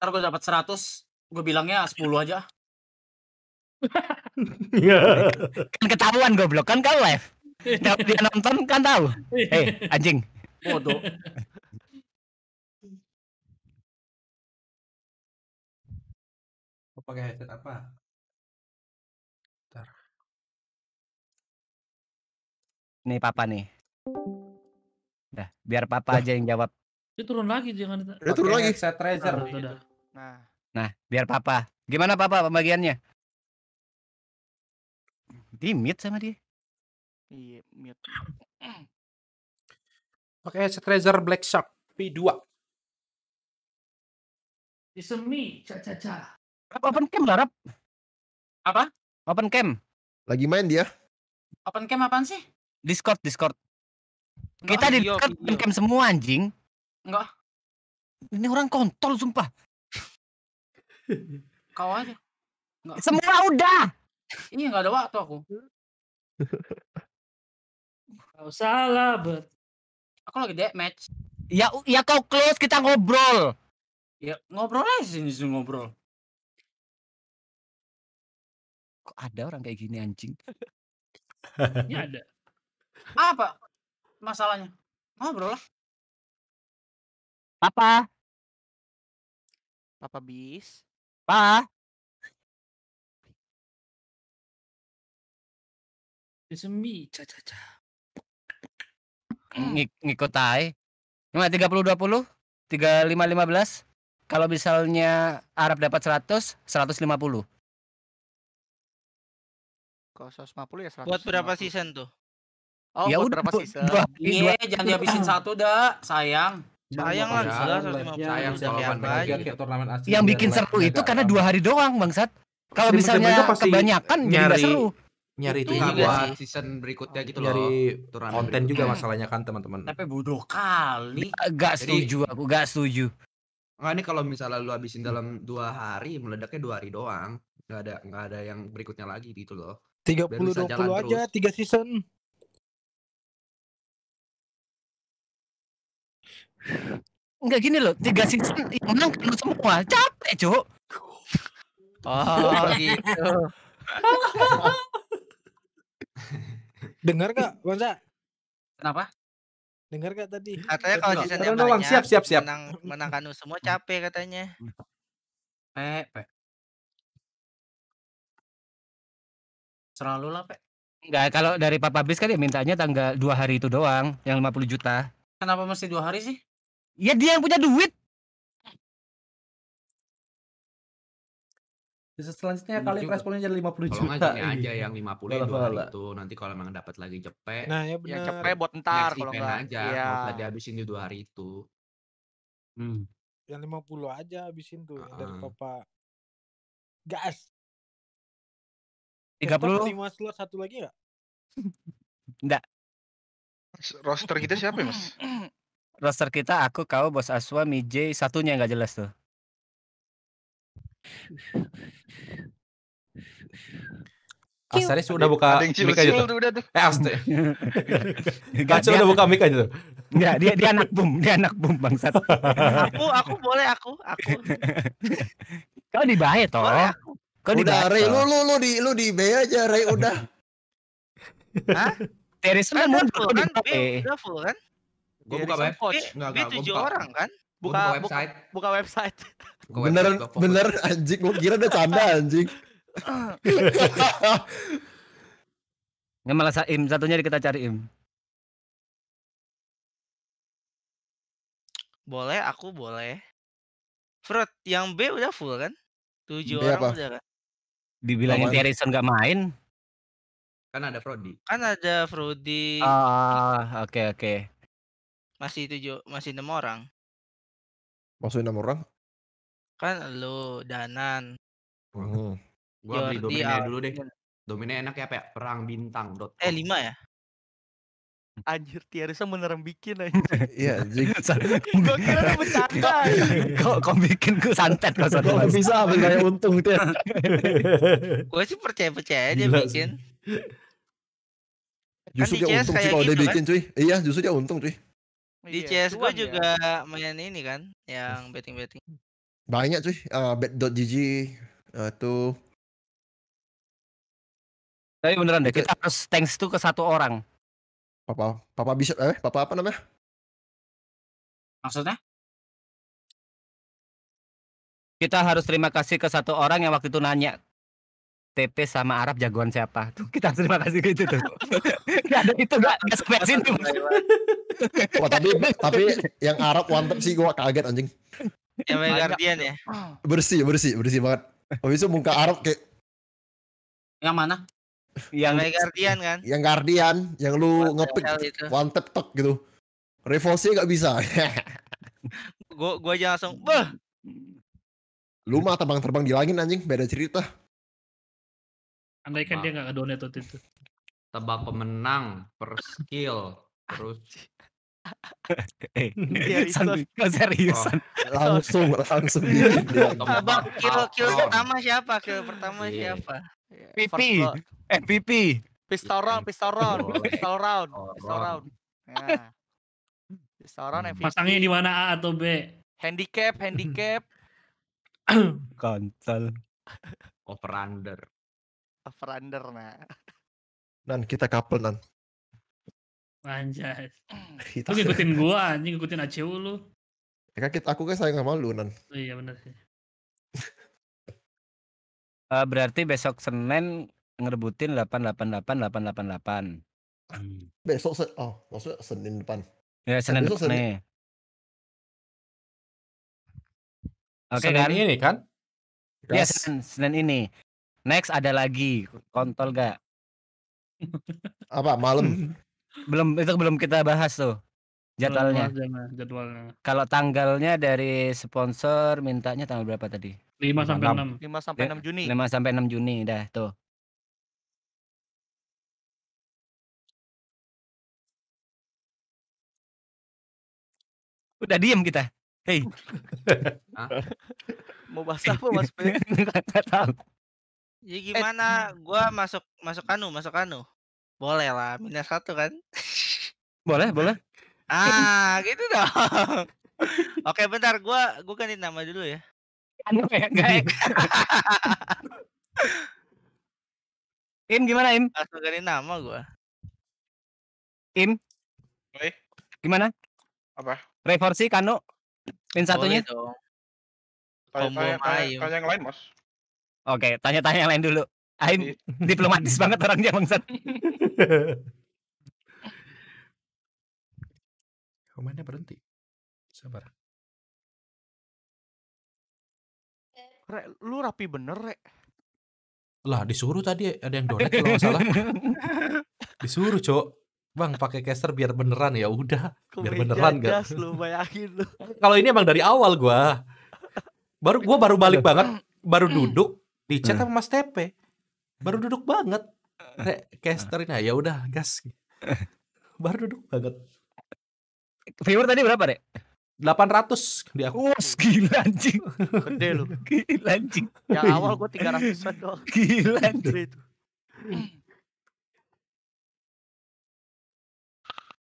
Ntar gue dapat seratus. gue bilangnya sepuluh aja. Iya. kan ketahuan blok kan kau live. (laughs) dia nonton kan tahu. Hei, (laughs) eh, anjing. Bodoh. pakai headset apa? Bentar. Nih papa nih. Dah, biar papa Wah. aja yang jawab. Dia turun lagi jangan. Dia turun lagi. saya treasure. Nah, nah. nah, biar papa. Gimana papa pembagiannya? Di mute sama dia. Iya, mute pakai Razer Black Shark P2 It's me, caca-caca. Open cam lah, Rap. Apa? Open cam. Lagi main dia. Open cam apaan sih? Discord, Discord. Enggak, Kita di iya, Discord iya. open cam semua anjing. Enggak. Ini orang kontol sumpah. Kau aja. Enggak. Semua udah. Ini enggak ada waktu aku. Kau salah bet. Aku lagi dead match. Ya ya kau close kita ngobrol. Ya ngobrol aja sini ngobrol. Kok ada orang kayak gini anjing? Ini ada. Apa masalahnya? Ngobrol lah. Papa. Papa bis. Pa. It's me, cha cha cha. Hmm. tiga ngikut dua Cuma tiga lima lima belas Kalau misalnya Arab dapat seratus seratus 100, 150. Kalau puluh ya 100. Buat berapa season tuh? Oh, ya buat udah, berapa season? Iya, jangan dihabisin satu dah, sayang. Sayang lah, sayang turnamen Asia. Gitu. Yang bikin seru itu karena dua hari doang, bang Sat. Kalau misalnya kebanyakan nyari, jadi seru nyari itu juga buat sih. season berikutnya gitu nyari loh. Nyari konten juga masalahnya kan teman-teman. Tapi bodoh kali. Gak setuju Jadi, aku, gak setuju. Enggak ini kalau misalnya lu habisin dalam dua hari, meledaknya dua hari doang. nggak ada nggak ada yang berikutnya lagi gitu loh. dua puluh aja, tiga season. Enggak gini loh, tiga season menang kan semua. Capek, Cuk. Oh, gitu. (laughs) Dengar gak, Bang Kenapa? Dengar gak tadi? Katanya kalau sana banyak. Siap, siap, siap. Menang, menang kanu semua hmm. capek katanya. Pe, pe. Selalu lah, pe. Enggak, kalau dari Papa Bis kan ya mintanya tanggal dua hari itu doang, yang 50 juta. Kenapa mesti dua hari sih? Ya dia yang punya duit. bisa selanjutnya kali juga. responnya jadi 50 juta. Kalau gini ya, aja yang 50 dua hari itu. Nanti kalau emang dapat lagi cepet. Nah, ya, ya benar. ya cepet buat ntar kalau enggak. aja. Iya. Kalau habisin di dua hari itu. Hmm. Yang 50 aja habisin tuh uh -huh. dari Papa. Gas. 30 5 slot satu lagi enggak? enggak. (laughs) Roster kita siapa, ya, Mas? Roster kita aku, kau, Bos Aswa, Mijay, satunya enggak jelas tuh. Astari sudah buka mic aja tuh. Eh Astari. (laughs) gacor udah buka mic aja tuh. Enggak, dia dia anak bum, dia anak bum bangsat. aku aku boleh aku, aku. (laughs) Kau dibayar toh. Kau udah Ray lu lu lu di lu di B aja Ray (laughs) udah. Hah? Teres kan, kan mau full kan? B udah full kan? Gua buka web coach. Enggak, gua buka. orang kan? Buka, buka website. Buka website beneran bener anjing gue kira udah canda anjing nggak malah Im satunya kita cari Im boleh aku boleh fruit yang B udah full kan tujuh orang apa? udah kan dibilangin Terison nggak main kan ada Frodi kan ada Frodi ah oke okay, oke okay. masih tujuh masih enam orang Masih enam orang Kan lu Danan. Hmm. Gua beli domainnya domainnya dulu deh. Iya. Domainnya enak ya, Pak. dot Eh, lima ya? Anjir, Tiarisa beneran bikin aja. (laughs) Iya, jadi Gue (laughs) kira lu bercanda. Kok kok bikin gue santet (laughs) kok satu Kok bisa abis kayak untung tuh. Gitu ya? gue sih percaya-percaya aja bikin. Kan justru dia untung sih kalau dia gitu kan? bikin cuy. Iya, justru dia untung cuy. Di iya, CS gue ya juga main ini kan, yang betting-betting. Banyak cuy, uh, bet.gg uh, tuh. Tapi beneran deh, kita harus thanks tuh ke satu orang. Papa, Papa bisa, eh, Papa apa namanya? Maksudnya? Kita harus terima kasih ke satu orang yang waktu itu nanya TP sama Arab jagoan siapa tuh kita harus terima kasih ke itu tuh (laughs) nggak ada itu nggak nggak bensin tuh tapi tapi yang Arab wantep sih gua kaget anjing yang main Guardian ya. Ah. Bersih, bersih, bersih banget. Habis itu muka Arok kayak Yang mana? Yang, main Guardian kan? Yang Guardian, yang lu ngepick one tap tek gitu. Revolsi gak bisa. (laughs) gua gua aja langsung beh. Lu mah terbang-terbang di langit anjing, beda cerita. Andaikan dia gak ke donate atau itu. Tebak pemenang per skill (laughs) terus eh, (laughs) (laughs) oh, seriusan. eh, (laughs) langsung langsung. Abang iya, iya, iya. kill kill oh. pertama siapa? Kill pertama siapa? eh, Eh eh, Pistol round, pistol round, pistol round, pistol round. eh, Pistol round MVP. Hmm. Pasangnya di mana A atau B? Handicap, handicap. (coughs) eh, Over under. Over under nah. eh, kita couple nan Anjay. Kita hmm. lu ngikutin gua anjing ngikutin ACU lu. Ya kan kita aku kan sayang sama lu nan. Oh, iya benar sih. uh, (laughs) berarti besok Senin ngerebutin 888 888. Hmm. Besok sen oh, maksudnya Senin depan. Ya, Senin eh, depan nih. Oke okay, kan? ini kan? Iya, yes. Senin, Senin ini. Next ada lagi, kontol gak? Apa malam? (laughs) belum itu belum kita bahas tuh jadwalnya. Jadwalnya. Kalau tanggalnya dari sponsor mintanya tanggal berapa tadi? 5 sampai 6. 5 sampai 6 Juni. 5 sampai 6 Juni dah tuh. Udah diem kita. hey (laughs) Mau bahas apa Mas Pe? Enggak (laughs) tahu. Ya gimana? Gua masuk masuk anu, masuk anu. Boleh lah, minus satu kan? boleh, boleh. (laughs) Ah, gitu dong. Oke, bentar gue gue ganti nama dulu ya. Anu ya, (laughs) Im gimana Im? Langsung ganti nama gue Im. Oi. Gimana? Apa? Reforsi Kano. Min satunya. dong. Tanya, tanya, yang lain, Mas. Oke, tanya-tanya yang lain dulu. Aim iya. diplomatis banget orangnya bangsat. (laughs) Komennya (laughs) berhenti. Sabar. Rek, lu rapi bener, Rek. Lah, disuruh tadi ada yang donat kalau nggak salah. (laughs) disuruh, Cok. Bang, pakai caster biar beneran ya udah. Biar beneran gak? lu bayangin lu. (laughs) kalau ini emang dari awal gua. Baru gua baru balik banget, baru duduk di chat hmm. sama Mas Tepe. Baru duduk banget Rek, casterin ya udah gas. Baru duduk banget. Viewer tadi berapa, Rek? 800 di aku. Oh, gila anjing. Gede lu. Gila anjing. Yang awal gua 300 an kok. Gila anjing. itu.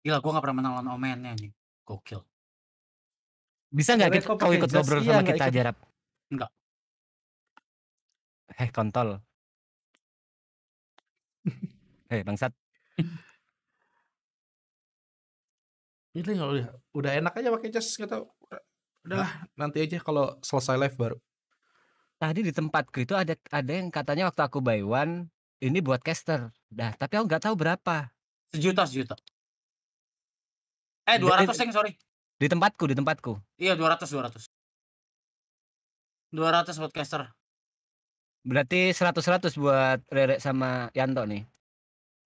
Gila, gua gak pernah menang lawan Omennya anjing. Gokil. Bisa nggak kita kau ikut ngobrol iya, sama kita aja, Rap? Enggak. Eh, kontol. Hei eh, bangsat. Ini kalau udah, udah enak aja pakai jas kata udahlah nanti aja kalau selesai live baru. Tadi di tempatku itu ada ada yang katanya waktu aku buy one ini buat caster. dah. tapi aku nggak tahu berapa. Sejuta sejuta. Eh 200 ratus sorry. Di tempatku, di tempatku. Iya 200 200. 200 buat caster. Berarti seratus seratus buat Rere sama Yanto nih.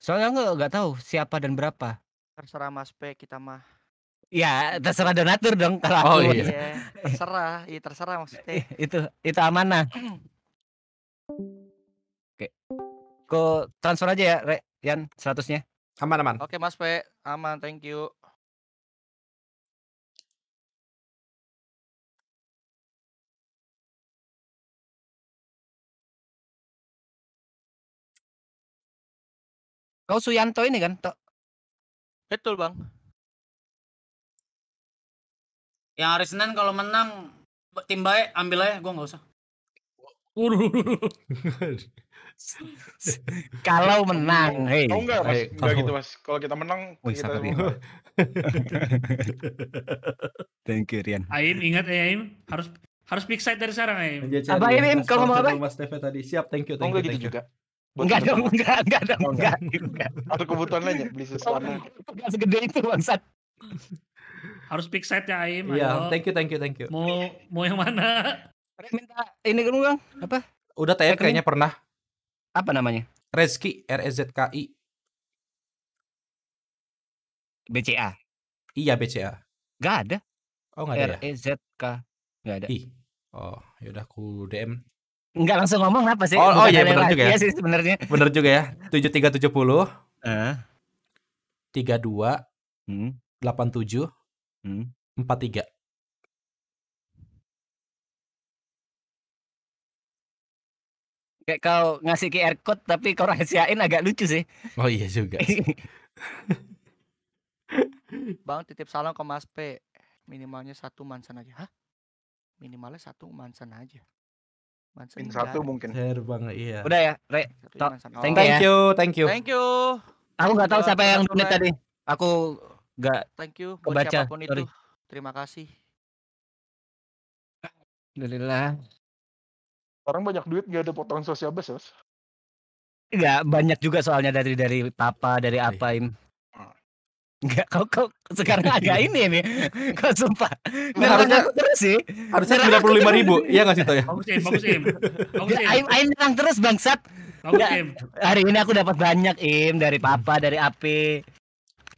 Soalnya enggak nggak tahu siapa dan berapa. Terserah Mas P kita mah. Ya, terserah donatur dong kalau oh, aku. iya. iya terserah, iya terserah maksudnya. (laughs) itu itu amanah. Oke. Kok transfer aja ya, Re, Yan, seratusnya Aman aman. Oke, Mas P. Aman, thank you. Kau Suyanto ini kan? Tok? Betul bang. Yang hari Senin kalau menang tim baik ambil aja, gue nggak usah. kalau menang, hei. Oh enggak, mas. enggak gitu mas. Kalau kita menang, oh, kita (laughs) Thank you Rian. Aim ingat ya Aim harus harus pick side dari sekarang Aim. Apa Aim? Kalau mau apa? Mas Teve tadi siap. Thank you. Thank oh, you, enggak gitu juga. Enggak dong, enggak, enggak dong, oh, enggak. enggak. atau kebutuhan aja beli sesuatu. Enggak segede itu bangsat. Harus pick set ya Aim. Iya, thank you, thank you, thank you. Mau mau yang mana? Red minta ini kan Bang. Apa? Udah tanya kayaknya pernah. Apa namanya? Rezki, R E Z K I. BCA. Iya, BCA. Enggak ada. Oh, enggak ada. Ya? R E Z K. Enggak ada. I. Oh, yaudah aku DM nggak langsung ngomong apa sih? Oh, oh iya benar juga ya. Iya sih sebenarnya. Benar juga ya. tujuh tiga 7370. Heeh. Uh. 32 hmm. 87 hmm. empat tiga Kayak kau ngasih QR code tapi kau rahasiain agak lucu sih. Oh iya juga. (laughs) Bang titip salam ke Mas P. Minimalnya satu mansan aja. Hah? Minimalnya satu mansan aja. Pin satu mungkin. Share banget iya. Udah ya, Re. Thank, thank you, ya. thank you. Thank you. Thank you. Aku nggak tahu siapa yang donate tadi. Aku nggak. Thank you. Buat baca. siapapun Sorry. itu. Terima kasih. Alhamdulillah. Orang banyak duit gak ada potongan sosial bes, Bos. Enggak, banyak juga soalnya dari dari papa, dari iya. apa, apain. Enggak, kok, kok sekarang agak (laughs) ini nih. Kok sumpah. Nah, harusnya terus sih. Harusnya sembilan puluh lima ribu, iya nggak sih toh ya? bagus Im. Bagus Im. Aim, terus bangsat. Bagus Im. Hari ini aku dapat banyak Im dari Papa, dari AP.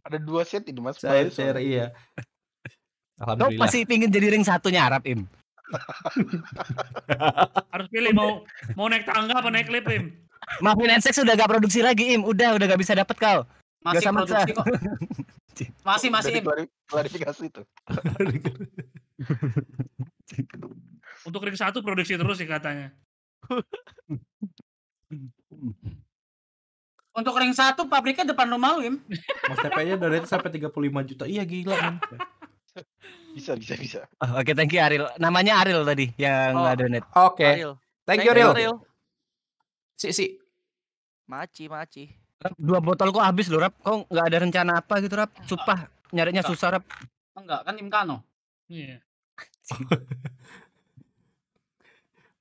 Ada dua set ini mas. Saya share iya. Alhamdulillah. Kau masih pingin jadi ring satunya Arab Im? (laughs) Harus pilih mau mau naik tangga apa naik lift Im? Maafin Ensex sudah gak produksi lagi Im, udah udah gak bisa dapat kau masih sama produksi saya. kok. Masih masih Im. Klarifikasi itu. (laughs) Untuk ring satu produksi terus sih katanya. Untuk ring satu pabriknya depan rumah lu, Im. Mas TP-nya dari itu sampai 35 juta. Iya gila, kan. Bisa, bisa, bisa. Oh, Oke, okay, thank you Aril. Namanya Aril tadi yang oh. donate. Oke. Okay. Thank, thank you Aril. Si si. Maci, maci. Dua botol kok habis loh, Rap. Kok nggak ada rencana apa gitu, Rap? Sumpah, nyarinya enggak. susah, Rap. Enggak, kan Imkano. Iya. (laughs)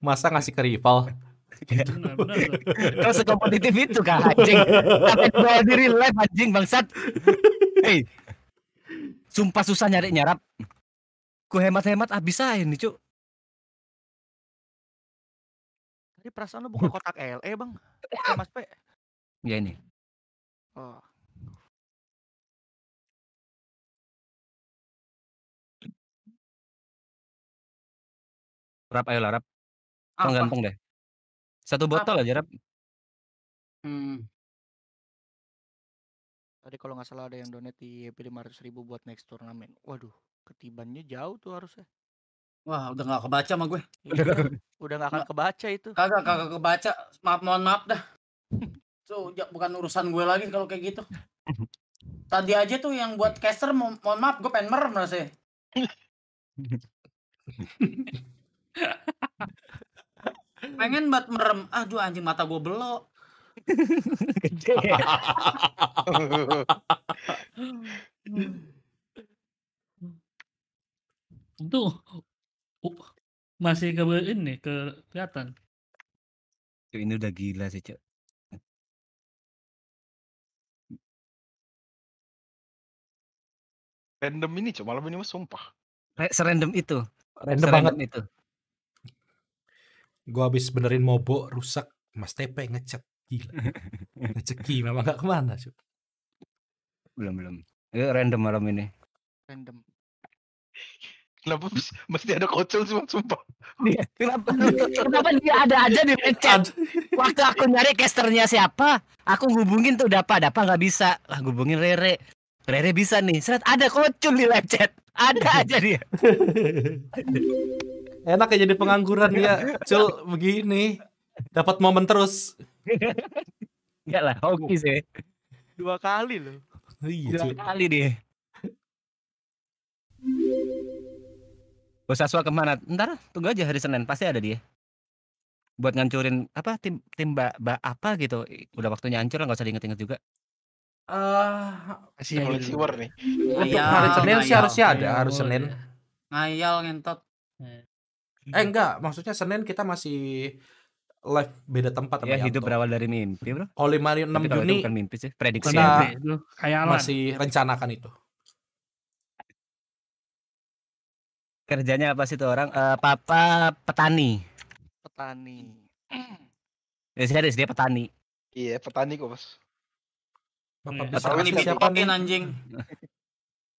Masa ngasih ke rival? kompetitif iya, Kau sekompetitif itu kah anjing? tapi jual diri live anjing bangsat. Hei. Sumpah susah nyari nyarap. Gue hemat-hemat habis aja ini cu Tadi perasaan lo buka kotak LE, Bang. Mas P. Ya ini. Oh. Rap, lah rap. Kan gampang deh. Satu botol Apa? aja rap. Hmm. Tadi kalau nggak salah ada yang donate di EP 500 ribu buat next turnamen. Waduh, ketibannya jauh tuh harusnya. Wah, udah nggak kebaca sama gue. Ya, (laughs) udah nggak akan kebaca itu. Kagak, kagak kebaca. Maaf, mohon maaf dah. (laughs) Tuh bukan urusan gue lagi kalau kayak gitu. Tadi aja tuh yang buat caster mo mohon maaf gue pengen merem rasanya. (laughs) pengen buat merem. Aduh anjing mata gue belok. Tuh masih ke ini ke kelihatan. Ini udah gila sih, Cok. Random ini cuma malam ini mah sumpah. Serandom itu. Random banget itu. Gua habis benerin mobo rusak, Mas Tepe ngecek, Gila. ngeceki (laughs) memang gak kemana sih? Belum belum. itu random malam ini. Random. Kenapa mesti ada kocel sih sumpah? Iya. kenapa (laughs) kenapa dia ada aja di chat? Waktu aku nyari casternya siapa, aku hubungin tuh dapat dapat nggak bisa. Lah hubungin Rere, ya bisa nih. serat ada kocul di live chat. Ada (laughs) aja dia. Enak ya jadi pengangguran dia. Cul begini. Dapat momen terus. Enggak iya lah, hoki sih. Dua kali loh. Iya, Dua kali dia. Bos Aswa kemana? Ntar tunggu aja hari Senin, pasti ada dia. Buat ngancurin apa tim tim ba, ba apa gitu. Udah waktunya hancur nggak usah diinget-inget juga. Eh, masih si War nih. Iya, Untuk hari iya, Senin sih iya, harusnya ada, ngayal, harus Senin. Ngayal ngentot. Eh enggak, maksudnya Senin kita masih live beda tempat sama Ya hidup berawal dari mimpi bro. Kalau 5 6 Tapi Juni itu bukan mimpi sih, prediksi. Kita ya. Khayalan. masih rencanakan itu. Kerjanya apa sih tuh orang? Eh, papa petani. Petani. Ya serius dia petani. Iya, petani kok, Bos. Bapak iya. bisa Otak siapa nih? anjing.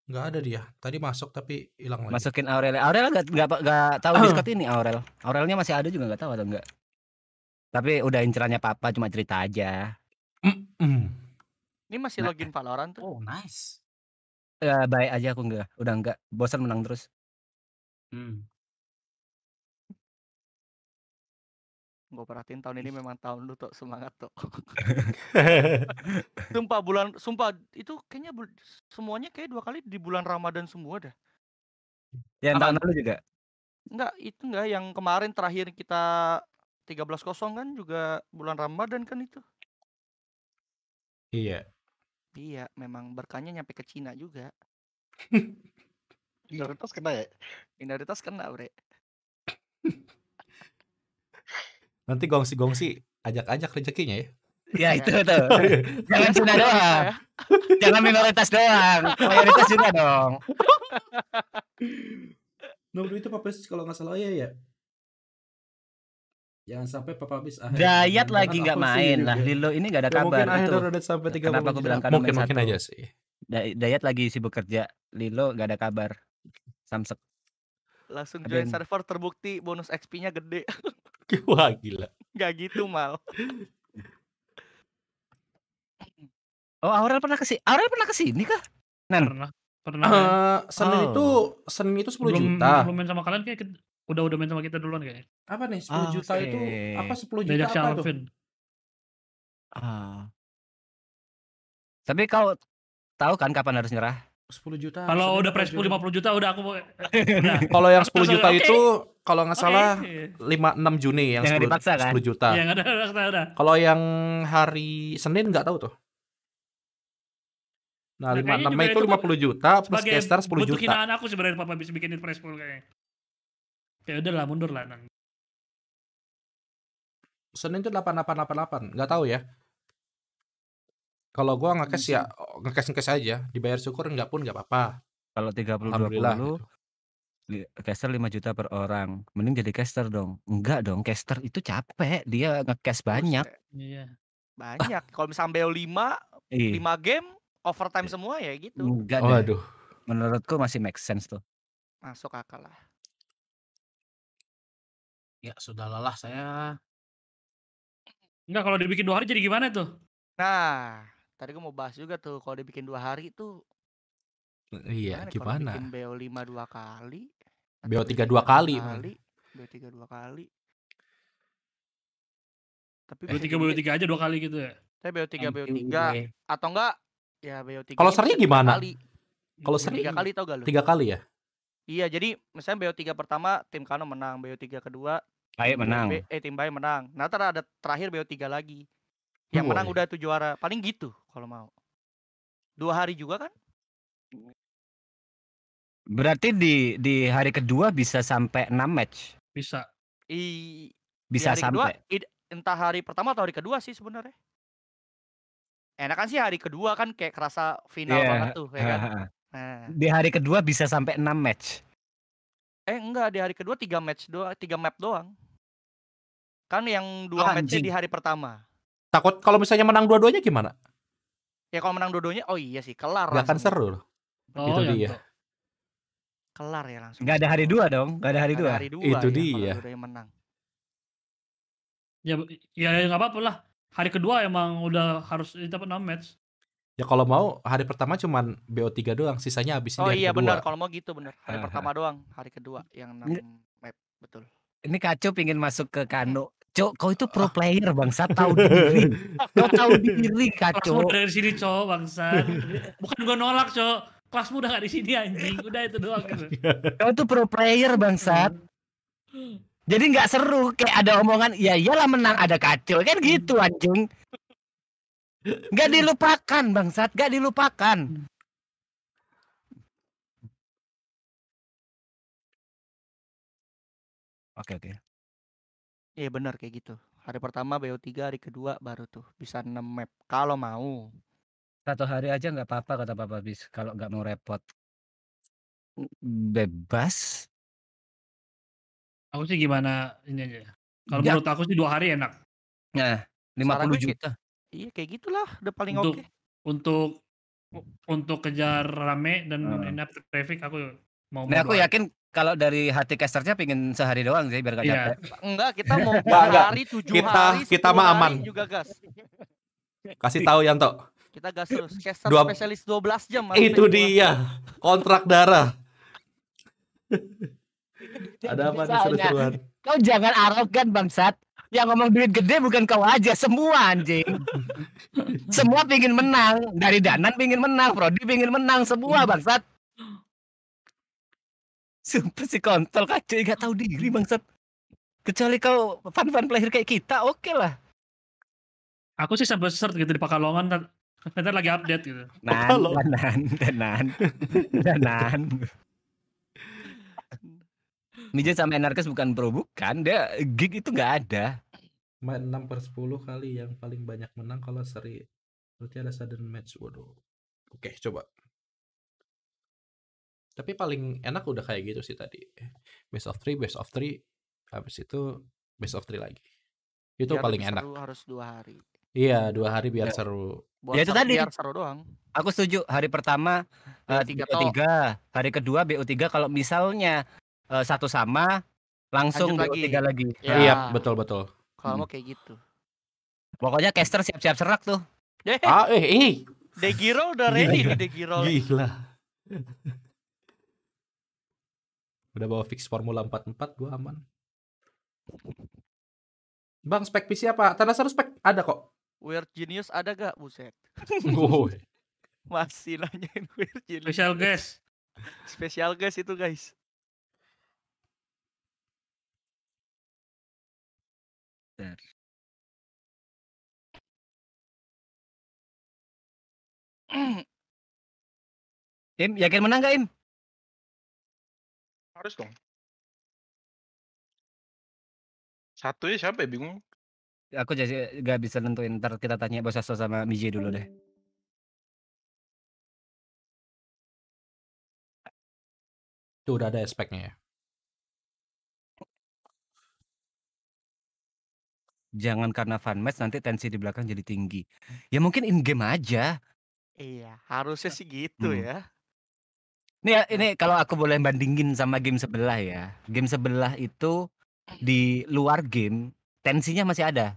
Gak ada dia. Tadi masuk tapi hilang lagi. Masukin Aurel. Aurel gak, enggak enggak tahu ah. diskot ini Aurel. Aurelnya masih ada juga gak tahu atau enggak. Tapi udah incerannya papa cuma cerita aja. Mm -mm. Ini masih nah. login Valorant tuh. Oh, nice. Uh, baik aja aku enggak. Udah enggak. Bosan menang terus. Hmm. gue perhatiin tahun ini memang tahun lu tuh semangat tuh (laughs) sumpah bulan sumpah itu kayaknya semuanya kayak dua kali di bulan ramadan semua dah ya tahun lalu juga enggak itu enggak yang kemarin terakhir kita 13 kosong kan juga bulan ramadan kan itu iya iya memang berkahnya nyampe ke Cina juga (laughs) minoritas kena ya minoritas kena bre (laughs) Nanti gongsi-gongsi ajak-ajak rezekinya ya. Ya itu tuh. Jangan Sunda iya. doang. Jangan minoritas doang. Mayoritas juga dong. Nomor itu Papis kalau nggak salah iya, ya ya. Jangan sampai Papa Bis Dayat lagi nggak main lah. Lilo ini nggak ada ya, kabar. Mungkin sampai tiga Kenapa aku bilang kamu mungkin aja sih. Dayat lagi sibuk kerja. Lilo nggak ada kabar. Samsek. Langsung join server terbukti bonus XP-nya gede. (laughs) (laughs) Wah gila. Gak gitu mal. (clears throat) Oh Aurel pernah kesini? Aurel pernah kesini kah? Nen. Pernah. Pernah. Uh, eh, Senin oh. itu Senin itu 10 belum, juta. Belum main sama kalian kayak udah udah main sama kita duluan kayaknya. Apa nih 10 ah, juta okay. itu apa 10 juta Dajak apa Alvin. Ah. Tapi kau tahu kan kapan harus nyerah? 10 juta. Kalau udah price pool 50 juta udah aku udah. (laughs) Kalau yang 10 juta okay. itu kalau nggak salah okay. 5 6 Juni yang, yang 10, dipaksa, kan? 10 juta. Yang ada udah, udah. Kalau yang hari Senin nggak tahu tuh. Nah, nah 5 6 Mei itu 50 juta plus caster 10 juta. Itu aku sebenarnya Papa bisa bikinin price 10 kayaknya. Ya udah lah mundur lah nanti. Senin itu 8888, nggak tahu ya. Kalau gua iya ngekes ya oh, ngekes-ngekes aja, dibayar syukur enggak pun nggak apa-apa. Kalau tiga 30 dua 20 gitu. caster lima juta per orang. Mending jadi caster dong. Enggak dong, caster itu capek, dia ngekes banyak. Ya iya. (laughs) Banyak. Kalau misalnya beo lima, iya. lima 5 game overtime iya. semua ya gitu. Enggak oh, aduh. Menurutku masih make sense tuh. Masuk akal lah. Ya sudah lelah saya. Enggak kalau dibikin dua hari jadi gimana tuh? Nah, Tadi gue mau bahas juga tuh kalau dibikin dua hari tuh Iya, gimana? gimana? bikin bo lima dua kali, bo tiga dua kali, kali bo tiga dua kali. Tapi bo tiga bo tiga aja dua kali gitu ya. bo tiga bo tiga atau enggak ya bo tiga Kalau seri gimana? Kalau seri tiga kali tau gak lu? Tiga kali ya? Iya, jadi misalnya bo tiga pertama tim Kano menang, bo tiga kedua Baik menang. eh tim Baik menang. Nah, ada terakhir BO3 lagi yang iya menang iya. udah tuh juara paling gitu kalau mau dua hari juga kan berarti di di hari kedua bisa sampai enam match bisa I, bisa di sampai kedua, i, entah hari pertama atau hari kedua sih sebenarnya enakan sih hari kedua kan kayak kerasa final yeah. banget tuh ya kan nah. di hari kedua bisa sampai enam match eh enggak di hari kedua tiga match doang tiga map doang kan yang dua oh, matchnya di hari pertama Takut kalau misalnya menang dua-duanya gimana? Ya kalau menang dua-duanya, oh iya sih, kelar. Gak akan seru loh. Oh, itu iya, dia. Kelar ya langsung. Gak ada hari dua dong, gak ada hari gak dua. hari dua. Itu ya, dia. Ya. menang. Ya, ya, ya nggak apa-apa lah. Hari kedua emang udah harus itu apa match. Ya kalau mau hari pertama cuman BO3 doang, sisanya habis oh, di hari iya, kedua. Oh iya benar, kalau mau gitu benar. Hari uh pertama doang, hari kedua yang 6 map, betul. Ini kacau pingin masuk ke Kano. Cok, kau itu pro player bangsa tahu diri. kau tahu diri kacau. Kelasmu dari sini cok bangsa. Bukan gue nolak cok. Kelasmu udah gak di sini anjing. Udah itu doang. Gitu. kau itu pro player bangsat. Jadi nggak seru kayak ada omongan ya iyalah menang ada kacil kan gitu anjing. Gak dilupakan bangsat, gak dilupakan. Oke oke. Iya benar kayak gitu. Hari pertama BO3, hari kedua baru tuh bisa 6 map kalau mau. Satu hari aja nggak apa-apa kata Papa Bis kalau nggak mau repot. Bebas. Aku sih gimana ini aja. Ya. Kalau menurut aku sih dua hari enak. Nah, 50 Saran juta. Iya kayak gitulah, udah paling oke. Untuk, okay. untuk untuk kejar rame dan hmm. traffic aku mau. Nah, aku yakin kalau dari hati casternya pingin sehari doang sih biar gak yeah. capek. Enggak, kita mau hari tujuh kita, hari. Kita mah aman. Juga gas. Kasih tahu Yanto. Kita gas terus. Caster Dua... spesialis 12 jam. Itu dia. Kontrak darah. (laughs) Ada apa nih seru-seruan? Kau jangan arogan bangsat. Yang ngomong duit gede bukan kau aja, semua anjing. (laughs) semua pingin menang. Dari Danan pingin menang, Prodi pingin menang, semua bangsat. Sumpah si kontol kacau ya nggak tahu diri hmm. bangsat. Kecuali kau fan-fan player kayak kita, oke okay lah. Aku sih sampai search gitu di Pakalongan Nanti lagi update gitu. Nan, nan, nan, nan. Mijen sama Enarkes bukan pro bukan. Dia gig itu nggak ada. 6 per 10 kali yang paling banyak menang kalau seri. Berarti ada sudden match. Waduh. Oke, coba. Tapi paling enak udah kayak gitu sih tadi. Best of three, best of three, habis itu best of three lagi. Itu biar paling enak. harus dua hari. Iya, dua hari biar ya. seru. Buat ya itu tadi. Biar seru doang. Aku setuju. Hari pertama eh, tiga uh, tiga, hari kedua BO 3 kalau misalnya uh, satu sama langsung lagi. BO 3 lagi. Ya. Iya, betul betul. Kalau hmm. mau kayak gitu. Pokoknya caster siap-siap serak tuh. Ah, eh, eh. Degiro udah ready nih Degiro. Gila udah bawa fix Formula 44 gue aman Bang spek PC apa? seru spek ada kok Weird Genius ada gak? Buset (laughs) Masih nanyain Weird Genius Special guest Special guest itu guys Bentar. (clears throat) Im, yakin menang gak Im? harus dong satu ya siapa ya bingung aku jadi gak bisa nentuin ntar kita tanya bos Asto sama Miji dulu deh itu udah ada aspeknya ya jangan karena fun match nanti tensi di belakang jadi tinggi ya mungkin in game aja iya harusnya sih gitu hmm. ya ini ini kalau aku boleh bandingin sama game sebelah ya. Game sebelah itu di luar game tensinya masih ada.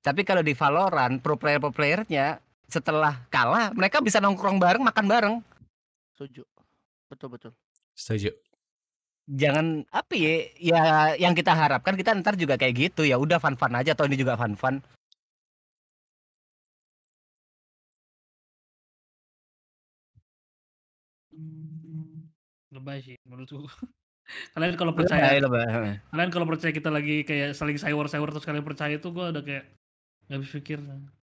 Tapi kalau di Valorant pro player pro playernya setelah kalah mereka bisa nongkrong bareng makan bareng. Setuju. Betul betul. Setuju. Jangan apa ya, ya yang kita harapkan kita ntar juga kayak gitu ya udah fun fun aja atau ini juga fun fun Lebay sih menurutku. (laughs) kalian kalau percaya lebay, lebay. kalian kalau percaya kita lagi kayak saling sayur-sayur terus kalian percaya itu gue udah kayak nggak bisa pikir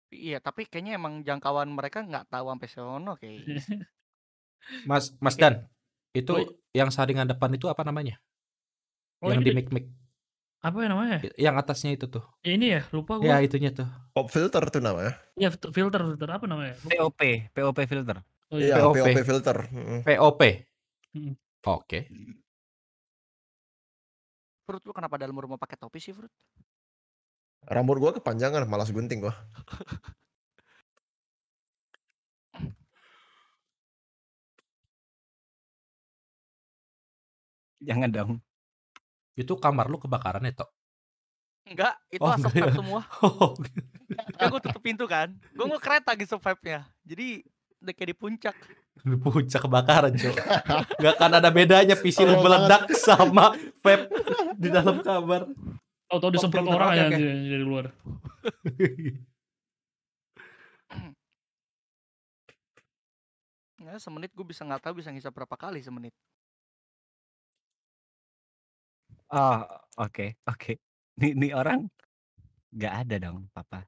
iya tapi kayaknya emang jangkauan mereka nggak tahu sampai sono kayak gitu. (laughs) mas mas dan itu oh, iya. yang saringan depan itu apa namanya oh, yang di mik mik apa yang namanya yang atasnya itu tuh ya, ini ya lupa gue ya itunya tuh pop filter tuh namanya ya filter filter apa namanya pop pop filter oh, iya. iya POP. POP filter POP Oke. Perut lu kenapa dalam rumah pakai topi sih, Frut? Rambut gua kepanjangan, malas gunting gua. Jangan dong. Itu kamar lu kebakaran ya, Tok? Enggak, itu Oh, asap semua. (laughs) Oh, gitu. Kan gue tutup pintu kan. Gue mau kereta lagi asap nya Jadi kayak di puncak. (laughs) Di puncak kebakaran, Cok. Gak akan ada bedanya PC lu oh, meledak sama vape di dalam kamar. Oh, tau disemprot orang ya dari luar. Ya, semenit gue bisa nggak tahu bisa ngisap berapa kali semenit. Oh, oke, okay, oke. Okay. nih nih orang nggak ada dong, papa.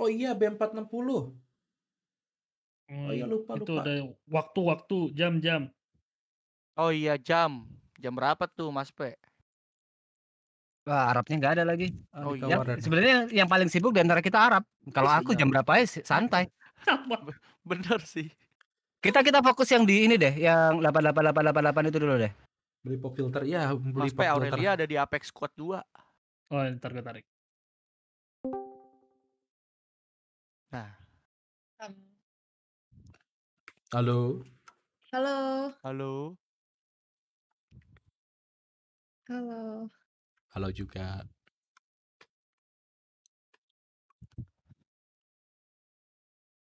Oh iya B460. Hmm, oh iya lupa itu lupa. Itu waktu-waktu jam-jam. Oh iya jam. Jam berapa tuh Mas Pe? Wah, Arabnya nggak ada lagi. Oh, iya. Sebenarnya yang paling sibuk di antara kita Arab. Kalau aku jam berapa ya santai. Bener sih. Kita kita fokus yang di ini deh, yang 88888 itu dulu deh. Beli pop filter, ya beli Mas pop filter. Aurelia ada di Apex Squad dua. Oh, ntar gue tarik. Nah. Halo. Halo. Halo. Halo. Halo juga.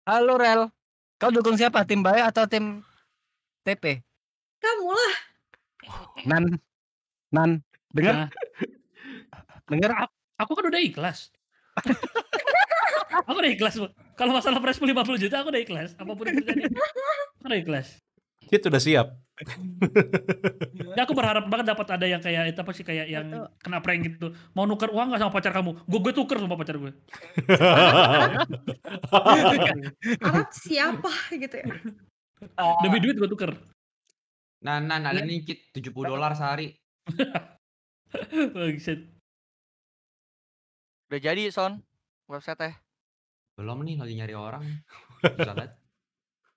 Halo Rel. Kau dukung siapa? Tim Bae atau tim TP? Kamu lah. Nan. Nan, dengar. Nah. dengar aku, aku kan udah ikhlas. (laughs) aku udah ikhlas bu kalau masalah presku 50 juta aku udah ikhlas apapun itu jadi aku udah ikhlas Kit udah siap ya aku berharap banget dapat ada yang kayak itu apa sih kayak yang kena prank gitu mau nuker uang gak sama pacar kamu gue gue tuker sama pacar gue (laughs) Arab siapa gitu ya (laughs) demi duit gue tuker nah nah nah ini kit puluh dolar sehari (laughs) Udah jadi, Son. Website teh. Belum nih lagi nyari orang. (laughs) Susah banget.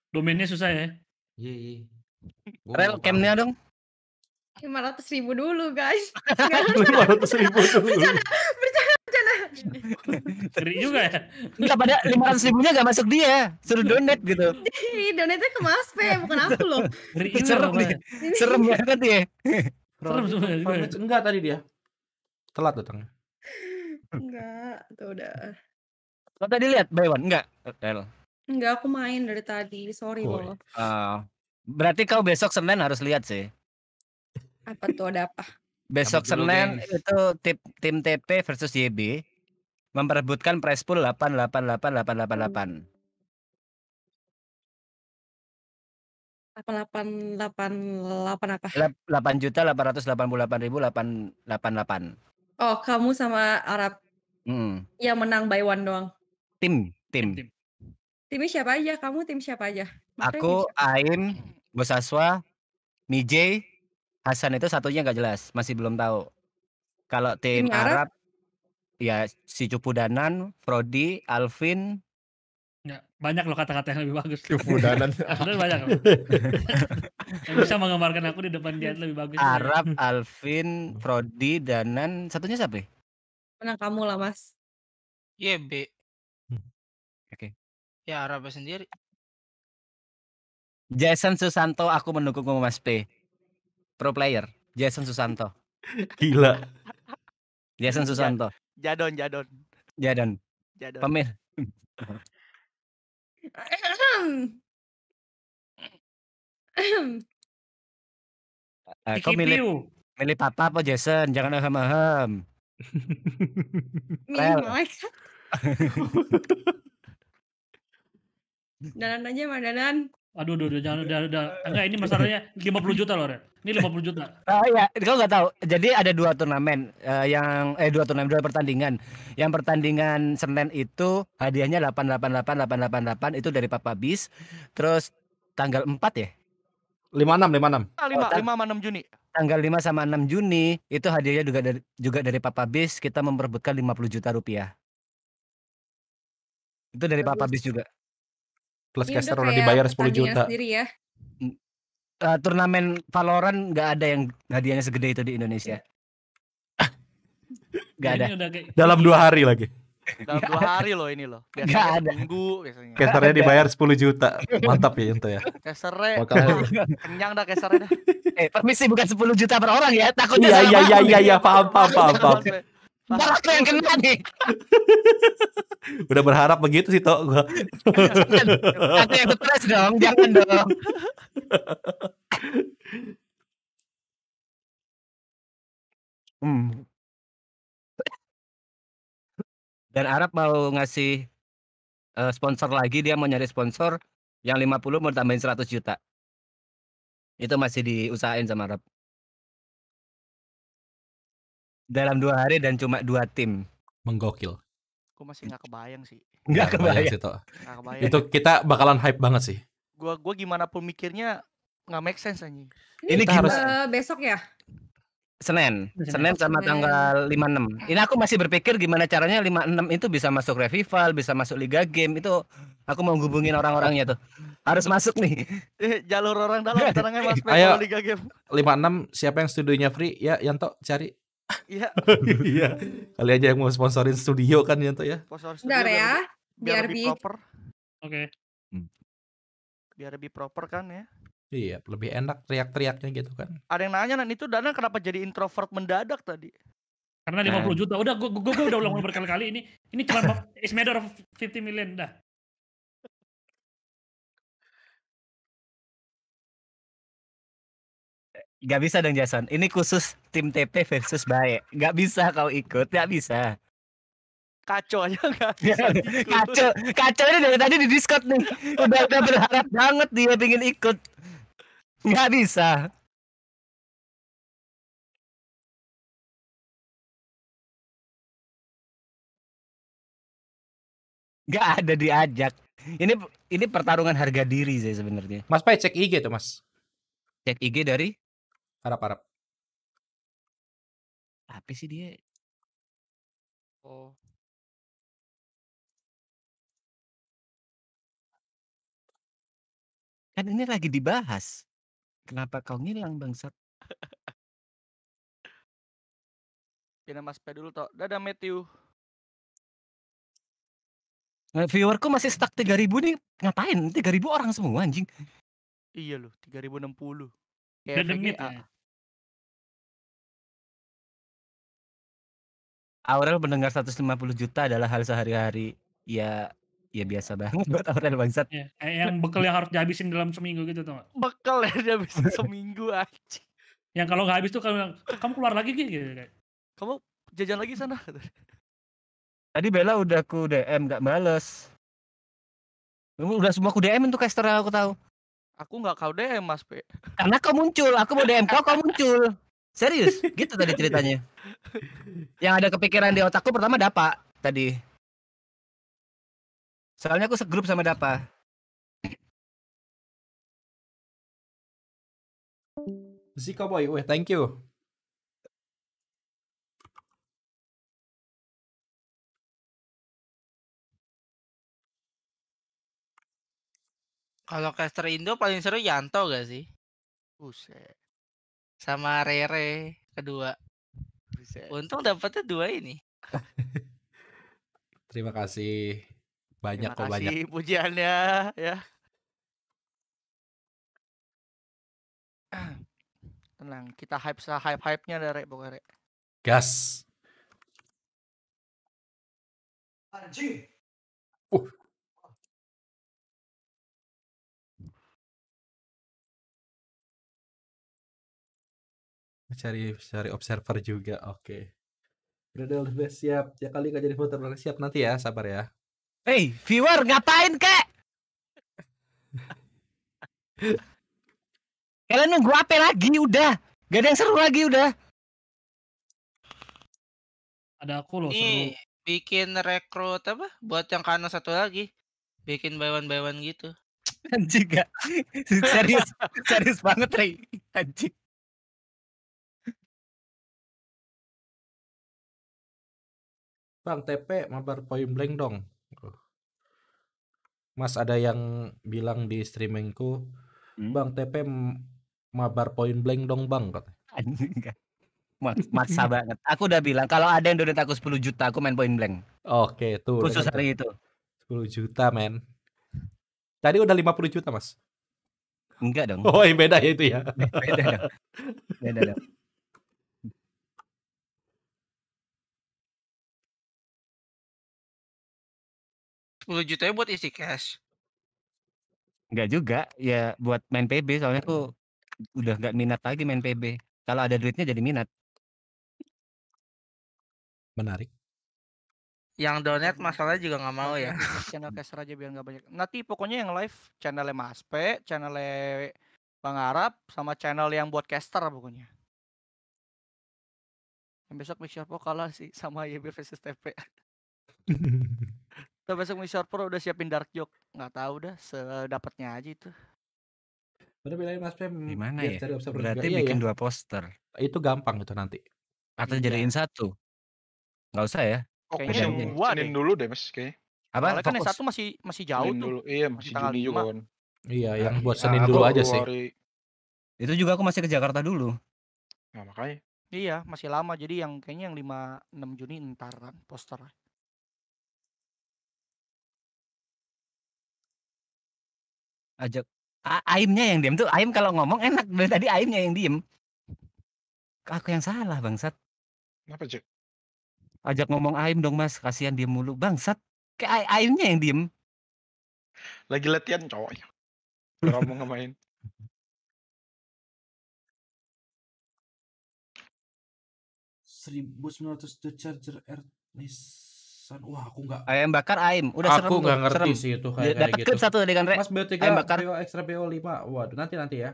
Domainnya susah ya? Iya, iya. Rel, camnya dong. ratus ribu dulu guys. (laughs) Lima ratus ribu dulu. Bercanda, bercanda, bercanda. juga ya. Enggak pada lima ratus ribunya gak masuk dia. Suruh iya. donate gitu. donate ke Mas P, bukan aku loh. Ngeri juga. Serem, iya. nih, Serem banget ya. Serem sebenarnya. Enggak tadi dia. Telat datangnya. Enggak, tuh udah. Lo tadi lihat Buy One? Enggak, Del. Enggak, aku main dari tadi. Sorry oh, Boy. Iya. Uh, ah, berarti kau besok Senin harus lihat sih. Apa tuh ada apa? Besok apa Senin dulu, itu tim, tim TP versus YB memperebutkan prize pool 888888. 8888 apa? 8 juta 888.888. Oh, kamu sama Arab. Hmm. Yang menang by one doang. Tim, tim. Tim. siapa aja? Kamu tim siapa aja? aku Ain, Bosaswa, Mijay, Hasan itu satunya nggak jelas, masih belum tahu. Kalau tim, tim Arab, Arab, ya si Cupu Danan Frodi, Alvin. Ya, banyak loh kata-kata yang lebih bagus. Cupudanan. Benar (laughs) banyak (laughs) yang bisa menggambarkan aku di depan dia lebih bagus. Arab, ya. (laughs) Alvin, Frodi, Danan, satunya siapa? Ya? Menang kamu lah mas. Iya, yeah, Ya, Araba sendiri. Jason Susanto aku mendukungmu Mas P. Pro player Jason Susanto. (laughs) Gila. Jason Susanto. Jadon, Jadon. Jadon. Jadon. Pemir. Uh, (coughs) eh, kau milih milih papa apa Jason? Jangan ahem-ahem. (laughs) Milih malaikat. (laughs) Danan aja mah danan. Aduh, aduh, aduh, jangan, udah, udah. Enggak, ini (laughs) masalahnya 50 juta loh, Ren. Ini 50 juta. Oh uh, iya, kalau enggak tahu. Jadi ada dua turnamen uh, yang eh dua turnamen, dua pertandingan. Yang pertandingan Senin itu hadiahnya 888 888 itu dari Papa Bis. Terus tanggal 4 ya? 56 56. Ah, oh, 5 5 sama 6 Juni. Tanggal 5 sama 6 Juni itu hadiahnya juga dari juga dari Papa Bis kita memperebutkan 50 juta rupiah. Itu dari Papa Bis juga plus Ini ya caster udah, udah dibayar 10 juta. Sendiri ya. Uh, turnamen Valorant nggak ada yang hadiahnya segede itu di Indonesia. Iya. Gak ada. Dalam dua hari lagi. Dalam dua hari loh ini loh. Biasanya gak ada. Minggu biasanya. Kesernya dibayar 10 juta. Mantap ya itu ya. Kesernya. (laughs) Kenyang dah kesernya Eh, permisi bukan 10 juta per orang ya. Takutnya Iya iya iya, iya iya paham paham paham. paham. Ntar aku yang kena nih. (laughs) Udah berharap begitu sih Tok gua. Ada yang stres dong, jangan dong. (laughs) hmm. Dan Arab mau ngasih uh, sponsor lagi, dia mau nyari sponsor yang 50 mau tambahin 100 juta. Itu masih diusahain sama Arab dalam dua hari dan cuma dua tim menggokil gue masih nggak kebayang sih nggak kebayang, kebayang sih toh kebayang. itu kita bakalan hype banget sih gue gua gimana pun mikirnya nggak make sense anjing ini kita harus eh, besok ya Senin. Senin, Senin sama Senin. tanggal 56. Ini aku masih berpikir gimana caranya 56 itu bisa masuk revival, bisa masuk liga game itu aku mau hubungin orang-orangnya tuh. Harus masuk nih. Eh, jalur orang dalam terangnya Mas (laughs) Ayo, liga game. 56 siapa yang studionya free ya Yanto cari Iya. Iya. Kali aja yang mau sponsorin studio kan ya tuh ya. Sponsor studio. Biar ya. Biar, lebih proper. Oke. Hmm. Biar lebih proper kan ya. Iya, lebih enak teriak-teriaknya gitu kan. Ada yang nanya, nanti itu Dana kenapa jadi introvert mendadak tadi? Karena 50 puluh juta. Udah, gue gue udah ulang-ulang berkali-kali ini. Ini cuma (laughs) is matter of 50 million dah. Gak bisa dong Jason. Ini khusus tim TP versus baik. Gak bisa kau ikut, gak bisa. Kacau aja gak (laughs) bisa. Gitu. kacau, kacau ini dari tadi di Discord nih. Udah udah berharap banget dia pingin ikut. Gak bisa. Gak ada diajak. Ini ini pertarungan harga diri sih sebenarnya. Mas Pai cek IG tuh mas. Cek IG dari Arab-Arab. tapi sih dia? Oh. Kan ini lagi dibahas. Kenapa kau ngilang bangsat? Pindah Mas P dulu toh. Dadah Matthew. Nah, viewerku masih stuck 3000 nih. Ngapain? 3000 orang semua anjing. Iya loh, 3060. Kayak VGA. Aurel mendengar 150 juta adalah hal sehari-hari ya ya biasa banget buat Aurel bangsat. Ya, yang bekal yang harus dihabisin dalam seminggu gitu tuh. Bekal yang dihabisin (laughs) seminggu aja. Yang kalau nggak habis tuh kamu kamu keluar lagi gitu Kamu jajan lagi sana. Tadi Bella udah ku DM nggak bales. Udah semua ku DM untuk caster aku tahu. Aku nggak kau DM Mas P. Karena kau muncul, aku mau DM kau, kau muncul. Serius, gitu tadi ceritanya. Yang ada kepikiran di otakku pertama Dapa tadi. Soalnya aku segrup sama Dapa. Zika boy, weh, thank you. Kalau caster Indo paling seru Yanto gak sih? Buset sama Rere kedua. Untung dapetnya dua ini. (laughs) Terima kasih banyak Terima kok kasih, banyak. pujiannya ya. (clears throat) Tenang, kita hype sa hype hype nya dari pokoknya. Gas. Anjing. cari cari observer juga. Oke. Okay. Gradel the best siap. Ya kali gak jadi voter siap nanti ya, sabar ya. Hey, viewer ngapain kek? Kalian nunggu apa lagi? Udah, gak ada yang seru lagi udah. Ada aku loh. Nih, seru. bikin rekrut apa? Buat yang kanan satu lagi, bikin baywan baywan gitu. Anjing gak? (laughs) serius, serius banget Rey. Anjing. Bang TP mabar poin blank dong. Mas ada yang bilang di streamingku, hmm? Bang TP mabar poin blank dong bang katanya. maksa banget. Aku udah bilang kalau ada yang donate aku 10 juta aku main poin blank. Oke, tuh. Khusus gitu. hari itu. 10 juta, men. Tadi udah 50 juta, Mas. Enggak dong. Oh, beda ya itu ya. Beda dong. Beda dong. 10 jutanya buat isi cash? Enggak juga, ya buat main PB soalnya aku hmm. udah nggak minat lagi main PB. Kalau ada duitnya jadi minat. Menarik. Yang donate masalahnya juga nggak mau ya. Channel caster (laughs) aja biar nggak banyak. Nanti pokoknya yang live channelnya Mas P, channelnya Bang Arab, sama channel yang buat caster pokoknya. Yang besok Big Sharpo kalah sih sama YB versus TP. (laughs) Tuh besok Missor Pro udah siapin dark joke. Nggak tahu dah, sedapatnya aja itu. Udah bilangin Mas Pem. Gimana ya? Berarti juga. Iya, bikin iya, dua poster. Itu gampang itu nanti. Atau iya. jadiin satu. Nggak usah ya. Kayaknya gua nih dulu deh Mas kayaknya. Apa? kan yang satu masih masih jauh Senin tuh. Dulu. Iya, masih tanggal Juni juga kan. Iya, yang nah, buat nah, Senin dulu aja sih. Itu juga aku masih ke Jakarta dulu. Nah, makanya. Iya, masih lama. Jadi yang kayaknya yang 5 6 Juni kan poster. Ajak. Aimnya yang diem tuh. Aim kalau ngomong enak. (laughs) Dari tadi Aimnya yang diem. Aku yang salah bangsat. Kenapa cek? Ajak ngomong Aim dong mas. Kasihan diem mulu. Bangsat. Kayak Aimnya yang diem. Lagi latihan cowoknya. (laughs) Ngomong ngamain. seribu sembilan ratus Charger Air Pesan, wah aku nggak. Ayam bakar aim, udah aku serem. Aku nggak ngerti serem. sih itu kayak, kayak gitu. Dapat satu dengan Mas BO3, ayam bakar. BO ekstra BO5. Waduh, nanti nanti ya.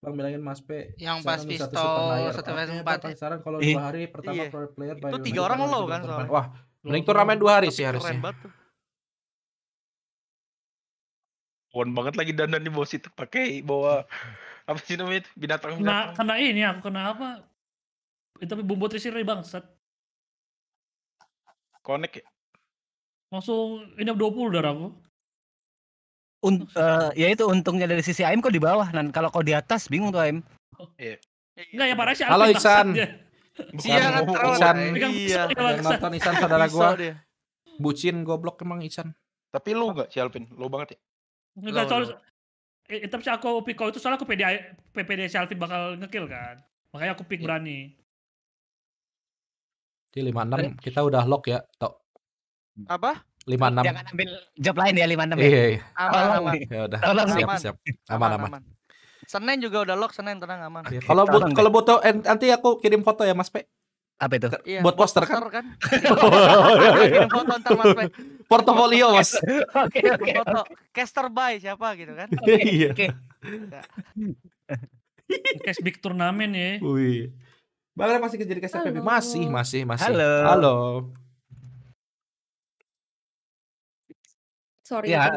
Bang bilangin Mas P. Yang pas pistol satu versi empat. Ya? Saran kalau iya. dua hari pertama iya. player itu tiga orang lo kan soalnya. Wah, mending ramen dua hari sih harusnya. Pohon banget lagi dandan di bos itu pakai bawa apa sih namanya itu binatang. Nah, kena ini aku ya, kena apa? Tapi bumbu trisiri bang set connect ya? Langsung ini 20 puluh Un, uh, ya itu untungnya dari sisi Aim kok di bawah. Dan kalau kau di atas bingung tuh Aim. Iya. ya parah sih. Halo Iksan. Iya kan Iksan. Iya. Nonton Iksan saudara gua. Bucin goblok emang Iksan. Tapi lu enggak si Alvin, lu banget ya? Enggak soal eh, tapi aku pick itu soalnya aku PD PPD si Alvin bakal ngekill kan. Makanya aku pick iya. berani. Jadi 56 kita udah lock ya, Tok. Apa? 56. Jangan ambil job lain ya 56 ya? Iya, iya. Aman, oh, aman. Ya udah. Tolong, siap, aman. siap. Aman, aman. aman. Senin juga udah lock, Senin tenang aman. Okay, iya, kalau but, kalau butuh nanti aku kirim foto ya Mas Pe. Apa itu? Iya, buat poster, poster kan? kan? (laughs) Iya, oh, iya, kirim foto ntar Mas P. Portofolio Mas. Oke, oke. Foto caster by siapa gitu kan? Oke. Okay, okay. Cash big turnamen ya. Wih. Bang masih kerja di KSPP? Masih, masih, masih. Halo. Halo. Sorry ya.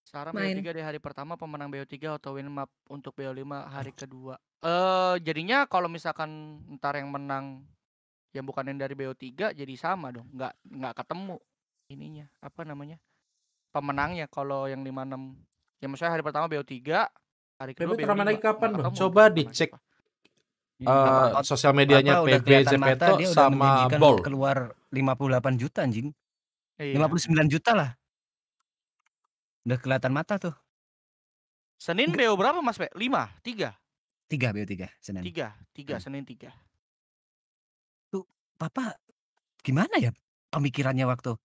Sekarang BO3 di hari pertama pemenang BO3 atau win map untuk BO5 hari kedua. Eh uh, jadinya kalau misalkan ntar yang menang yang bukan yang dari BO3 jadi sama dong, nggak nggak ketemu ininya apa namanya? pemenangnya kalau yang 56. Ya maksudnya hari pertama BO3, hari kedua BO5. lagi kapan, dong? Coba dicek uh, sosial medianya PB Zepeto sama Bol keluar 58 juta anjing. Iya. 59 juta lah. Udah kelihatan mata tuh. Senin Enggak. BO berapa Mas Pe? 5, 3. 3 BO 3 Senin. 3, 3 hmm. Senin 3. Tuh, papa gimana ya pemikirannya waktu?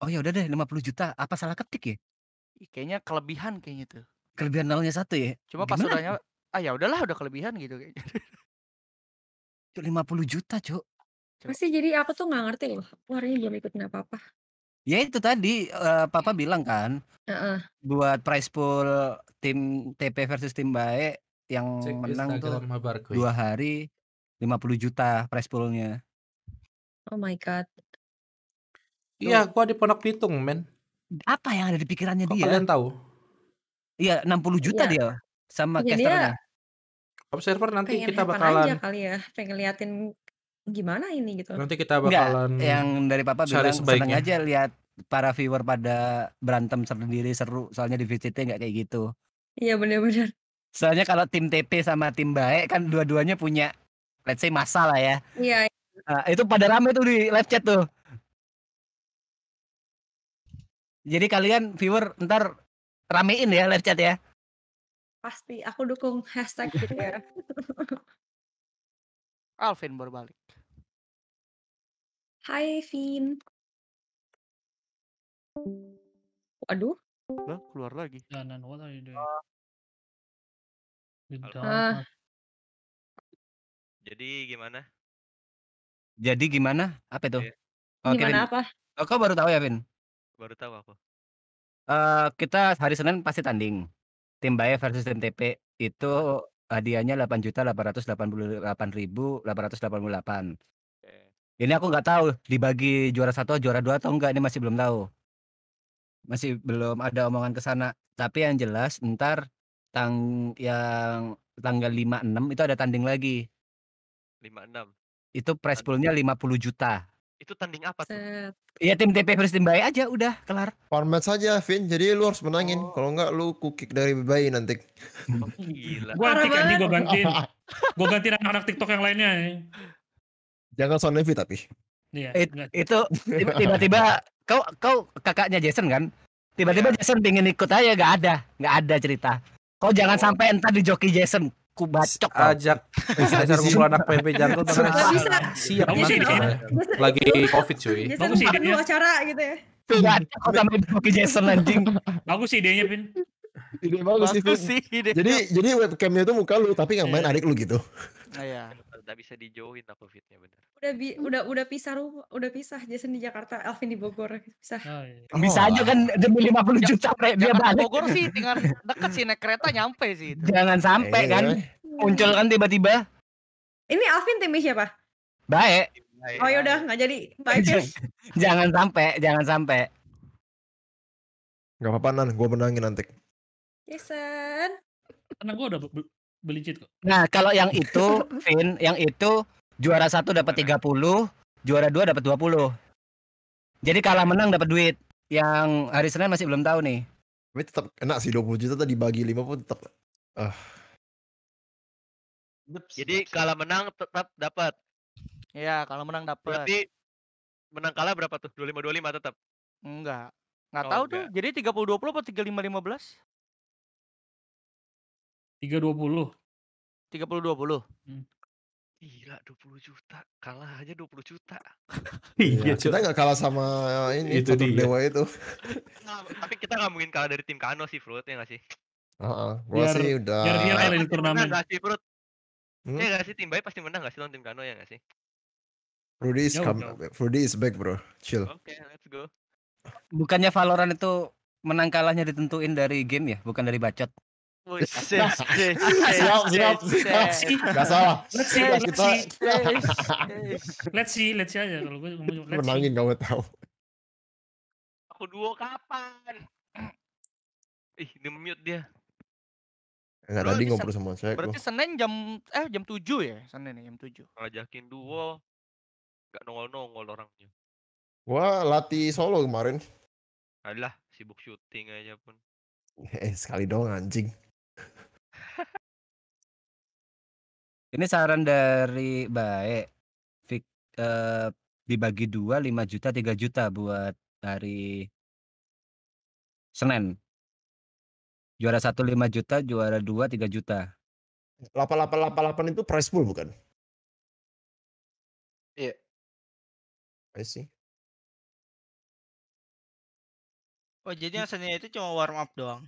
Oh ya udah deh 50 juta, apa salah ketik ya? Kayaknya kelebihan kayaknya tuh. Kelebihan nolnya satu ya. Cuma pas udahnya ah ya udahlah udah kelebihan gitu kayaknya. (laughs) Cuk, puluh juta, Cuk. Masih jadi aku tuh nggak ngerti loh, aku belum ikut nggak apa. apa. Ya itu tadi, uh, Papa bilang kan, Heeh. buat prize pool tim TP versus tim baik yang Cek menang tuh Instagram tuh lima ya. hari, press prize Oh my God. Iya, gua di Pondok Pitung, men. Apa yang ada di pikirannya Kok dia? kalian tahu? Iya, puluh ya. dia, sama Iya, dia Observer nanti Pengen kita bakalan aja kali ya, pengen liatin gimana ini gitu. Nanti kita bakalan Nggak, yang dari papa bilang seneng aja lihat para viewer pada berantem sendiri seru soalnya di VCT nggak kayak gitu. Iya benar-benar. Soalnya kalau tim TP sama tim baik kan dua-duanya punya let's say masalah ya. Iya. Nah, itu pada rame tuh di live chat tuh. Jadi kalian viewer ntar ramein ya live chat ya. Pasti aku dukung (laughs) hashtag gitu ya. (laughs) Alvin baru balik. Hai Vin. Aduh. Lah, keluar lagi. what are ah. Ah. Jadi gimana? Jadi gimana? Apa itu? Yeah. Oh, gimana apa? Oh, kau baru tahu ya, Vin? Baru tahu aku. Uh, kita hari Senin pasti tanding. Tim Timbae versus tim TP itu hadiahnya Rp8.888.888. Oke. Ini aku nggak tahu dibagi juara satu, juara dua atau enggak, ini masih belum tahu. Masih belum ada omongan ke sana, tapi yang jelas ntar tang yang tanggal lima enam itu ada tanding lagi. Lima enam. Itu price poolnya lima puluh juta. Itu tanding apa tuh? Iya tim TP versus tim Bay aja udah kelar. Format saja Vin. Jadi lu harus menangin. Oh. Kalau enggak lu kukik dari bayi nanti. Oh, gila. gua nanti kan gua ganti. (laughs) gua ganti anak-anak TikTok yang lainnya. Jangan sound Levi tapi. Iya. It, itu (laughs) tiba-tiba kau kau kakaknya Jason kan? Tiba-tiba yeah. Jason pengen ikut aja gak ada, gak ada cerita. Kau oh. jangan sampai entar di joki Jason kubacok ajak ajak (laughs) kumpul anak PMP Jangkul bisa siap bisa, lagi covid cuy bagus sih idenya acara gitu ya Kubacok sama pakai Jason anjing bagus idenya Pin ide bagus, bagus sih, sih ide. jadi jadi webcamnya itu muka lu tapi yang main iya. adik lu gitu iya nggak bisa dijauhin lah covidnya bener udah bi hmm. udah udah pisah rumah udah pisah Jason di Jakarta Alvin di Bogor pisah oh, iya. oh bisa aja kan demi puluh juta Jakarta, dia balik Bogor sih tinggal deket sih naik kereta nyampe sih itu. jangan sampai eh, kan muncul kan tiba-tiba ini Alvin timnya siapa baik oh yaudah nggak jadi baik. (laughs) jangan sampai jangan sampai Gak apa-apa Nan, gue menangin nanti. Jason. Karena gue udah beli cheat kok. Nah, kalau yang itu, (laughs) Vin, yang itu juara satu dapat 30, iya. juara dua dapat 20. Jadi kalah menang dapat duit. Yang hari Senin masih belum tahu nih. Tapi tetap enak sih 20 juta tadi bagi 5 pun tetap. Uh. Jadi kalah menang tetap dapat. Iya, kalau menang dapat. Berarti menang kalah berapa tuh? 25 25 tetap. Enggak. Enggak oh, tahu enggak. tuh. Jadi 30 20 atau 35 15? tiga tiga dua puluh puluh puluh puluh hmm. Gila puluh juta, kalah aja dua puluh juta. (laughs) Iya, ya, kita nggak kalah sama eh, ini itu di dewa itu. nah, tapi kita nggak mungkin kalah dari tim Kano sih, fruit ya nggak sih? Heeh, uh-uh, sih udah. Biar dia kalah di turnamen. Nggak sih, fruit Hmm? Ya nggak sih, tim Bay pasti menang nggak sih lawan tim Kano ya nggak sih? Rudy is, come, Rudy is back bro, chill. Oke, okay, let's go. Bukannya Valorant itu menang kalahnya ditentuin dari game ya, bukan dari bacot? siap, (laughs) siap, Let's see, let's see. let's see, let's see aja kalau gue ngomong. Menangin tahu. Aku duo kapan? Ih, di mute dia. Enggak tadi ngobrol sama saya. Berarti gua. Senin jam eh jam 7 ya? Senin ya, jam 7. Ngajakin duo. Gak nongol-nongol orangnya. Gua latih solo kemarin. Alah, sibuk syuting aja pun. (laughs) Eh, sekali dong anjing. Ini saran dari baik Fik, eh, dibagi dua lima juta tiga juta buat hari Senin juara satu lima juta juara dua tiga juta. Lapan lapan lapan lapan itu price pool bukan? Iya. Yeah. sih? Oh jadi yang seni itu cuma warm up doang?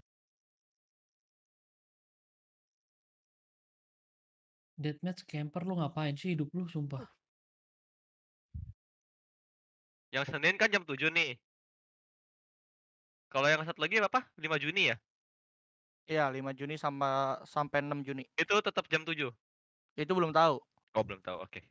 Deathmatch camper lu ngapain sih hidup lu sumpah? Yang Senin kan jam 7 nih. Kalau yang satu lagi apa? 5 Juni ya? Iya, 5 Juni sama sampai 6 Juni. Itu tetap jam 7. Itu belum tahu. Oh, belum tahu. Oke. Okay.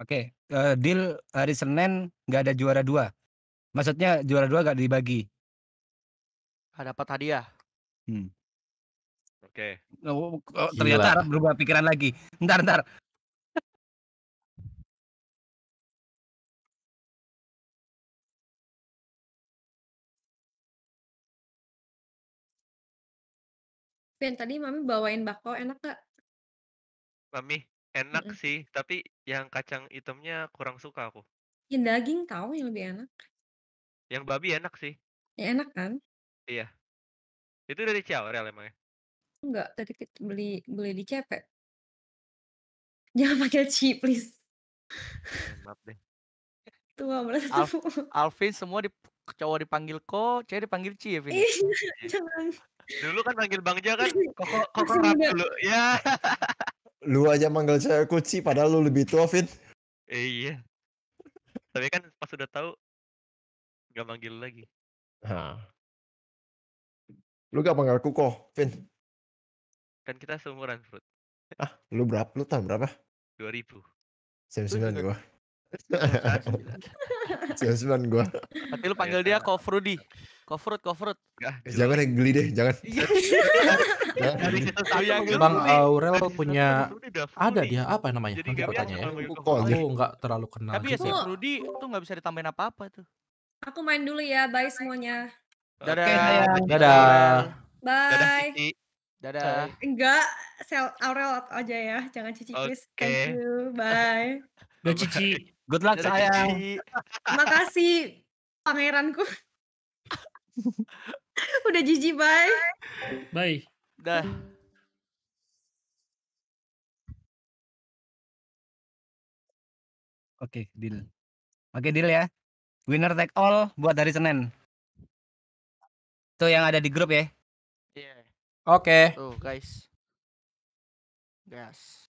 Oke, okay. uh, eh, deal hari Senin nggak ada juara dua. Maksudnya juara dua nggak dibagi dapat hadiah. Hmm. Oke. Okay. Oh, oh, ternyata Arab berubah pikiran lagi. Ntar ntar. Ben, tadi Mami bawain bakau enak gak? Mami, enak mm sih. Tapi yang kacang hitamnya kurang suka aku. Yang daging tau yang lebih enak. Yang babi enak sih. Ya enak kan? Iya. Itu dari Ciaurel emang ya? Enggak, tadi kita beli beli di Cepet. Jangan pakai Ci, please. Maaf deh. Tua berat Alf, Alvin semua di cowok dipanggil ko, cewek dipanggil Ci ya, Vin. Iya. Jangan. Dulu kan panggil Bang Ja kan koko koko rap dulu. Ya. Lu aja manggil saya kuci padahal lu lebih tua, Vin. Iya. Tapi kan pas udah tahu nggak manggil lagi. Hah. Lu gak mengaku kok, Vin. Kan kita seumuran, Fruit. Ah, lu berapa? Lu tahun berapa? 2000. 99 gua. 99 (laughs) gua. Tapi lu panggil dia kok Frudi. Kok Fruit, kok Fruit. Eh, jangan yang geli deh, jangan. Bang (laughs) Aurel punya ada dia apa namanya? Nanti aku tanya ya. Gitu. Aku enggak terlalu kenal. Tapi ya si gitu. Frudi tuh nggak bisa ditambahin apa-apa tuh. Aku main dulu ya, bye semuanya. Dadah. Okay, dadah. dadah. Bye. Dadah, Dadah. Enggak, sel Aurel aja ya, jangan Cici okay. please. Thank you. Bye. Bye (laughs) Cici. Good luck dadah, sayang. Cici. Makasih pangeranku. (laughs) Udah jijik bye. Bye. Dah. Oke, okay, deal. Oke, okay, deal ya. Winner take all buat dari Senin. Tuh yang ada di grup ya. Yeah. Oke. Okay. Tuh guys. Gas.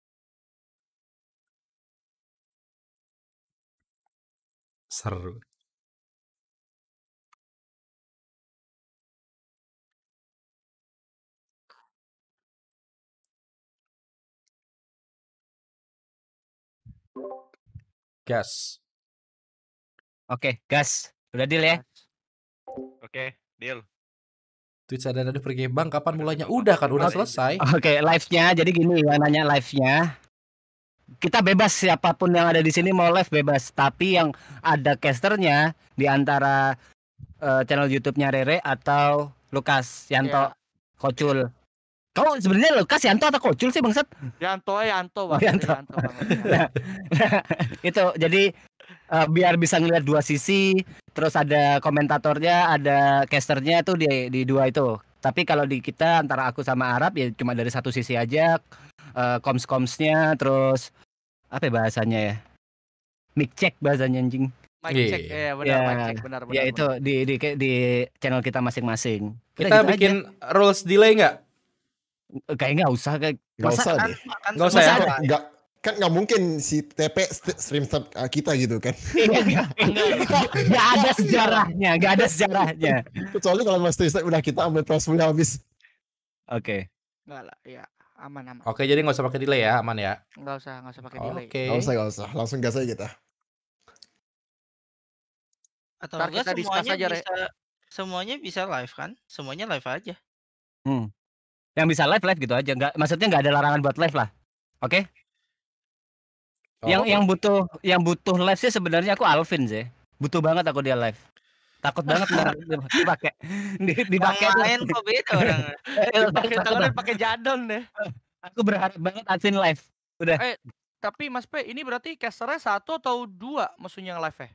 Seru. Gas. Oke, okay, gas. Udah deal ya? Oke, okay, deal. Twitch ada ada pergi bang kapan mulainya? Udah kan udah selesai. Oke, okay, live-nya jadi gini ya nanya live-nya. Kita bebas siapapun yang ada di sini mau live bebas, tapi yang ada casternya di antara uh, channel YouTube-nya Rere atau Lukas Yanto yeah. Kocul. Kau sebenarnya Lukas Yanto atau Kocul sih bangsat? Yanto eh, Yanto, bang. Yanto. Yanto bang. (laughs) nah, nah, (laughs) itu jadi uh, biar bisa ngeliat dua sisi terus ada komentatornya ada casternya tuh di di dua itu tapi kalau di kita antara aku sama Arab ya cuma dari satu sisi aja uh, eh, koms komsnya terus apa ya bahasanya ya mic check bahasanya anjing mic yeah. check iya. ya benar yeah. mic ya. check benar ya, benar ya itu di di di channel kita masing-masing kita, kita gitu bikin aja. rules delay nggak kayaknya nggak usah kayak nggak usah kan deh nggak usah ya nggak kan nggak mungkin si TP stream sub uh, kita gitu kan iya, iya. nggak ada sejarahnya nggak ada sejarahnya kecuali kalau mas Tristan udah kita ambil transfernya habis oke okay. nggak lah ya aman aman oke okay, jadi nggak usah pakai delay ya aman ya nggak usah nggak usah pakai delay oke okay. nggak usah nggak usah langsung gas aja kita atau Ntar kita discuss aja bisa, semuanya bisa live kan semuanya live aja hmm. yang bisa live live gitu aja nggak maksudnya nggak ada larangan buat live lah oke okay? yang oh. yang butuh yang butuh live sih sebenarnya aku Alvin sih. Butuh banget aku dia live. Takut banget (laughs) dipakai. Dipakai lain kok beda orang. (laughs) Dipakai telur pakai jadon deh. Aku berharap banget Alvin live. Udah. Eh, tapi Mas P, ini berarti casternya satu atau dua maksudnya yang live ya?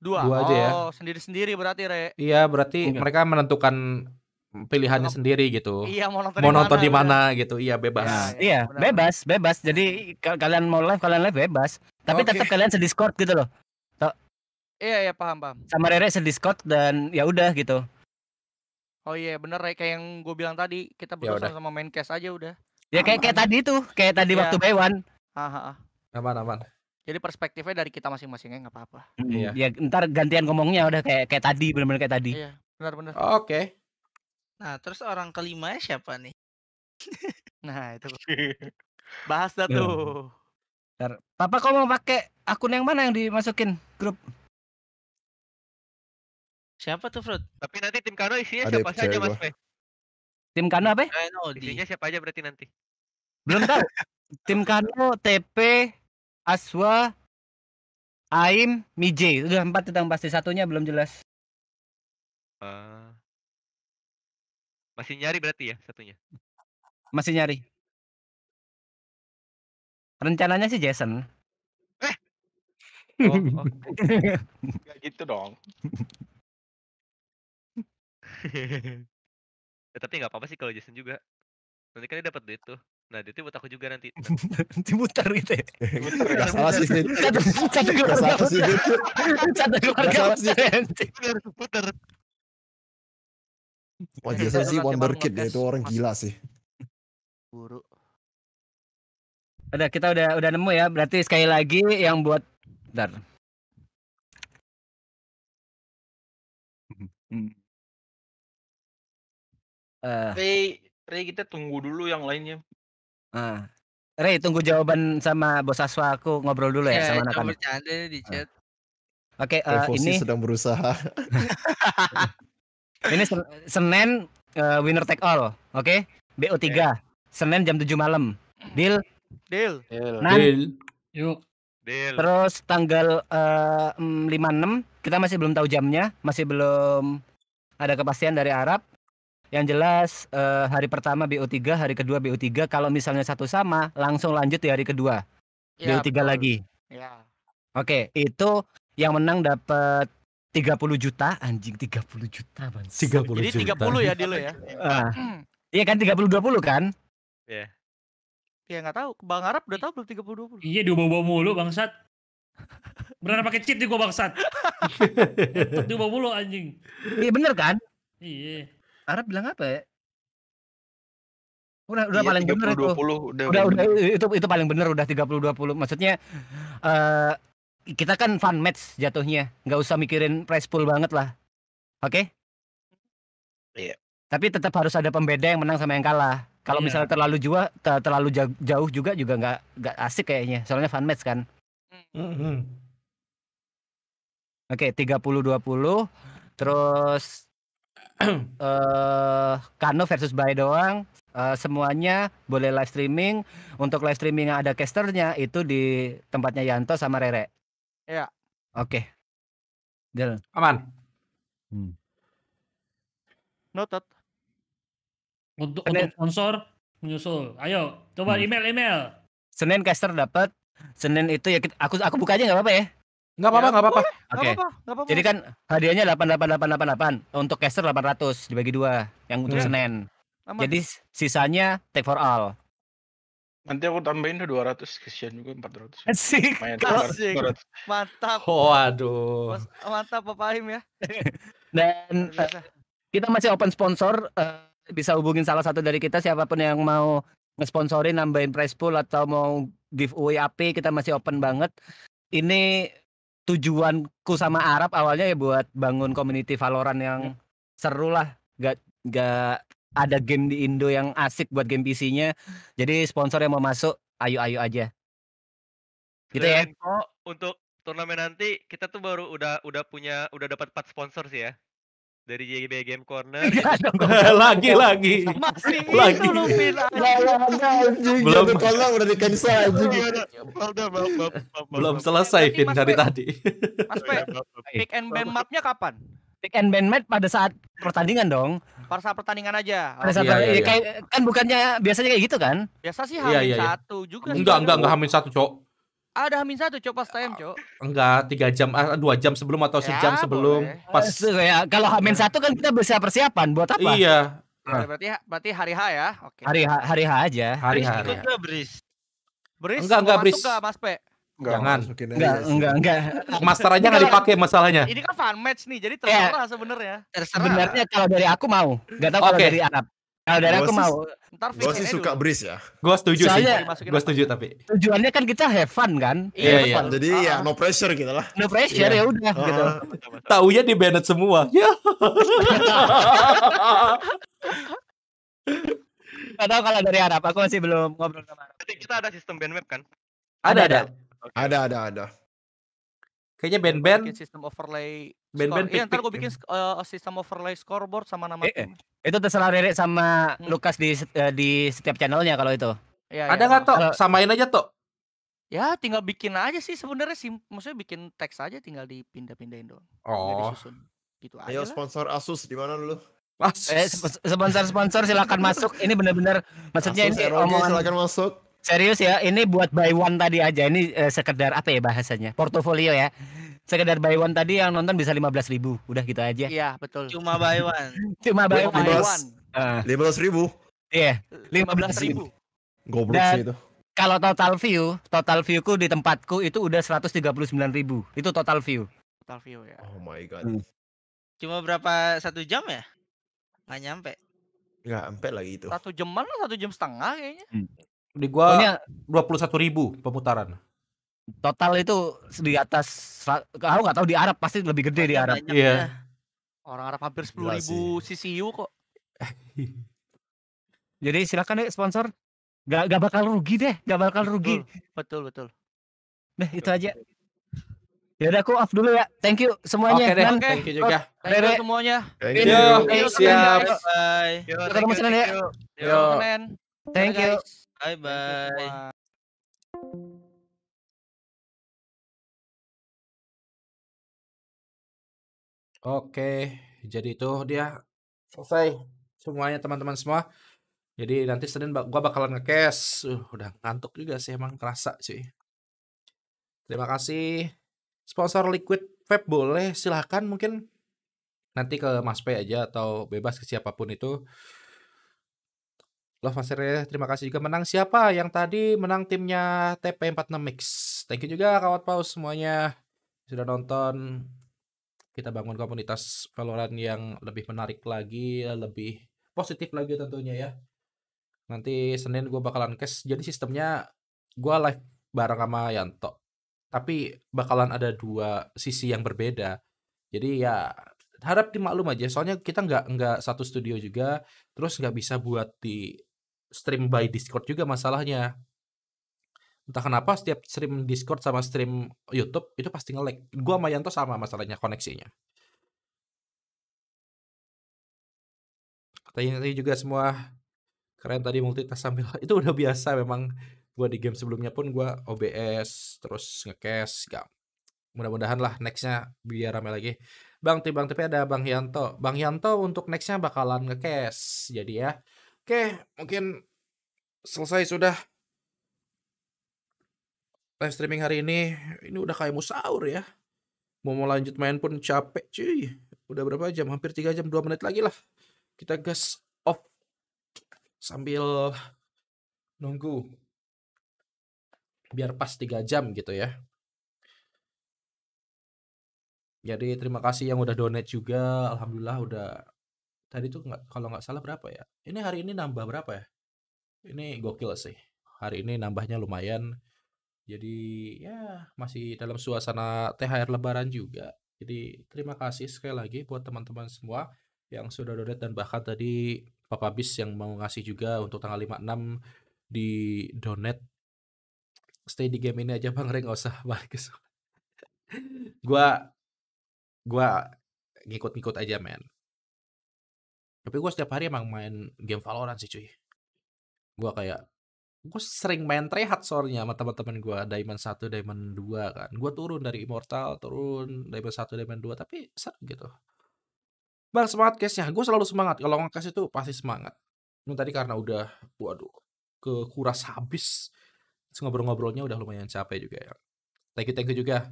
Dua. Dua aja ya. oh, sendiri-sendiri berarti, Re. Iya, berarti Enggak. Iya. mereka menentukan pilihannya sendiri gitu. Iya mau nonton, mau nonton di mana gitu. gitu. Iya bebas. Ya, iya, benar. bebas, bebas. Jadi kalian mau live kalian live bebas. Tapi okay. tetap kalian se-Discord gitu loh. Iya, iya paham, paham. Sama Rere se-Discord dan ya udah gitu. Oh iya, bener bener kayak yang gue bilang tadi, kita ya berusaha ya sama, main case aja udah. Ya kayak kayak tadi tuh, kayak tadi ya. waktu Baywan. Heeh. Ah, ah, ah. Aman, aman. Jadi perspektifnya dari kita masing-masingnya nggak apa-apa. Hmm, iya. Ya ntar gantian ngomongnya udah kayak kayak tadi, benar-benar kayak tadi. Iya, benar-benar. Oke. Okay. Nah, terus orang kelima ya siapa nih? nah, itu. (laughs) Bahas dah iya. tuh. Papa kau mau pakai akun yang mana yang dimasukin grup? Siapa tuh, Fruit? Tapi nanti tim Kano isinya Adip, siapa saja, Mas Fe. Tim Kano apa? Kano, eh, isinya siapa aja berarti nanti. Belum tahu. (laughs) tim Kano, TP, Aswa, Aim, Mijay. Udah empat tentang pasti satunya belum jelas. Ah. Masih nyari berarti ya satunya? Masih nyari. Rencananya sih Jason. Eh. Oh, oh. (laughs) Gak gitu dong. (laughs) ya, tapi nggak apa-apa sih kalau Jason juga. Nanti kan dia dapat duit tuh. Nah, duitnya buat aku juga nanti. Nanti (laughs) mutar gitu ya. ya? Gak salah sih. Satu keluarga. Satu keluarga. Satu keluarga. Satu keluarga. Wah biasa sih Wonderkid ya itu orang gila sih. Buru. Udah kita udah udah nemu ya. Berarti sekali lagi yang buat dar. Uh, Ray, Ray kita tunggu dulu yang lainnya. Uh, Ray tunggu jawaban sama bos Aswa aku ngobrol dulu ya, ya sama anak-anak. Oke, okay, uh, ini sedang berusaha. Ini sen Senin uh, winner take all, oke? Okay? BO3. Okay. Senin jam 7 malam. Deal? Deal. Deal. Nan? Deal. Yuk. Deal. Terus tanggal uh, eh, 56 kita masih belum tahu jamnya, masih belum ada kepastian dari Arab. Yang jelas uh, hari pertama BO3, hari kedua BO3. Kalau misalnya satu sama, langsung lanjut di hari kedua. Ya, BO3 betul. lagi. Ya. Oke, okay, itu yang menang dapat 30 juta anjing 30 juta bang. 30 Jadi juta. 30 ya dulu ya. Ah. Hmm. iya Uh, hmm. kan 30 20 kan? Iya. Yeah. Ya nggak tahu, Bang Arab udah tahu belum 30 20. Iya diubah bawa mulu bang Sat Benar pakai cheat di gua bang Sat bangsat. bawa (laughs) mulu anjing. Iya bener kan? Iya. Arab bilang apa ya? Udah udah iya, paling 30, bener 20, itu. Udah udah, bener. udah itu itu paling bener udah 30 20. Maksudnya eh uh, kita kan fun match jatuhnya nggak usah mikirin price pool banget lah oke okay? iya tapi tetap harus ada pembeda yang menang sama yang kalah kalau yeah. misalnya terlalu jua ter terlalu jauh juga juga nggak nggak asik kayaknya soalnya fun match kan mm -hmm. oke okay, 30 20 terus (clears throat) eh uh, Kano versus Bay doang uh, semuanya boleh live streaming untuk live streaming yang ada casternya itu di tempatnya Yanto sama Rere Iya. Oke. Del. Aman. Hmm. Notat. Untuk, untuk sponsor menyusul. Ayo, coba hmm. email email. Senin caster dapat. Senin itu ya kita, aku aku buka aja nggak apa-apa ya. Nggak apa-apa, ya, nggak ya, apa-apa. Oke. Jadi kan hadiahnya delapan delapan delapan delapan. untuk caster ratus dibagi dua yang untuk yeah. Senin. Aman. Jadi sisanya take for all. Nanti aku tambahin tuh 200 kesian juga 400. Asik. Asik. 200. Mantap. Waduh. Oh, mantap Pak Fahim ya. (laughs) Dan uh, kita masih open sponsor uh, bisa hubungin salah satu dari kita siapapun yang mau ngesponsori nambahin prize pool atau mau giveaway AP kita masih open banget. Ini tujuanku sama Arab awalnya ya buat bangun community Valorant yang hmm. seru lah. Gak gak ada game di Indo yang asik buat game PC-nya. Jadi sponsor yang mau masuk, ayo-ayo aja. Gitu ya. Info untuk turnamen nanti kita tuh baru udah udah punya udah dapat 4 sponsor sih ya. Dari JGB Game Corner. lagi lagi. Masih lagi. Iya, belum kalau udah di cancel aja. Belum selesai pin dari tadi. Mas Pick and ban mapnya kapan? Pick and ban map pada saat pertandingan dong. Pada saat pertandingan aja. Pada iya, iya, ya, iya. Kayak, kan bukannya biasanya kayak gitu kan? Biasa sih iya, hamin iya, iya, iya. satu juga. Enggak, enggak, enggak hamin satu, Cok. Ada hamin satu, Cok, pas time, Cok. Enggak, tiga jam, ah, dua jam sebelum atau ya, sejam sebelum. Boleh. Pas eh, ya, kalau hamin satu kan kita bisa persiapan buat apa? Iya. Ah. Berarti berarti hari H ya. Oke. Hari H, hari H aja. Hari H. Hari H. Beris. Enggak, enggak, Beris. Enggak, Mas P. Enggak, Jangan. Enggak, enggak, enggak. Master aja enggak dipakai masalahnya. Ini kan fan match nih, jadi terserah yeah. Iya. sebenarnya. Sebenarnya kalau dari aku mau. Enggak tahu okay. kalau dari Arab. Kalau dari aku mau. Ntar gue sih suka bris ya. Gue setuju Soalnya, sih. Gue setuju tapi. Tujuannya kan kita have fun kan. Iya. iya. iya. Jadi uh, ya ah. no pressure gitu lah. No pressure yeah. ya udah uh, gitu. Taunya di banned semua. (laughs) Ya. tahu kalau dari Arab. Aku masih belum ngobrol sama Arab. Kita ada sistem map kan? Ada ada. ada. Okay. Ada ada ada. Kayaknya band-band sistem overlay band-band iya, ntar gue bikin uh, sistem overlay scoreboard sama nama eh, eh. Itu terserah Rere sama hmm. Lukas di uh, di setiap channelnya kalau itu. Ya, ada nggak ya, toh? Samain aja toh. Ya tinggal bikin aja sih sebenarnya sih maksudnya bikin teks aja tinggal dipindah-pindahin doang. Oh. Gitu Ayo aja sponsor lah. Asus di mana lu? Asus. Eh, sponsor-sponsor silakan masuk. Ini benar-benar maksudnya Asus ini ROG, omongan silakan masuk. Serius ya, ini buat buy one tadi aja. Ini uh, sekedar apa ya bahasanya? Portofolio ya. Sekedar buy one tadi yang nonton bisa 15 ribu. Udah gitu aja. Iya, betul. Cuma buy one. (laughs) Cuma buy one. 15, uh. 15 ribu. Iya, yeah, 15 ribu. Goblok sih itu. Kalau total view, total viewku di tempatku itu udah 139 ribu. Itu total view. Total view ya. Oh my god. Hmm. Cuma berapa satu jam ya? Nggak nyampe. Nggak sampai lagi itu. Satu jam mana? Satu jam setengah kayaknya. Hmm. Di gua dua puluh satu ribu pemutaran. Total itu di atas, aku nggak tahu di Arab pasti lebih gede di Arab. Iya. Yeah. Orang Arab hampir sepuluh ribu CCU kok. (laughs) Jadi silakan deh sponsor. Gak, gak bakal rugi deh, gak bakal rugi. Betul betul. Deh itu aja. Ya udah aku off dulu ya. Thank you semuanya. Oke okay, okay. Thank you juga. Oh, thank you semuanya. Ya. Thank you. Yo, siap. Bye. ketemu Senin ya. Yo. Thank you. Bye bye. Oke, jadi itu dia selesai semuanya teman-teman semua. Jadi nanti Senin gua bakalan ngekes. Uh, udah ngantuk juga sih emang kerasa sih. Terima kasih sponsor Liquid Vape boleh silahkan mungkin nanti ke Mas P aja atau bebas ke siapapun itu. Love Master terima kasih juga menang siapa yang tadi menang timnya TP46 Mix. Thank you juga kawat paus semuanya sudah nonton. Kita bangun komunitas Valorant yang lebih menarik lagi, lebih positif lagi tentunya ya. Nanti Senin gue bakalan cash. Jadi sistemnya gue live bareng sama Yanto. Tapi bakalan ada dua sisi yang berbeda. Jadi ya harap dimaklum aja. Soalnya kita nggak nggak satu studio juga. Terus nggak bisa buat di stream by Discord juga masalahnya. Entah kenapa setiap stream Discord sama stream YouTube itu pasti nge-lag. Gua sama Yanto sama masalahnya koneksinya. Katanya tadi juga semua keren tadi multitask sambil (laughs) itu udah biasa memang gua di game sebelumnya pun gue OBS terus ngecast. gak mudah-mudahan lah nextnya biar rame lagi Bang tiba Bang tapi ada Bang Yanto Bang Yanto untuk nextnya bakalan ngecast. jadi ya Oke, mungkin selesai sudah live streaming hari ini. Ini udah kayak musaur ya. Mau mau lanjut main pun capek cuy. Udah berapa jam? Hampir 3 jam 2 menit lagi lah. Kita gas off sambil nunggu biar pas 3 jam gitu ya. Jadi terima kasih yang udah donate juga. Alhamdulillah udah tadi tuh nggak kalau nggak salah berapa ya ini hari ini nambah berapa ya ini gokil sih hari ini nambahnya lumayan jadi ya masih dalam suasana THR Lebaran juga jadi terima kasih sekali lagi buat teman-teman semua yang sudah donate dan bahkan tadi Papa Bis yang mau ngasih juga untuk tanggal 56 di donate stay di game ini aja Bang ring gak usah balik ke gua gua ngikut-ngikut aja men tapi gue setiap hari emang main game Valorant sih cuy gue kayak gue sering main trehat soalnya sama teman-teman gue diamond 1, diamond 2 kan gue turun dari immortal turun diamond 1, diamond 2 tapi seru gitu bang semangat case-nya gue selalu semangat kalau ngekes itu pasti semangat ini tadi karena udah waduh kekuras habis Terus ngobrol-ngobrolnya udah lumayan capek juga ya thank you thank you juga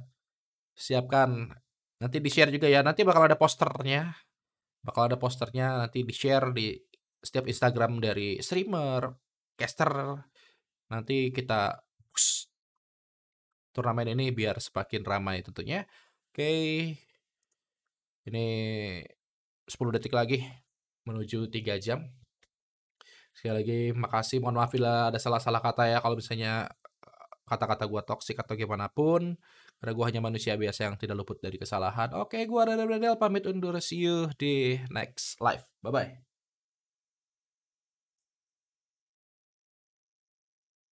siapkan nanti di share juga ya nanti bakal ada posternya bakal ada posternya nanti di share di setiap Instagram dari streamer, caster. Nanti kita push turnamen ini biar semakin ramai tentunya. Oke. Okay. Ini 10 detik lagi menuju 3 jam. Sekali lagi makasih, mohon maaf bila ada salah-salah kata ya kalau misalnya eh, kata-kata gue toksik atau gimana pun. Karena gue hanya manusia biasa yang tidak luput dari kesalahan. Oke, gue Radel Radel pamit undur. See you di next live. Bye-bye.